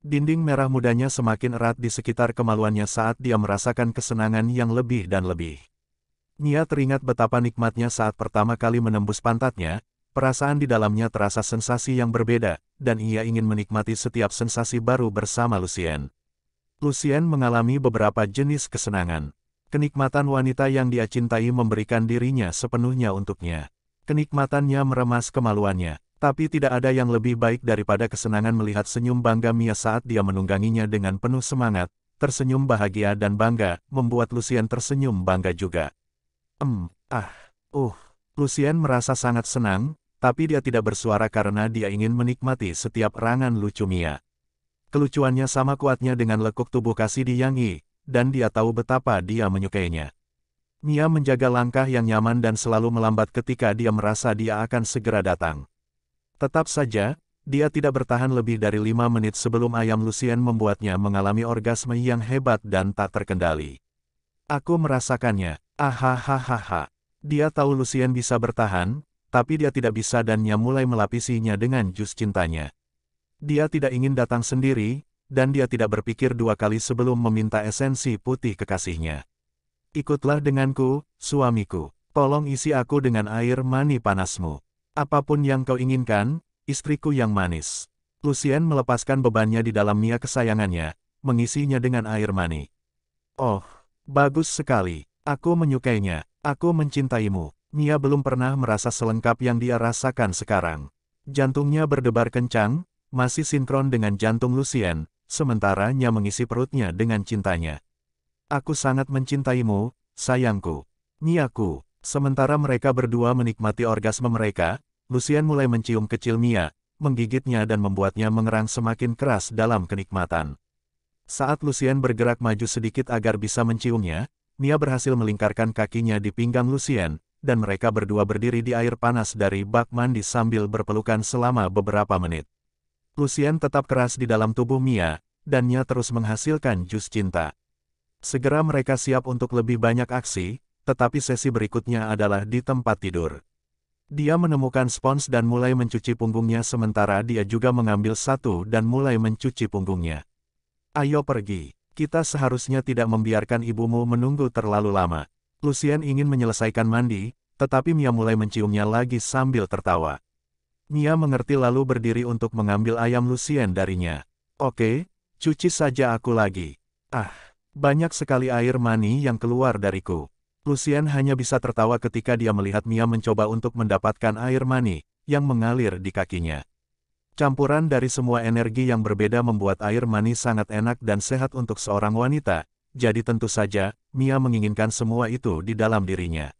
Dinding merah mudanya semakin erat di sekitar kemaluannya saat dia merasakan kesenangan yang lebih dan lebih. Nia teringat betapa nikmatnya saat pertama kali menembus pantatnya, perasaan di dalamnya terasa sensasi yang berbeda, dan ia ingin menikmati setiap sensasi baru bersama Lucien. Lucien mengalami beberapa jenis kesenangan. Kenikmatan wanita yang dia cintai memberikan dirinya sepenuhnya untuknya. Kenikmatannya meremas kemaluannya, tapi tidak ada yang lebih baik daripada kesenangan melihat senyum bangga Mia saat dia menungganginya dengan penuh semangat, tersenyum bahagia dan bangga, membuat Lucien tersenyum bangga juga. Em, ah, uh, Lucien merasa sangat senang, tapi dia tidak bersuara karena dia ingin menikmati setiap rangan lucu Mia. Kelucuannya sama kuatnya dengan lekuk tubuh Kasidi Yang Yi, dan dia tahu betapa dia menyukainya. Mia menjaga langkah yang nyaman dan selalu melambat ketika dia merasa dia akan segera datang. Tetap saja, dia tidak bertahan lebih dari lima menit sebelum ayam Lucien membuatnya mengalami orgasme yang hebat dan tak terkendali. Aku merasakannya, ahahaha. Dia tahu Lucien bisa bertahan, tapi dia tidak bisa dan mulai melapisinya dengan jus cintanya. Dia tidak ingin datang sendiri, dan dia tidak berpikir dua kali sebelum meminta esensi putih kekasihnya. Ikutlah denganku, suamiku. Tolong isi aku dengan air mani panasmu. Apapun yang kau inginkan, istriku yang manis. Lucien melepaskan bebannya di dalam Mia kesayangannya, mengisinya dengan air mani. Oh, bagus sekali. Aku menyukainya. Aku mencintaimu. Mia belum pernah merasa selengkap yang dia rasakan sekarang. Jantungnya berdebar kencang, masih sinkron dengan jantung Lucien, sementara Nya mengisi perutnya dengan cintanya. Aku sangat mencintaimu, sayangku. Miaku. Sementara mereka berdua menikmati orgasme mereka, Lucien mulai mencium kecil Mia, menggigitnya dan membuatnya mengerang semakin keras dalam kenikmatan. Saat Lucien bergerak maju sedikit agar bisa menciumnya, Mia berhasil melingkarkan kakinya di pinggang Lucien, dan mereka berdua berdiri di air panas dari bak mandi sambil berpelukan selama beberapa menit. Lucien tetap keras di dalam tubuh Mia, dan Nya terus menghasilkan jus cinta. Segera mereka siap untuk lebih banyak aksi, tetapi sesi berikutnya adalah di tempat tidur. Dia menemukan spons dan mulai mencuci punggungnya sementara dia juga mengambil satu dan mulai mencuci punggungnya. Ayo pergi, kita seharusnya tidak membiarkan ibumu menunggu terlalu lama. Lucien ingin menyelesaikan mandi, tetapi Mia mulai menciumnya lagi sambil tertawa. Mia mengerti lalu berdiri untuk mengambil ayam Lucien darinya. Oke, cuci saja aku lagi. Ah, banyak sekali air mani yang keluar dariku. Lucien hanya bisa tertawa ketika dia melihat Mia mencoba untuk mendapatkan air mani yang mengalir di kakinya. Campuran dari semua energi yang berbeda membuat air mani sangat enak dan sehat untuk seorang wanita, jadi tentu saja, Mia menginginkan semua itu di dalam dirinya.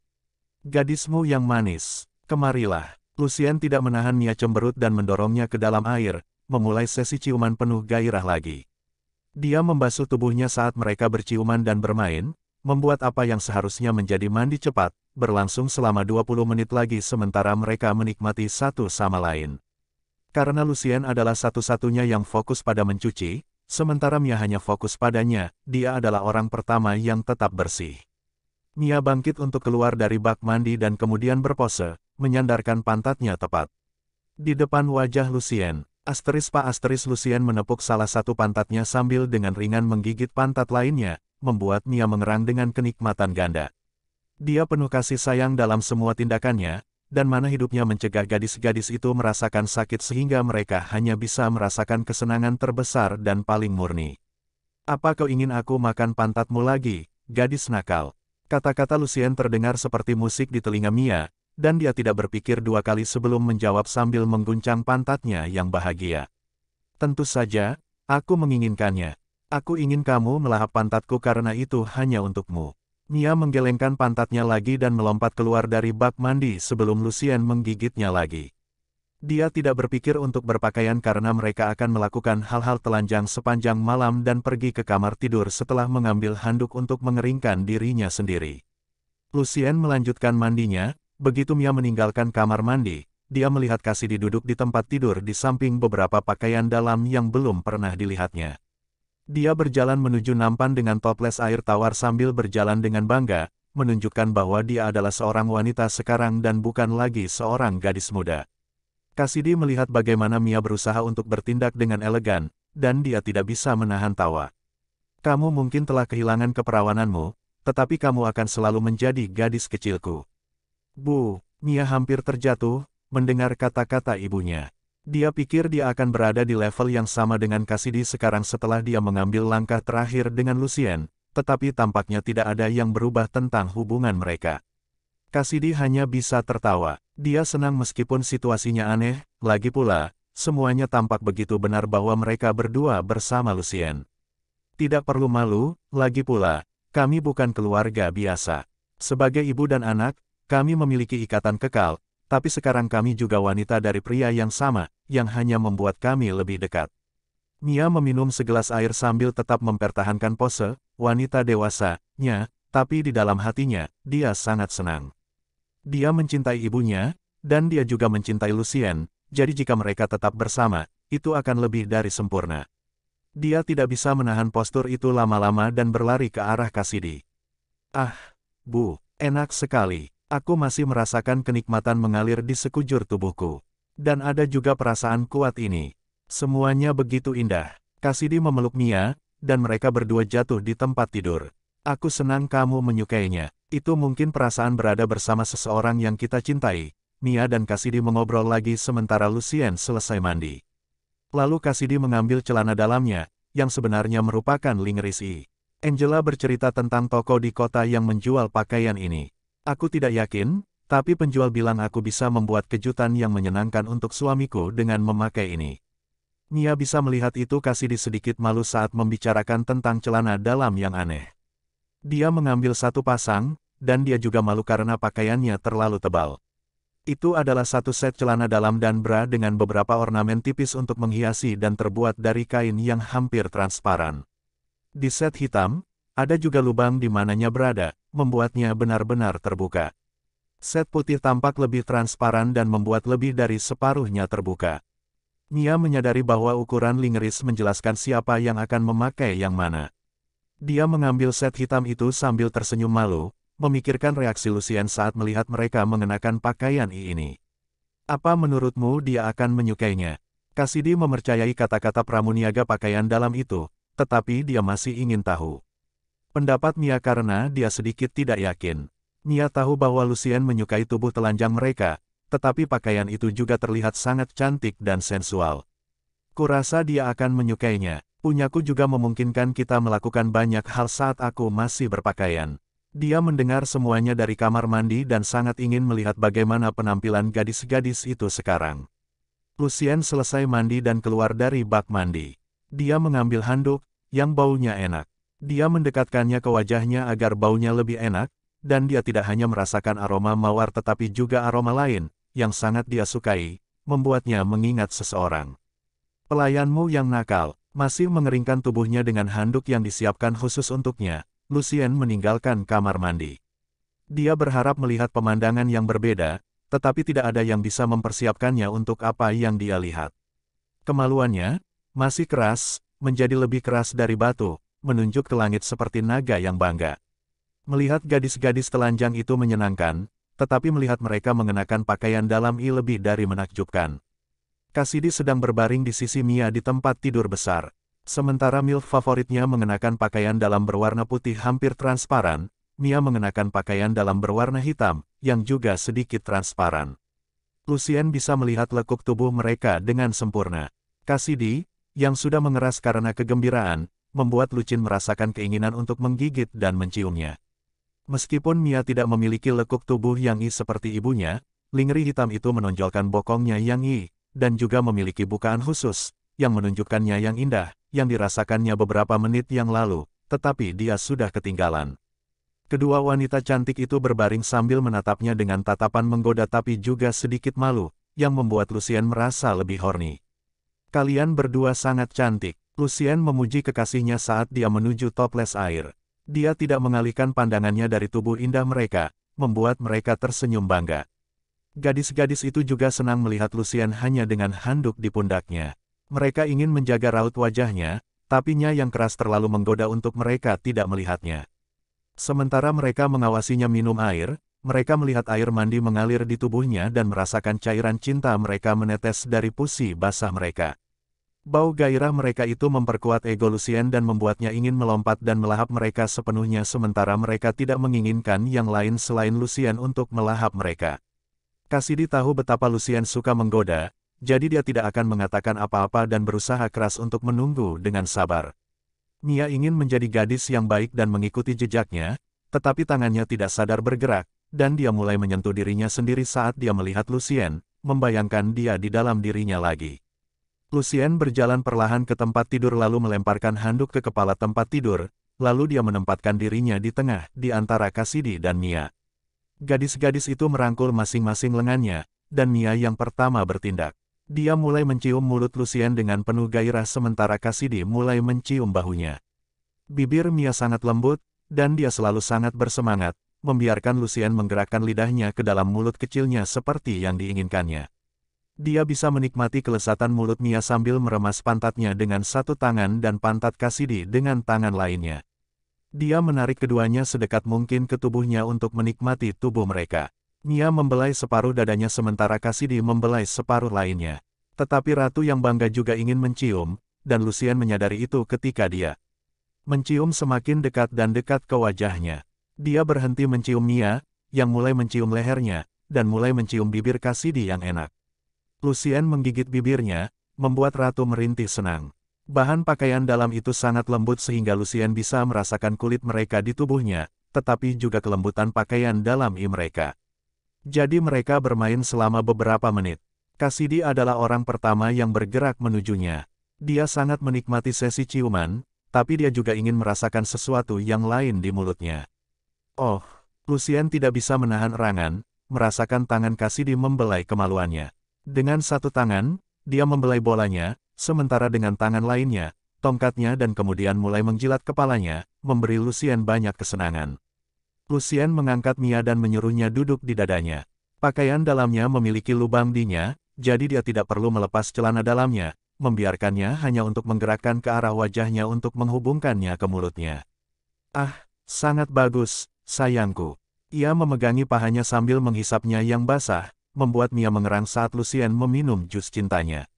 Gadismu yang manis, kemarilah. Lucien tidak menahan Nia cemberut dan mendorongnya ke dalam air, memulai sesi ciuman penuh gairah lagi. Dia membasuh tubuhnya saat mereka berciuman dan bermain, membuat apa yang seharusnya menjadi mandi cepat, berlangsung selama 20 menit lagi sementara mereka menikmati satu sama lain. Karena Lucien adalah satu-satunya yang fokus pada mencuci, sementara Mia hanya fokus padanya, dia adalah orang pertama yang tetap bersih. Nia bangkit untuk keluar dari bak mandi dan kemudian berpose, menyandarkan pantatnya tepat. Di depan wajah Lucien, asteris pa asteris Lucien menepuk salah satu pantatnya sambil dengan ringan menggigit pantat lainnya, membuat Nia mengerang dengan kenikmatan ganda. Dia penuh kasih sayang dalam semua tindakannya, dan mana hidupnya mencegah gadis-gadis itu merasakan sakit sehingga mereka hanya bisa merasakan kesenangan terbesar dan paling murni. Apa kau ingin aku makan pantatmu lagi, gadis nakal? Kata-kata Lucien terdengar seperti musik di telinga Mia, dan dia tidak berpikir dua kali sebelum menjawab sambil mengguncang pantatnya yang bahagia. Tentu saja, aku menginginkannya. Aku ingin kamu melahap pantatku karena itu hanya untukmu. Mia menggelengkan pantatnya lagi dan melompat keluar dari bak mandi sebelum Lucien menggigitnya lagi. Dia tidak berpikir untuk berpakaian karena mereka akan melakukan hal-hal telanjang sepanjang malam dan pergi ke kamar tidur setelah mengambil handuk untuk mengeringkan dirinya sendiri. Lucien melanjutkan mandinya, begitu Mia meninggalkan kamar mandi, dia melihat kasih duduk di tempat tidur di samping beberapa pakaian dalam yang belum pernah dilihatnya. Dia berjalan menuju nampan dengan toples air tawar sambil berjalan dengan bangga, menunjukkan bahwa dia adalah seorang wanita sekarang dan bukan lagi seorang gadis muda. Kasidi melihat bagaimana Mia berusaha untuk bertindak dengan elegan, dan dia tidak bisa menahan tawa. Kamu mungkin telah kehilangan keperawananmu, tetapi kamu akan selalu menjadi gadis kecilku. Bu, Mia hampir terjatuh, mendengar kata-kata ibunya. Dia pikir dia akan berada di level yang sama dengan Kasidi sekarang setelah dia mengambil langkah terakhir dengan Lucien, tetapi tampaknya tidak ada yang berubah tentang hubungan mereka. Kasidi hanya bisa tertawa. Dia senang meskipun situasinya aneh, lagi pula, semuanya tampak begitu benar bahwa mereka berdua bersama Lucien. Tidak perlu malu, lagi pula, kami bukan keluarga biasa. Sebagai ibu dan anak, kami memiliki ikatan kekal, tapi sekarang kami juga wanita dari pria yang sama, yang hanya membuat kami lebih dekat. Mia meminum segelas air sambil tetap mempertahankan pose, wanita dewasanya, tapi di dalam hatinya, dia sangat senang. Dia mencintai ibunya, dan dia juga mencintai Lucien, jadi jika mereka tetap bersama, itu akan lebih dari sempurna. Dia tidak bisa menahan postur itu lama-lama dan berlari ke arah Kasidi. Ah, Bu, enak sekali. Aku masih merasakan kenikmatan mengalir di sekujur tubuhku. Dan ada juga perasaan kuat ini. Semuanya begitu indah. Kasidi memeluk Mia, dan mereka berdua jatuh di tempat tidur. Aku senang kamu menyukainya. Itu mungkin perasaan berada bersama seseorang yang kita cintai. Mia dan Kasidi mengobrol lagi sementara Lucien selesai mandi. Lalu Kasidi mengambil celana dalamnya, yang sebenarnya merupakan lingerie Angela bercerita tentang toko di kota yang menjual pakaian ini. Aku tidak yakin, tapi penjual bilang aku bisa membuat kejutan yang menyenangkan untuk suamiku dengan memakai ini. Mia bisa melihat itu Kasidi sedikit malu saat membicarakan tentang celana dalam yang aneh. Dia mengambil satu pasang, dan dia juga malu karena pakaiannya terlalu tebal. Itu adalah satu set celana dalam dan bra dengan beberapa ornamen tipis untuk menghiasi dan terbuat dari kain yang hampir transparan. Di set hitam, ada juga lubang di mananya berada, membuatnya benar-benar terbuka. Set putih tampak lebih transparan dan membuat lebih dari separuhnya terbuka. Mia menyadari bahwa ukuran lingeris menjelaskan siapa yang akan memakai yang mana. Dia mengambil set hitam itu sambil tersenyum malu, memikirkan reaksi Lucien saat melihat mereka mengenakan pakaian ini. Apa menurutmu dia akan menyukainya? Kasidi memercayai kata-kata pramuniaga pakaian dalam itu, tetapi dia masih ingin tahu. Pendapat Mia karena dia sedikit tidak yakin. Mia tahu bahwa Lucien menyukai tubuh telanjang mereka, tetapi pakaian itu juga terlihat sangat cantik dan sensual. Kurasa dia akan menyukainya. Punyaku juga memungkinkan kita melakukan banyak hal saat aku masih berpakaian. Dia mendengar semuanya dari kamar mandi dan sangat ingin melihat bagaimana penampilan gadis-gadis itu sekarang. Lucien selesai mandi dan keluar dari bak mandi. Dia mengambil handuk, yang baunya enak. Dia mendekatkannya ke wajahnya agar baunya lebih enak, dan dia tidak hanya merasakan aroma mawar tetapi juga aroma lain, yang sangat dia sukai, membuatnya mengingat seseorang. Pelayanmu yang nakal, masih mengeringkan tubuhnya dengan handuk yang disiapkan khusus untuknya, Lucien meninggalkan kamar mandi. Dia berharap melihat pemandangan yang berbeda, tetapi tidak ada yang bisa mempersiapkannya untuk apa yang dia lihat. Kemaluannya, masih keras, menjadi lebih keras dari batu, menunjuk ke langit seperti naga yang bangga. Melihat gadis-gadis telanjang itu menyenangkan, tetapi melihat mereka mengenakan pakaian dalam i lebih dari menakjubkan. Kasidi sedang berbaring di sisi Mia di tempat tidur besar. Sementara MILF favoritnya mengenakan pakaian dalam berwarna putih hampir transparan, Mia mengenakan pakaian dalam berwarna hitam, yang juga sedikit transparan. Lucien bisa melihat lekuk tubuh mereka dengan sempurna. Cassidy, yang sudah mengeras karena kegembiraan, membuat Lucin merasakan keinginan untuk menggigit dan menciumnya. Meskipun Mia tidak memiliki lekuk tubuh yang i seperti ibunya, lingeri hitam itu menonjolkan bokongnya yang i, dan juga memiliki bukaan khusus, yang menunjukkannya yang indah, yang dirasakannya beberapa menit yang lalu, tetapi dia sudah ketinggalan. Kedua wanita cantik itu berbaring sambil menatapnya dengan tatapan menggoda tapi juga sedikit malu, yang membuat Lucien merasa lebih horny. Kalian berdua sangat cantik, Lucien memuji kekasihnya saat dia menuju toples air. Dia tidak mengalihkan pandangannya dari tubuh indah mereka, membuat mereka tersenyum bangga. Gadis-gadis itu juga senang melihat Lucien hanya dengan handuk di pundaknya. Mereka ingin menjaga raut wajahnya, tapi Nya yang keras terlalu menggoda untuk mereka tidak melihatnya. Sementara mereka mengawasinya minum air, mereka melihat air mandi mengalir di tubuhnya dan merasakan cairan cinta mereka menetes dari pusi basah mereka. Bau gairah mereka itu memperkuat ego Lucien dan membuatnya ingin melompat dan melahap mereka sepenuhnya sementara mereka tidak menginginkan yang lain selain Lucien untuk melahap mereka. Kasidi tahu betapa Lucien suka menggoda, jadi dia tidak akan mengatakan apa-apa dan berusaha keras untuk menunggu dengan sabar. Nia ingin menjadi gadis yang baik dan mengikuti jejaknya, tetapi tangannya tidak sadar bergerak, dan dia mulai menyentuh dirinya sendiri saat dia melihat Lucien, membayangkan dia di dalam dirinya lagi. Lucien berjalan perlahan ke tempat tidur lalu melemparkan handuk ke kepala tempat tidur, lalu dia menempatkan dirinya di tengah, di antara Kasidi dan Mia. Gadis-gadis itu merangkul masing-masing lengannya, dan Mia yang pertama bertindak. Dia mulai mencium mulut Lucien dengan penuh gairah sementara Cassidy mulai mencium bahunya. Bibir Mia sangat lembut, dan dia selalu sangat bersemangat, membiarkan Lucien menggerakkan lidahnya ke dalam mulut kecilnya seperti yang diinginkannya. Dia bisa menikmati kelesatan mulut Mia sambil meremas pantatnya dengan satu tangan dan pantat Cassidy dengan tangan lainnya. Dia menarik keduanya sedekat mungkin ke tubuhnya untuk menikmati tubuh mereka. Nia membelai separuh dadanya sementara Kasidi membelai separuh lainnya. Tetapi Ratu yang bangga juga ingin mencium, dan Lucien menyadari itu ketika dia mencium semakin dekat dan dekat ke wajahnya. Dia berhenti mencium Nia, yang mulai mencium lehernya, dan mulai mencium bibir Kasidi yang enak. Lucien menggigit bibirnya, membuat Ratu merintih senang. Bahan pakaian dalam itu sangat lembut sehingga Lucien bisa merasakan kulit mereka di tubuhnya, tetapi juga kelembutan pakaian dalam i mereka. Jadi mereka bermain selama beberapa menit. Kasidi adalah orang pertama yang bergerak menujunya. Dia sangat menikmati sesi ciuman, tapi dia juga ingin merasakan sesuatu yang lain di mulutnya. Oh, Lucien tidak bisa menahan erangan, merasakan tangan Kasidi membelai kemaluannya. Dengan satu tangan, dia membelai bolanya, sementara dengan tangan lainnya, tongkatnya dan kemudian mulai menjilat kepalanya, memberi Lucien banyak kesenangan. Lucien mengangkat Mia dan menyuruhnya duduk di dadanya. Pakaian dalamnya memiliki lubang dinya, jadi dia tidak perlu melepas celana dalamnya, membiarkannya hanya untuk menggerakkan ke arah wajahnya untuk menghubungkannya ke mulutnya. Ah, sangat bagus, sayangku. Ia memegangi pahanya sambil menghisapnya yang basah, membuat Mia mengerang saat Lucien meminum jus cintanya.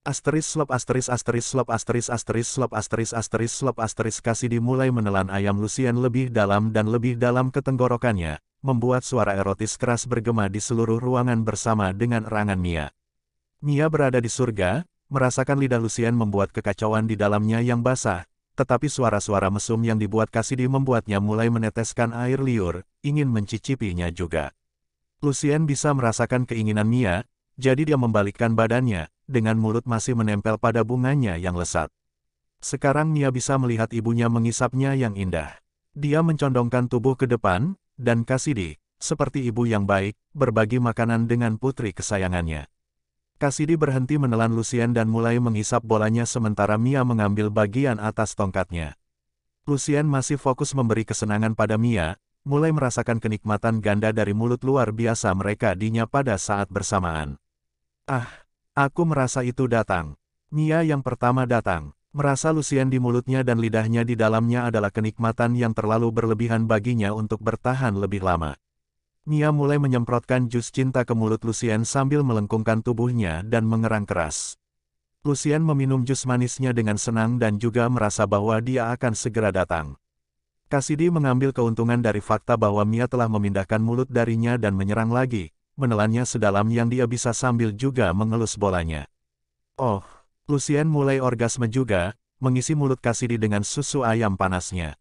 Asteris slop asteris asteris slop asteris asteris slop asteris asteris slop asteris Cassidy mulai menelan ayam Lucien lebih dalam dan lebih dalam ke tenggorokannya, membuat suara erotis keras bergema di seluruh ruangan bersama dengan erangan Mia. Mia berada di surga, merasakan lidah Lucien membuat kekacauan di dalamnya yang basah, tetapi suara-suara mesum yang dibuat Cassidy membuatnya mulai meneteskan air liur, ingin mencicipinya juga. Lucien bisa merasakan keinginan Mia, jadi dia membalikkan badannya, dengan mulut masih menempel pada bunganya yang lesat. Sekarang Mia bisa melihat ibunya mengisapnya yang indah. Dia mencondongkan tubuh ke depan, dan Kasidi, seperti ibu yang baik, berbagi makanan dengan putri kesayangannya. Kasidi berhenti menelan Lucien dan mulai menghisap bolanya sementara Mia mengambil bagian atas tongkatnya. Lucien masih fokus memberi kesenangan pada Mia, mulai merasakan kenikmatan ganda dari mulut luar biasa mereka dinya pada saat bersamaan. Ah, Aku merasa itu datang. Nia yang pertama datang, merasa Lucien di mulutnya dan lidahnya di dalamnya adalah kenikmatan yang terlalu berlebihan baginya untuk bertahan lebih lama. Nia mulai menyemprotkan jus cinta ke mulut Lucien sambil melengkungkan tubuhnya dan mengerang keras. Lucien meminum jus manisnya dengan senang dan juga merasa bahwa dia akan segera datang. Kasidi mengambil keuntungan dari fakta bahwa Mia telah memindahkan mulut darinya dan menyerang lagi, menelannya sedalam yang dia bisa sambil juga mengelus bolanya. Oh, Lucien mulai orgasme juga, mengisi mulut Kasidi dengan susu ayam panasnya.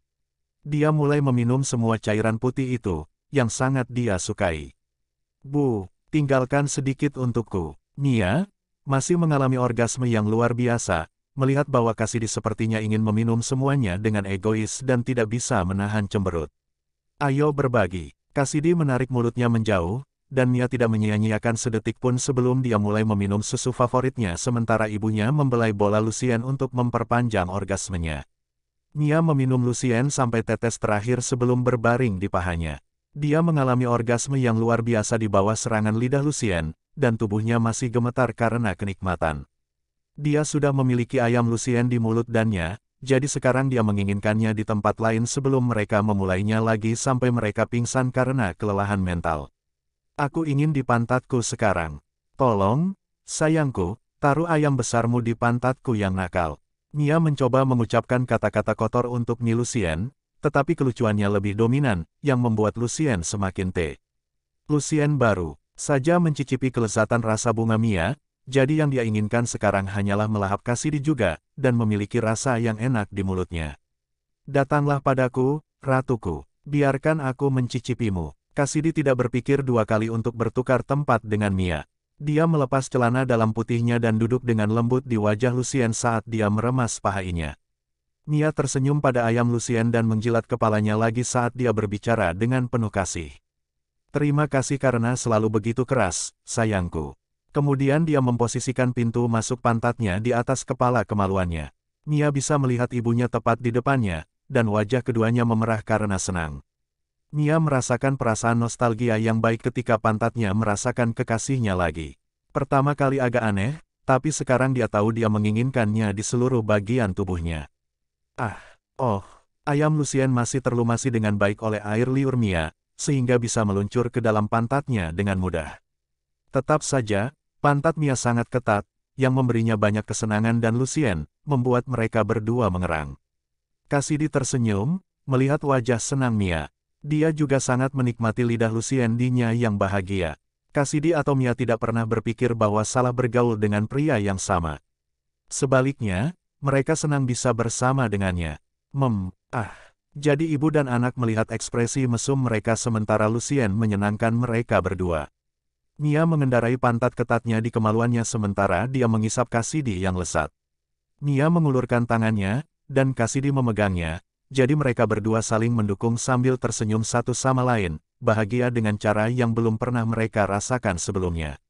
Dia mulai meminum semua cairan putih itu, yang sangat dia sukai. Bu, tinggalkan sedikit untukku. Mia masih mengalami orgasme yang luar biasa, melihat bahwa Kasidi sepertinya ingin meminum semuanya dengan egois dan tidak bisa menahan cemberut. Ayo berbagi. Kasidi menarik mulutnya menjauh, dan Nia tidak menyia-nyiakan sedetik pun sebelum dia mulai meminum susu favoritnya sementara ibunya membelai bola Lucien untuk memperpanjang orgasmenya. Nia meminum Lucien sampai tetes terakhir sebelum berbaring di pahanya. Dia mengalami orgasme yang luar biasa di bawah serangan lidah Lucien, dan tubuhnya masih gemetar karena kenikmatan. Dia sudah memiliki ayam Lucien di mulut dannya, jadi sekarang dia menginginkannya di tempat lain sebelum mereka memulainya lagi sampai mereka pingsan karena kelelahan mental. Aku ingin di pantatku sekarang. Tolong, sayangku, taruh ayam besarmu di pantatku yang nakal. Mia mencoba mengucapkan kata-kata kotor untuk Ni Lucien, tetapi kelucuannya lebih dominan, yang membuat Lucien semakin te. Lucien baru saja mencicipi kelezatan rasa bunga Mia, jadi yang dia inginkan sekarang hanyalah melahap kasih di juga, dan memiliki rasa yang enak di mulutnya. Datanglah padaku, ratuku, biarkan aku mencicipimu. Kasidi tidak berpikir dua kali untuk bertukar tempat dengan Mia. Dia melepas celana dalam putihnya dan duduk dengan lembut di wajah Lucien saat dia meremas pahainya. Mia tersenyum pada ayam Lucien dan menjilat kepalanya lagi saat dia berbicara dengan penuh kasih. Terima kasih karena selalu begitu keras, sayangku. Kemudian dia memposisikan pintu masuk pantatnya di atas kepala kemaluannya. Mia bisa melihat ibunya tepat di depannya, dan wajah keduanya memerah karena senang. Mia merasakan perasaan nostalgia yang baik ketika pantatnya merasakan kekasihnya lagi. Pertama kali agak aneh, tapi sekarang dia tahu dia menginginkannya di seluruh bagian tubuhnya. Ah, oh, ayam Lucien masih terlumasi dengan baik oleh air liur Mia, sehingga bisa meluncur ke dalam pantatnya dengan mudah. Tetap saja, pantat Mia sangat ketat, yang memberinya banyak kesenangan dan Lucien, membuat mereka berdua mengerang. Kasidi tersenyum, melihat wajah senang Mia, dia juga sangat menikmati lidah Lucien Dinya yang bahagia. Kasidi atau Mia tidak pernah berpikir bahwa salah bergaul dengan pria yang sama. Sebaliknya, mereka senang bisa bersama dengannya. Mem, ah. Jadi ibu dan anak melihat ekspresi mesum mereka sementara Lucien menyenangkan mereka berdua. Mia mengendarai pantat ketatnya di kemaluannya sementara dia mengisap Kasidi yang lesat. Mia mengulurkan tangannya, dan Kasidi memegangnya, jadi mereka berdua saling mendukung sambil tersenyum satu sama lain, bahagia dengan cara yang belum pernah mereka rasakan sebelumnya.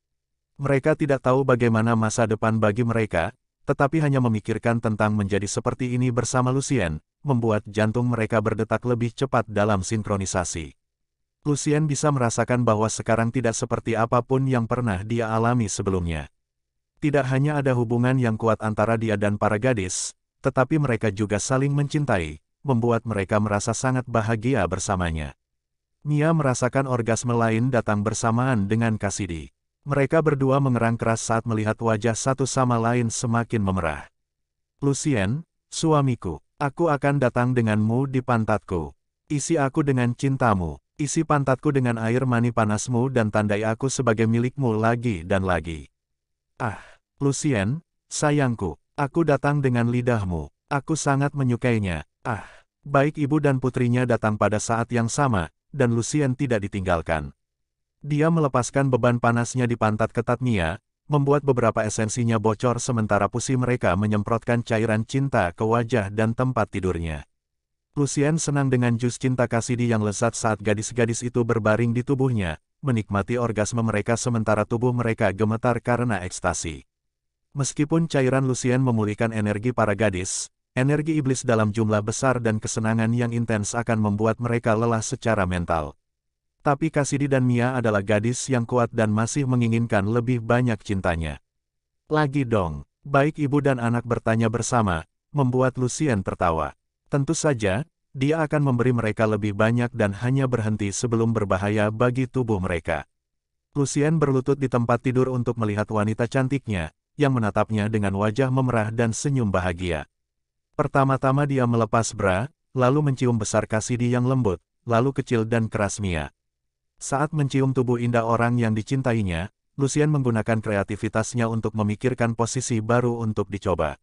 Mereka tidak tahu bagaimana masa depan bagi mereka, tetapi hanya memikirkan tentang menjadi seperti ini bersama Lucien, membuat jantung mereka berdetak lebih cepat dalam sinkronisasi. Lucien bisa merasakan bahwa sekarang tidak seperti apapun yang pernah dia alami sebelumnya. Tidak hanya ada hubungan yang kuat antara dia dan para gadis, tetapi mereka juga saling mencintai, membuat mereka merasa sangat bahagia bersamanya. Mia merasakan orgasme lain datang bersamaan dengan Kasidi. Mereka berdua mengerang keras saat melihat wajah satu sama lain semakin memerah. Lucien, suamiku, aku akan datang denganmu di pantatku. Isi aku dengan cintamu, isi pantatku dengan air mani panasmu dan tandai aku sebagai milikmu lagi dan lagi. Ah, Lucien, sayangku, aku datang dengan lidahmu, aku sangat menyukainya, Ah, baik ibu dan putrinya datang pada saat yang sama, dan Lucien tidak ditinggalkan. Dia melepaskan beban panasnya di pantat ketat Mia, membuat beberapa esensinya bocor sementara pusi mereka menyemprotkan cairan cinta ke wajah dan tempat tidurnya. Lucien senang dengan jus cinta Kasidi yang lezat saat gadis-gadis itu berbaring di tubuhnya, menikmati orgasme mereka sementara tubuh mereka gemetar karena ekstasi. Meskipun cairan Lucien memulihkan energi para gadis, Energi iblis dalam jumlah besar dan kesenangan yang intens akan membuat mereka lelah secara mental. Tapi Kasidi dan Mia adalah gadis yang kuat dan masih menginginkan lebih banyak cintanya. Lagi dong, baik ibu dan anak bertanya bersama, membuat Lucien tertawa. Tentu saja, dia akan memberi mereka lebih banyak dan hanya berhenti sebelum berbahaya bagi tubuh mereka. Lucien berlutut di tempat tidur untuk melihat wanita cantiknya, yang menatapnya dengan wajah memerah dan senyum bahagia. Pertama-tama dia melepas bra, lalu mencium besar kasidi yang lembut, lalu kecil dan keras Mia. Saat mencium tubuh indah orang yang dicintainya, Lucian menggunakan kreativitasnya untuk memikirkan posisi baru untuk dicoba.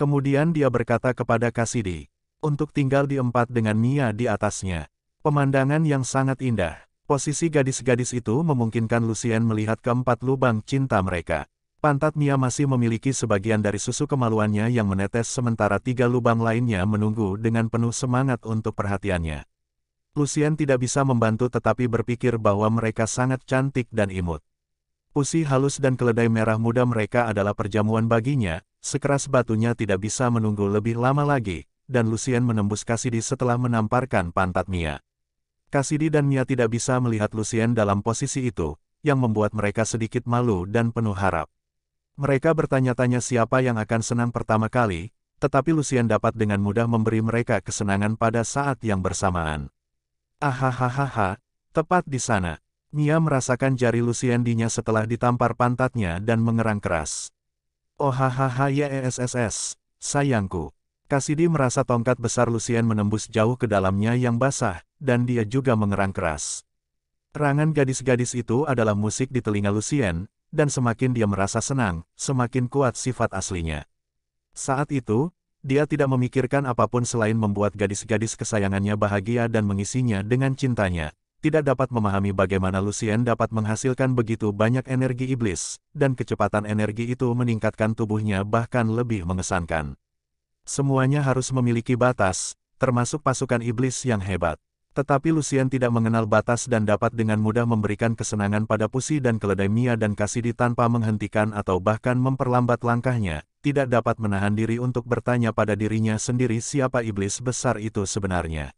Kemudian dia berkata kepada kasidi untuk tinggal di empat dengan Mia di atasnya. Pemandangan yang sangat indah, posisi gadis-gadis itu memungkinkan Lucian melihat keempat lubang cinta mereka. Pantat Mia masih memiliki sebagian dari susu kemaluannya yang menetes sementara tiga lubang lainnya menunggu dengan penuh semangat untuk perhatiannya. Lucien tidak bisa membantu tetapi berpikir bahwa mereka sangat cantik dan imut. Pusi halus dan keledai merah muda mereka adalah perjamuan baginya, sekeras batunya tidak bisa menunggu lebih lama lagi, dan Lucien menembus Kasidi setelah menamparkan pantat Mia. Kasidi dan Mia tidak bisa melihat Lucien dalam posisi itu, yang membuat mereka sedikit malu dan penuh harap. Mereka bertanya-tanya siapa yang akan senang pertama kali, tetapi Lucian dapat dengan mudah memberi mereka kesenangan pada saat yang bersamaan. Ahahaha, tepat di sana. Mia merasakan jari Lucien dinya setelah ditampar pantatnya dan mengerang keras. Ohahaha oh, yesss, e, sayangku. Kasidi merasa tongkat besar Lucian menembus jauh ke dalamnya yang basah, dan dia juga mengerang keras. Rangan gadis-gadis itu adalah musik di telinga Lucien, dan semakin dia merasa senang, semakin kuat sifat aslinya. Saat itu, dia tidak memikirkan apapun selain membuat gadis-gadis kesayangannya bahagia dan mengisinya dengan cintanya. Tidak dapat memahami bagaimana Lucien dapat menghasilkan begitu banyak energi iblis, dan kecepatan energi itu meningkatkan tubuhnya bahkan lebih mengesankan. Semuanya harus memiliki batas, termasuk pasukan iblis yang hebat. Tetapi Lucian tidak mengenal batas dan dapat dengan mudah memberikan kesenangan pada Pusi dan keledai Mia dan Kasidi tanpa menghentikan atau bahkan memperlambat langkahnya, tidak dapat menahan diri untuk bertanya pada dirinya sendiri siapa iblis besar itu sebenarnya.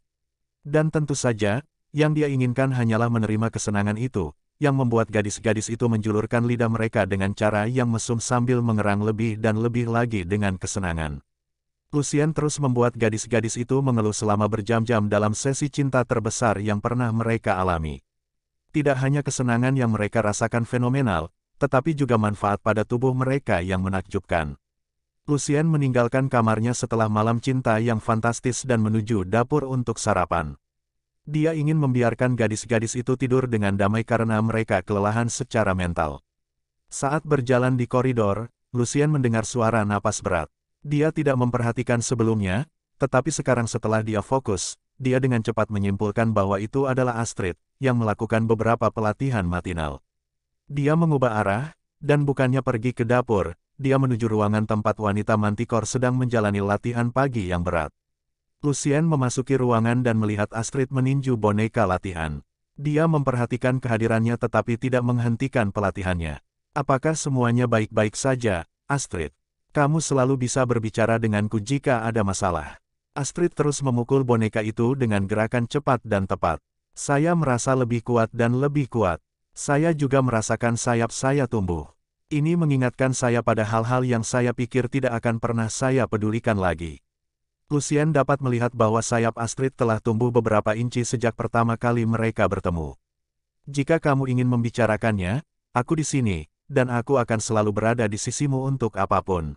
Dan tentu saja, yang dia inginkan hanyalah menerima kesenangan itu, yang membuat gadis-gadis itu menjulurkan lidah mereka dengan cara yang mesum sambil mengerang lebih dan lebih lagi dengan kesenangan. Lucien terus membuat gadis-gadis itu mengeluh selama berjam-jam dalam sesi cinta terbesar yang pernah mereka alami. Tidak hanya kesenangan yang mereka rasakan fenomenal, tetapi juga manfaat pada tubuh mereka yang menakjubkan. Lucien meninggalkan kamarnya setelah malam cinta yang fantastis dan menuju dapur untuk sarapan. Dia ingin membiarkan gadis-gadis itu tidur dengan damai karena mereka kelelahan secara mental. Saat berjalan di koridor, Lucien mendengar suara napas berat. Dia tidak memperhatikan sebelumnya, tetapi sekarang setelah dia fokus, dia dengan cepat menyimpulkan bahwa itu adalah Astrid, yang melakukan beberapa pelatihan matinal. Dia mengubah arah, dan bukannya pergi ke dapur, dia menuju ruangan tempat wanita mantikor sedang menjalani latihan pagi yang berat. Lucien memasuki ruangan dan melihat Astrid meninju boneka latihan. Dia memperhatikan kehadirannya tetapi tidak menghentikan pelatihannya. Apakah semuanya baik-baik saja, Astrid? Kamu selalu bisa berbicara denganku jika ada masalah. Astrid terus memukul boneka itu dengan gerakan cepat dan tepat. Saya merasa lebih kuat dan lebih kuat. Saya juga merasakan sayap saya tumbuh. Ini mengingatkan saya pada hal-hal yang saya pikir tidak akan pernah saya pedulikan lagi. Lucien dapat melihat bahwa sayap Astrid telah tumbuh beberapa inci sejak pertama kali mereka bertemu. Jika kamu ingin membicarakannya, aku di sini, dan aku akan selalu berada di sisimu untuk apapun.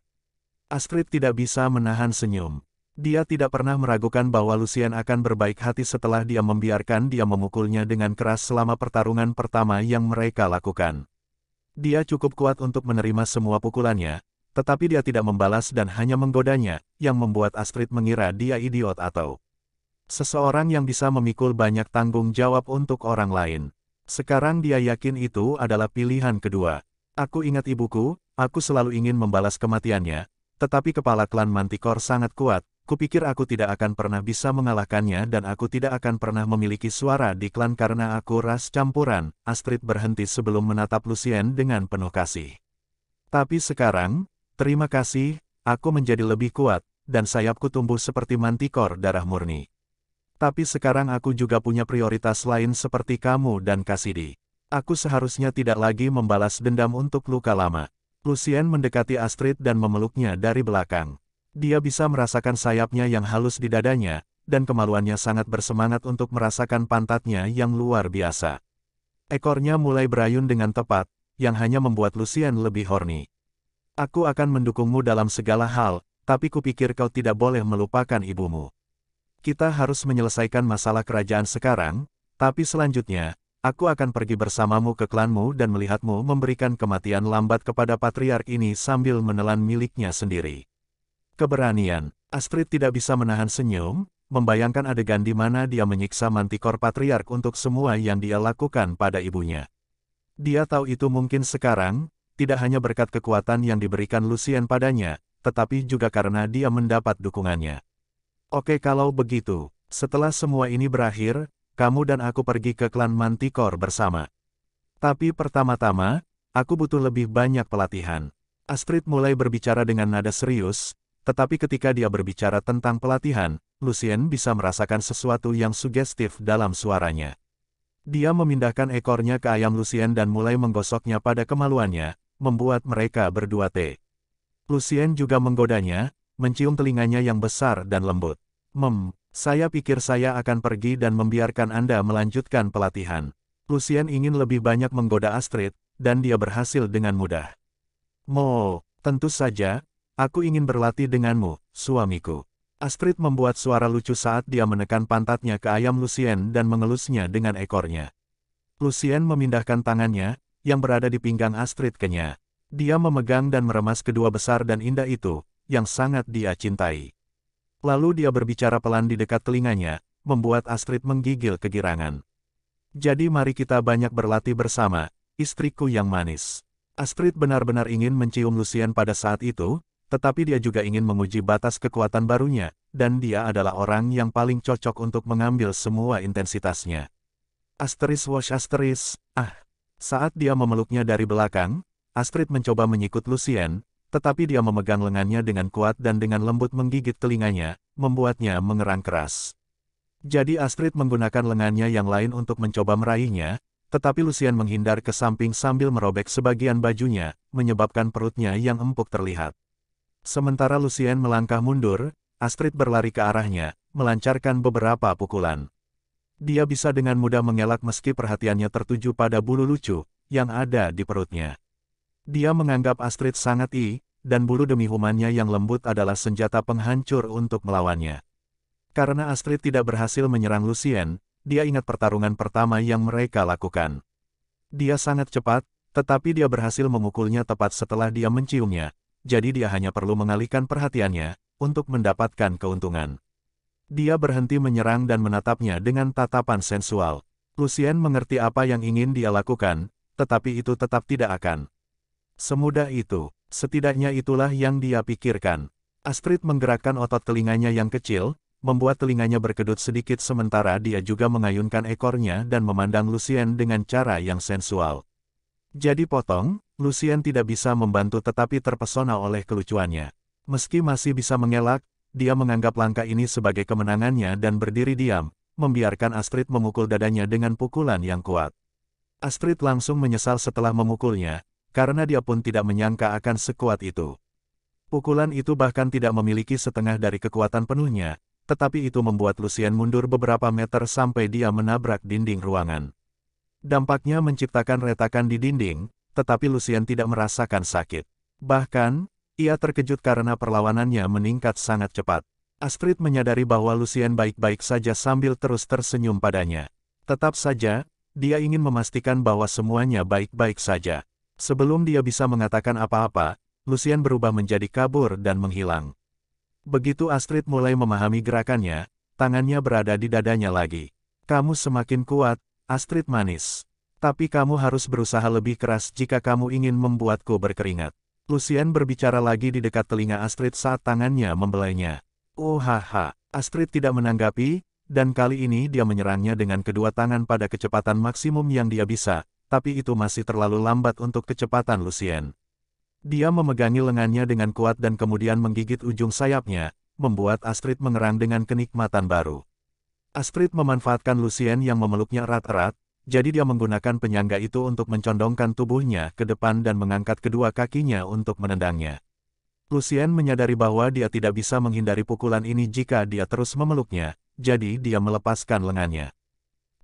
Astrid tidak bisa menahan senyum. Dia tidak pernah meragukan bahwa Lucian akan berbaik hati setelah dia membiarkan dia memukulnya dengan keras selama pertarungan pertama yang mereka lakukan. Dia cukup kuat untuk menerima semua pukulannya, tetapi dia tidak membalas dan hanya menggodanya, yang membuat Astrid mengira dia idiot atau seseorang yang bisa memikul banyak tanggung jawab untuk orang lain. Sekarang dia yakin itu adalah pilihan kedua. Aku ingat ibuku, aku selalu ingin membalas kematiannya, tetapi kepala klan Mantikor sangat kuat, kupikir aku tidak akan pernah bisa mengalahkannya dan aku tidak akan pernah memiliki suara di klan karena aku ras campuran, Astrid berhenti sebelum menatap Lucien dengan penuh kasih. Tapi sekarang, terima kasih, aku menjadi lebih kuat, dan sayapku tumbuh seperti mantikor darah murni. Tapi sekarang aku juga punya prioritas lain seperti kamu dan Kasidi. Aku seharusnya tidak lagi membalas dendam untuk luka lama. Lucien mendekati Astrid dan memeluknya dari belakang. Dia bisa merasakan sayapnya yang halus di dadanya, dan kemaluannya sangat bersemangat untuk merasakan pantatnya yang luar biasa. Ekornya mulai berayun dengan tepat, yang hanya membuat Lucien lebih horny. Aku akan mendukungmu dalam segala hal, tapi kupikir kau tidak boleh melupakan ibumu. Kita harus menyelesaikan masalah kerajaan sekarang, tapi selanjutnya, Aku akan pergi bersamamu ke klanmu dan melihatmu memberikan kematian lambat kepada patriark ini sambil menelan miliknya sendiri. Keberanian, Astrid tidak bisa menahan senyum, membayangkan adegan di mana dia menyiksa mantikor patriark untuk semua yang dia lakukan pada ibunya. Dia tahu itu mungkin sekarang, tidak hanya berkat kekuatan yang diberikan Lucien padanya, tetapi juga karena dia mendapat dukungannya. Oke kalau begitu, setelah semua ini berakhir, kamu dan aku pergi ke klan Mantikor bersama. Tapi pertama-tama, aku butuh lebih banyak pelatihan. Astrid mulai berbicara dengan nada serius, tetapi ketika dia berbicara tentang pelatihan, Lucien bisa merasakan sesuatu yang sugestif dalam suaranya. Dia memindahkan ekornya ke ayam Lucien dan mulai menggosoknya pada kemaluannya, membuat mereka berdua teh. Lucien juga menggodanya, mencium telinganya yang besar dan lembut. Mem, saya pikir saya akan pergi dan membiarkan Anda melanjutkan pelatihan. Lucien ingin lebih banyak menggoda Astrid, dan dia berhasil dengan mudah. Mo, tentu saja, aku ingin berlatih denganmu, suamiku. Astrid membuat suara lucu saat dia menekan pantatnya ke ayam Lucien dan mengelusnya dengan ekornya. Lucien memindahkan tangannya, yang berada di pinggang Astrid kenya. Dia memegang dan meremas kedua besar dan indah itu, yang sangat dia cintai. Lalu dia berbicara pelan di dekat telinganya, membuat Astrid menggigil kegirangan. Jadi mari kita banyak berlatih bersama, istriku yang manis. Astrid benar-benar ingin mencium Lucien pada saat itu, tetapi dia juga ingin menguji batas kekuatan barunya, dan dia adalah orang yang paling cocok untuk mengambil semua intensitasnya. Asteris wash asteris, ah. Saat dia memeluknya dari belakang, Astrid mencoba menyikut Lucien, tetapi dia memegang lengannya dengan kuat dan dengan lembut menggigit telinganya, membuatnya mengerang keras. Jadi Astrid menggunakan lengannya yang lain untuk mencoba meraihnya, tetapi Lucian menghindar ke samping sambil merobek sebagian bajunya, menyebabkan perutnya yang empuk terlihat. Sementara Lucian melangkah mundur, Astrid berlari ke arahnya, melancarkan beberapa pukulan. Dia bisa dengan mudah mengelak meski perhatiannya tertuju pada bulu lucu, yang ada di perutnya. Dia menganggap Astrid sangat i, dan bulu demi humannya yang lembut adalah senjata penghancur untuk melawannya. Karena Astrid tidak berhasil menyerang Lucien, dia ingat pertarungan pertama yang mereka lakukan. Dia sangat cepat, tetapi dia berhasil memukulnya tepat setelah dia menciumnya, jadi dia hanya perlu mengalihkan perhatiannya, untuk mendapatkan keuntungan. Dia berhenti menyerang dan menatapnya dengan tatapan sensual. Lucien mengerti apa yang ingin dia lakukan, tetapi itu tetap tidak akan Semudah itu, setidaknya itulah yang dia pikirkan. Astrid menggerakkan otot telinganya yang kecil, membuat telinganya berkedut sedikit sementara dia juga mengayunkan ekornya dan memandang Lucien dengan cara yang sensual. Jadi potong, Lucien tidak bisa membantu tetapi terpesona oleh kelucuannya. Meski masih bisa mengelak, dia menganggap langkah ini sebagai kemenangannya dan berdiri diam, membiarkan Astrid memukul dadanya dengan pukulan yang kuat. Astrid langsung menyesal setelah memukulnya, karena dia pun tidak menyangka akan sekuat itu. Pukulan itu bahkan tidak memiliki setengah dari kekuatan penuhnya, tetapi itu membuat Lucien mundur beberapa meter sampai dia menabrak dinding ruangan. Dampaknya menciptakan retakan di dinding, tetapi Lucien tidak merasakan sakit. Bahkan, ia terkejut karena perlawanannya meningkat sangat cepat. Astrid menyadari bahwa Lucien baik-baik saja sambil terus tersenyum padanya. Tetap saja, dia ingin memastikan bahwa semuanya baik-baik saja. Sebelum dia bisa mengatakan apa-apa, Lucian berubah menjadi kabur dan menghilang. Begitu Astrid mulai memahami gerakannya, tangannya berada di dadanya lagi. Kamu semakin kuat, Astrid manis. Tapi kamu harus berusaha lebih keras jika kamu ingin membuatku berkeringat. Lucian berbicara lagi di dekat telinga Astrid saat tangannya membelainya. Oh haha, Astrid tidak menanggapi, dan kali ini dia menyerangnya dengan kedua tangan pada kecepatan maksimum yang dia bisa, tapi itu masih terlalu lambat untuk kecepatan Lucien. Dia memegangi lengannya dengan kuat dan kemudian menggigit ujung sayapnya, membuat Astrid mengerang dengan kenikmatan baru. Astrid memanfaatkan Lucien yang memeluknya erat-erat, jadi dia menggunakan penyangga itu untuk mencondongkan tubuhnya ke depan dan mengangkat kedua kakinya untuk menendangnya. Lucien menyadari bahwa dia tidak bisa menghindari pukulan ini jika dia terus memeluknya, jadi dia melepaskan lengannya.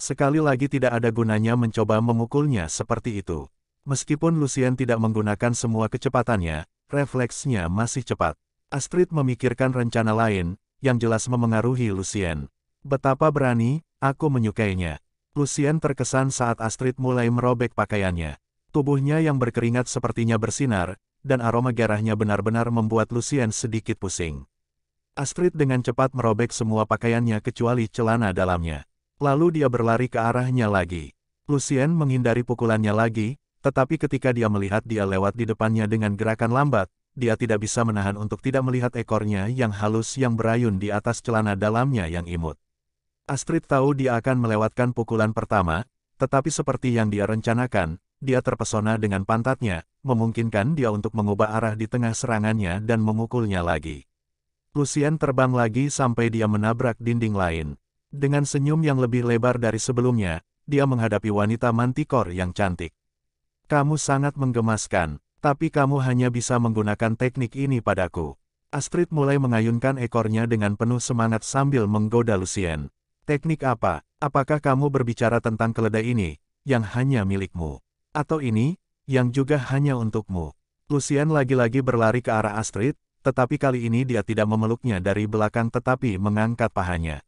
Sekali lagi tidak ada gunanya mencoba memukulnya seperti itu. Meskipun Lucien tidak menggunakan semua kecepatannya, refleksnya masih cepat. Astrid memikirkan rencana lain, yang jelas memengaruhi Lucien. Betapa berani, aku menyukainya. Lucien terkesan saat Astrid mulai merobek pakaiannya. Tubuhnya yang berkeringat sepertinya bersinar, dan aroma garahnya benar-benar membuat Lucien sedikit pusing. Astrid dengan cepat merobek semua pakaiannya kecuali celana dalamnya. Lalu dia berlari ke arahnya lagi. Lucien menghindari pukulannya lagi, tetapi ketika dia melihat dia lewat di depannya dengan gerakan lambat, dia tidak bisa menahan untuk tidak melihat ekornya yang halus yang berayun di atas celana dalamnya yang imut. Astrid tahu dia akan melewatkan pukulan pertama, tetapi seperti yang dia rencanakan, dia terpesona dengan pantatnya, memungkinkan dia untuk mengubah arah di tengah serangannya dan memukulnya lagi. Lucien terbang lagi sampai dia menabrak dinding lain. Dengan senyum yang lebih lebar dari sebelumnya, dia menghadapi wanita mantikor yang cantik. Kamu sangat menggemaskan, tapi kamu hanya bisa menggunakan teknik ini padaku. Astrid mulai mengayunkan ekornya dengan penuh semangat sambil menggoda Lucien. Teknik apa? Apakah kamu berbicara tentang keledai ini, yang hanya milikmu? Atau ini, yang juga hanya untukmu? Lucien lagi-lagi berlari ke arah Astrid, tetapi kali ini dia tidak memeluknya dari belakang tetapi mengangkat pahanya.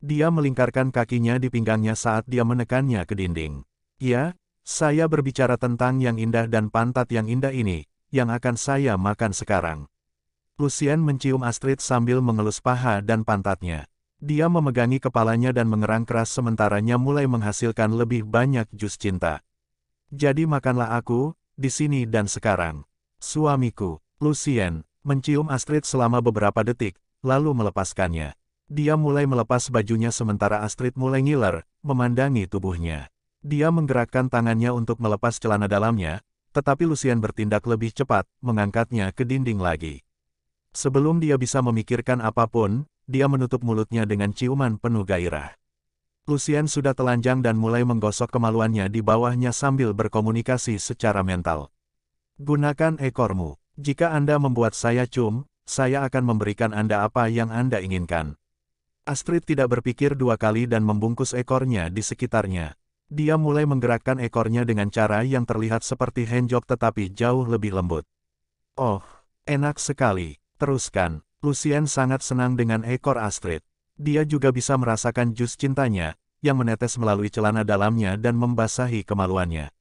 Dia melingkarkan kakinya di pinggangnya saat dia menekannya ke dinding. Ya, saya berbicara tentang yang indah dan pantat yang indah ini, yang akan saya makan sekarang. Lucien mencium Astrid sambil mengelus paha dan pantatnya. Dia memegangi kepalanya dan mengerang keras sementaranya mulai menghasilkan lebih banyak jus cinta. Jadi makanlah aku, di sini dan sekarang. Suamiku, Lucien, mencium Astrid selama beberapa detik, lalu melepaskannya. Dia mulai melepas bajunya sementara Astrid mulai ngiler, memandangi tubuhnya. Dia menggerakkan tangannya untuk melepas celana dalamnya, tetapi Lucian bertindak lebih cepat, mengangkatnya ke dinding lagi. Sebelum dia bisa memikirkan apapun, dia menutup mulutnya dengan ciuman penuh gairah. Lucian sudah telanjang dan mulai menggosok kemaluannya di bawahnya sambil berkomunikasi secara mental. Gunakan ekormu. Jika Anda membuat saya cum, saya akan memberikan Anda apa yang Anda inginkan. Astrid tidak berpikir dua kali dan membungkus ekornya di sekitarnya. Dia mulai menggerakkan ekornya dengan cara yang terlihat seperti henjok tetapi jauh lebih lembut. Oh, enak sekali. Teruskan. Lucien sangat senang dengan ekor Astrid. Dia juga bisa merasakan jus cintanya, yang menetes melalui celana dalamnya dan membasahi kemaluannya.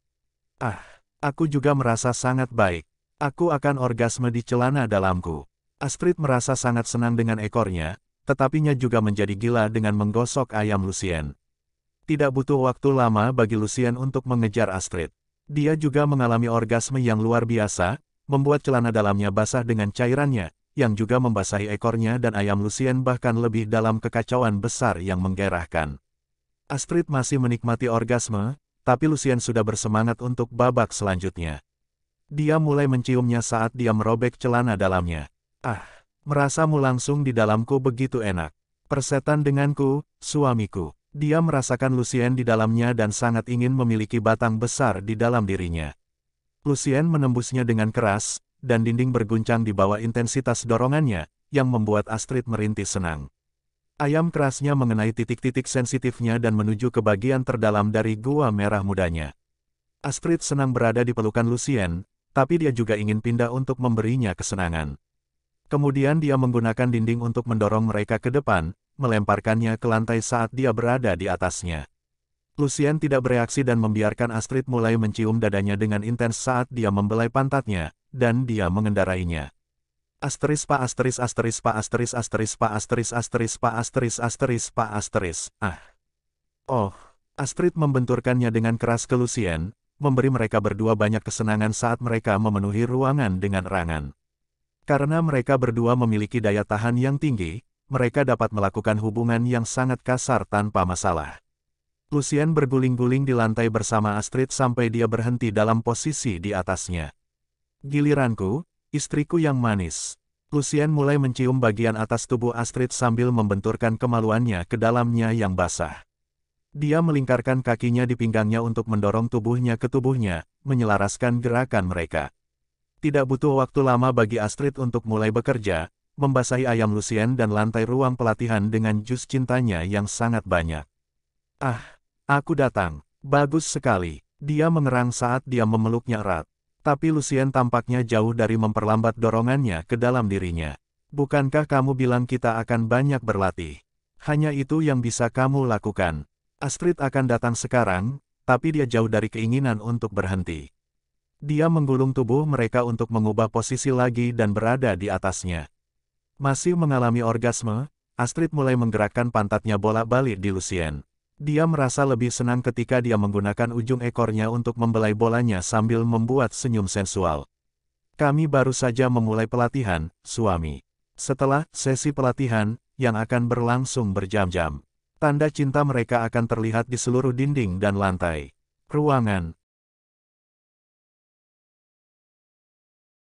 Ah, aku juga merasa sangat baik. Aku akan orgasme di celana dalamku. Astrid merasa sangat senang dengan ekornya, tetapinya juga menjadi gila dengan menggosok ayam Lucien. Tidak butuh waktu lama bagi Lucien untuk mengejar Astrid. Dia juga mengalami orgasme yang luar biasa, membuat celana dalamnya basah dengan cairannya, yang juga membasahi ekornya dan ayam Lucien bahkan lebih dalam kekacauan besar yang menggerahkan. Astrid masih menikmati orgasme, tapi Lucien sudah bersemangat untuk babak selanjutnya. Dia mulai menciumnya saat dia merobek celana dalamnya. Ah! Merasamu langsung di dalamku begitu enak. Persetan denganku, suamiku. Dia merasakan Lucien di dalamnya dan sangat ingin memiliki batang besar di dalam dirinya. Lucien menembusnya dengan keras, dan dinding berguncang di bawah intensitas dorongannya, yang membuat Astrid merintih senang. Ayam kerasnya mengenai titik-titik sensitifnya dan menuju ke bagian terdalam dari gua merah mudanya. Astrid senang berada di pelukan Lucien, tapi dia juga ingin pindah untuk memberinya kesenangan. Kemudian dia menggunakan dinding untuk mendorong mereka ke depan, melemparkannya ke lantai saat dia berada di atasnya. Lucien tidak bereaksi dan membiarkan Astrid mulai mencium dadanya dengan intens saat dia membelai pantatnya, dan dia mengendarainya. Asteris pa asteris asteris pa asteris asteris pa asteris asteris pa asteris asteris pa asteris, ah. Oh, Astrid membenturkannya dengan keras ke Lucien, memberi mereka berdua banyak kesenangan saat mereka memenuhi ruangan dengan erangan. Karena mereka berdua memiliki daya tahan yang tinggi, mereka dapat melakukan hubungan yang sangat kasar tanpa masalah. Lucien berguling-guling di lantai bersama Astrid sampai dia berhenti dalam posisi di atasnya. Giliranku, istriku yang manis. Lucien mulai mencium bagian atas tubuh Astrid sambil membenturkan kemaluannya ke dalamnya yang basah. Dia melingkarkan kakinya di pinggangnya untuk mendorong tubuhnya ke tubuhnya, menyelaraskan gerakan mereka. Tidak butuh waktu lama bagi Astrid untuk mulai bekerja, membasahi ayam Lucien dan lantai ruang pelatihan dengan jus cintanya yang sangat banyak. Ah, aku datang. Bagus sekali. Dia mengerang saat dia memeluknya erat. Tapi Lucien tampaknya jauh dari memperlambat dorongannya ke dalam dirinya. Bukankah kamu bilang kita akan banyak berlatih? Hanya itu yang bisa kamu lakukan. Astrid akan datang sekarang, tapi dia jauh dari keinginan untuk berhenti. Dia menggulung tubuh mereka untuk mengubah posisi lagi dan berada di atasnya. Masih mengalami orgasme, Astrid mulai menggerakkan pantatnya bolak-balik di Lucien. Dia merasa lebih senang ketika dia menggunakan ujung ekornya untuk membelai bolanya sambil membuat senyum sensual. Kami baru saja memulai pelatihan, suami. Setelah sesi pelatihan, yang akan berlangsung berjam-jam. Tanda cinta mereka akan terlihat di seluruh dinding dan lantai. Ruangan,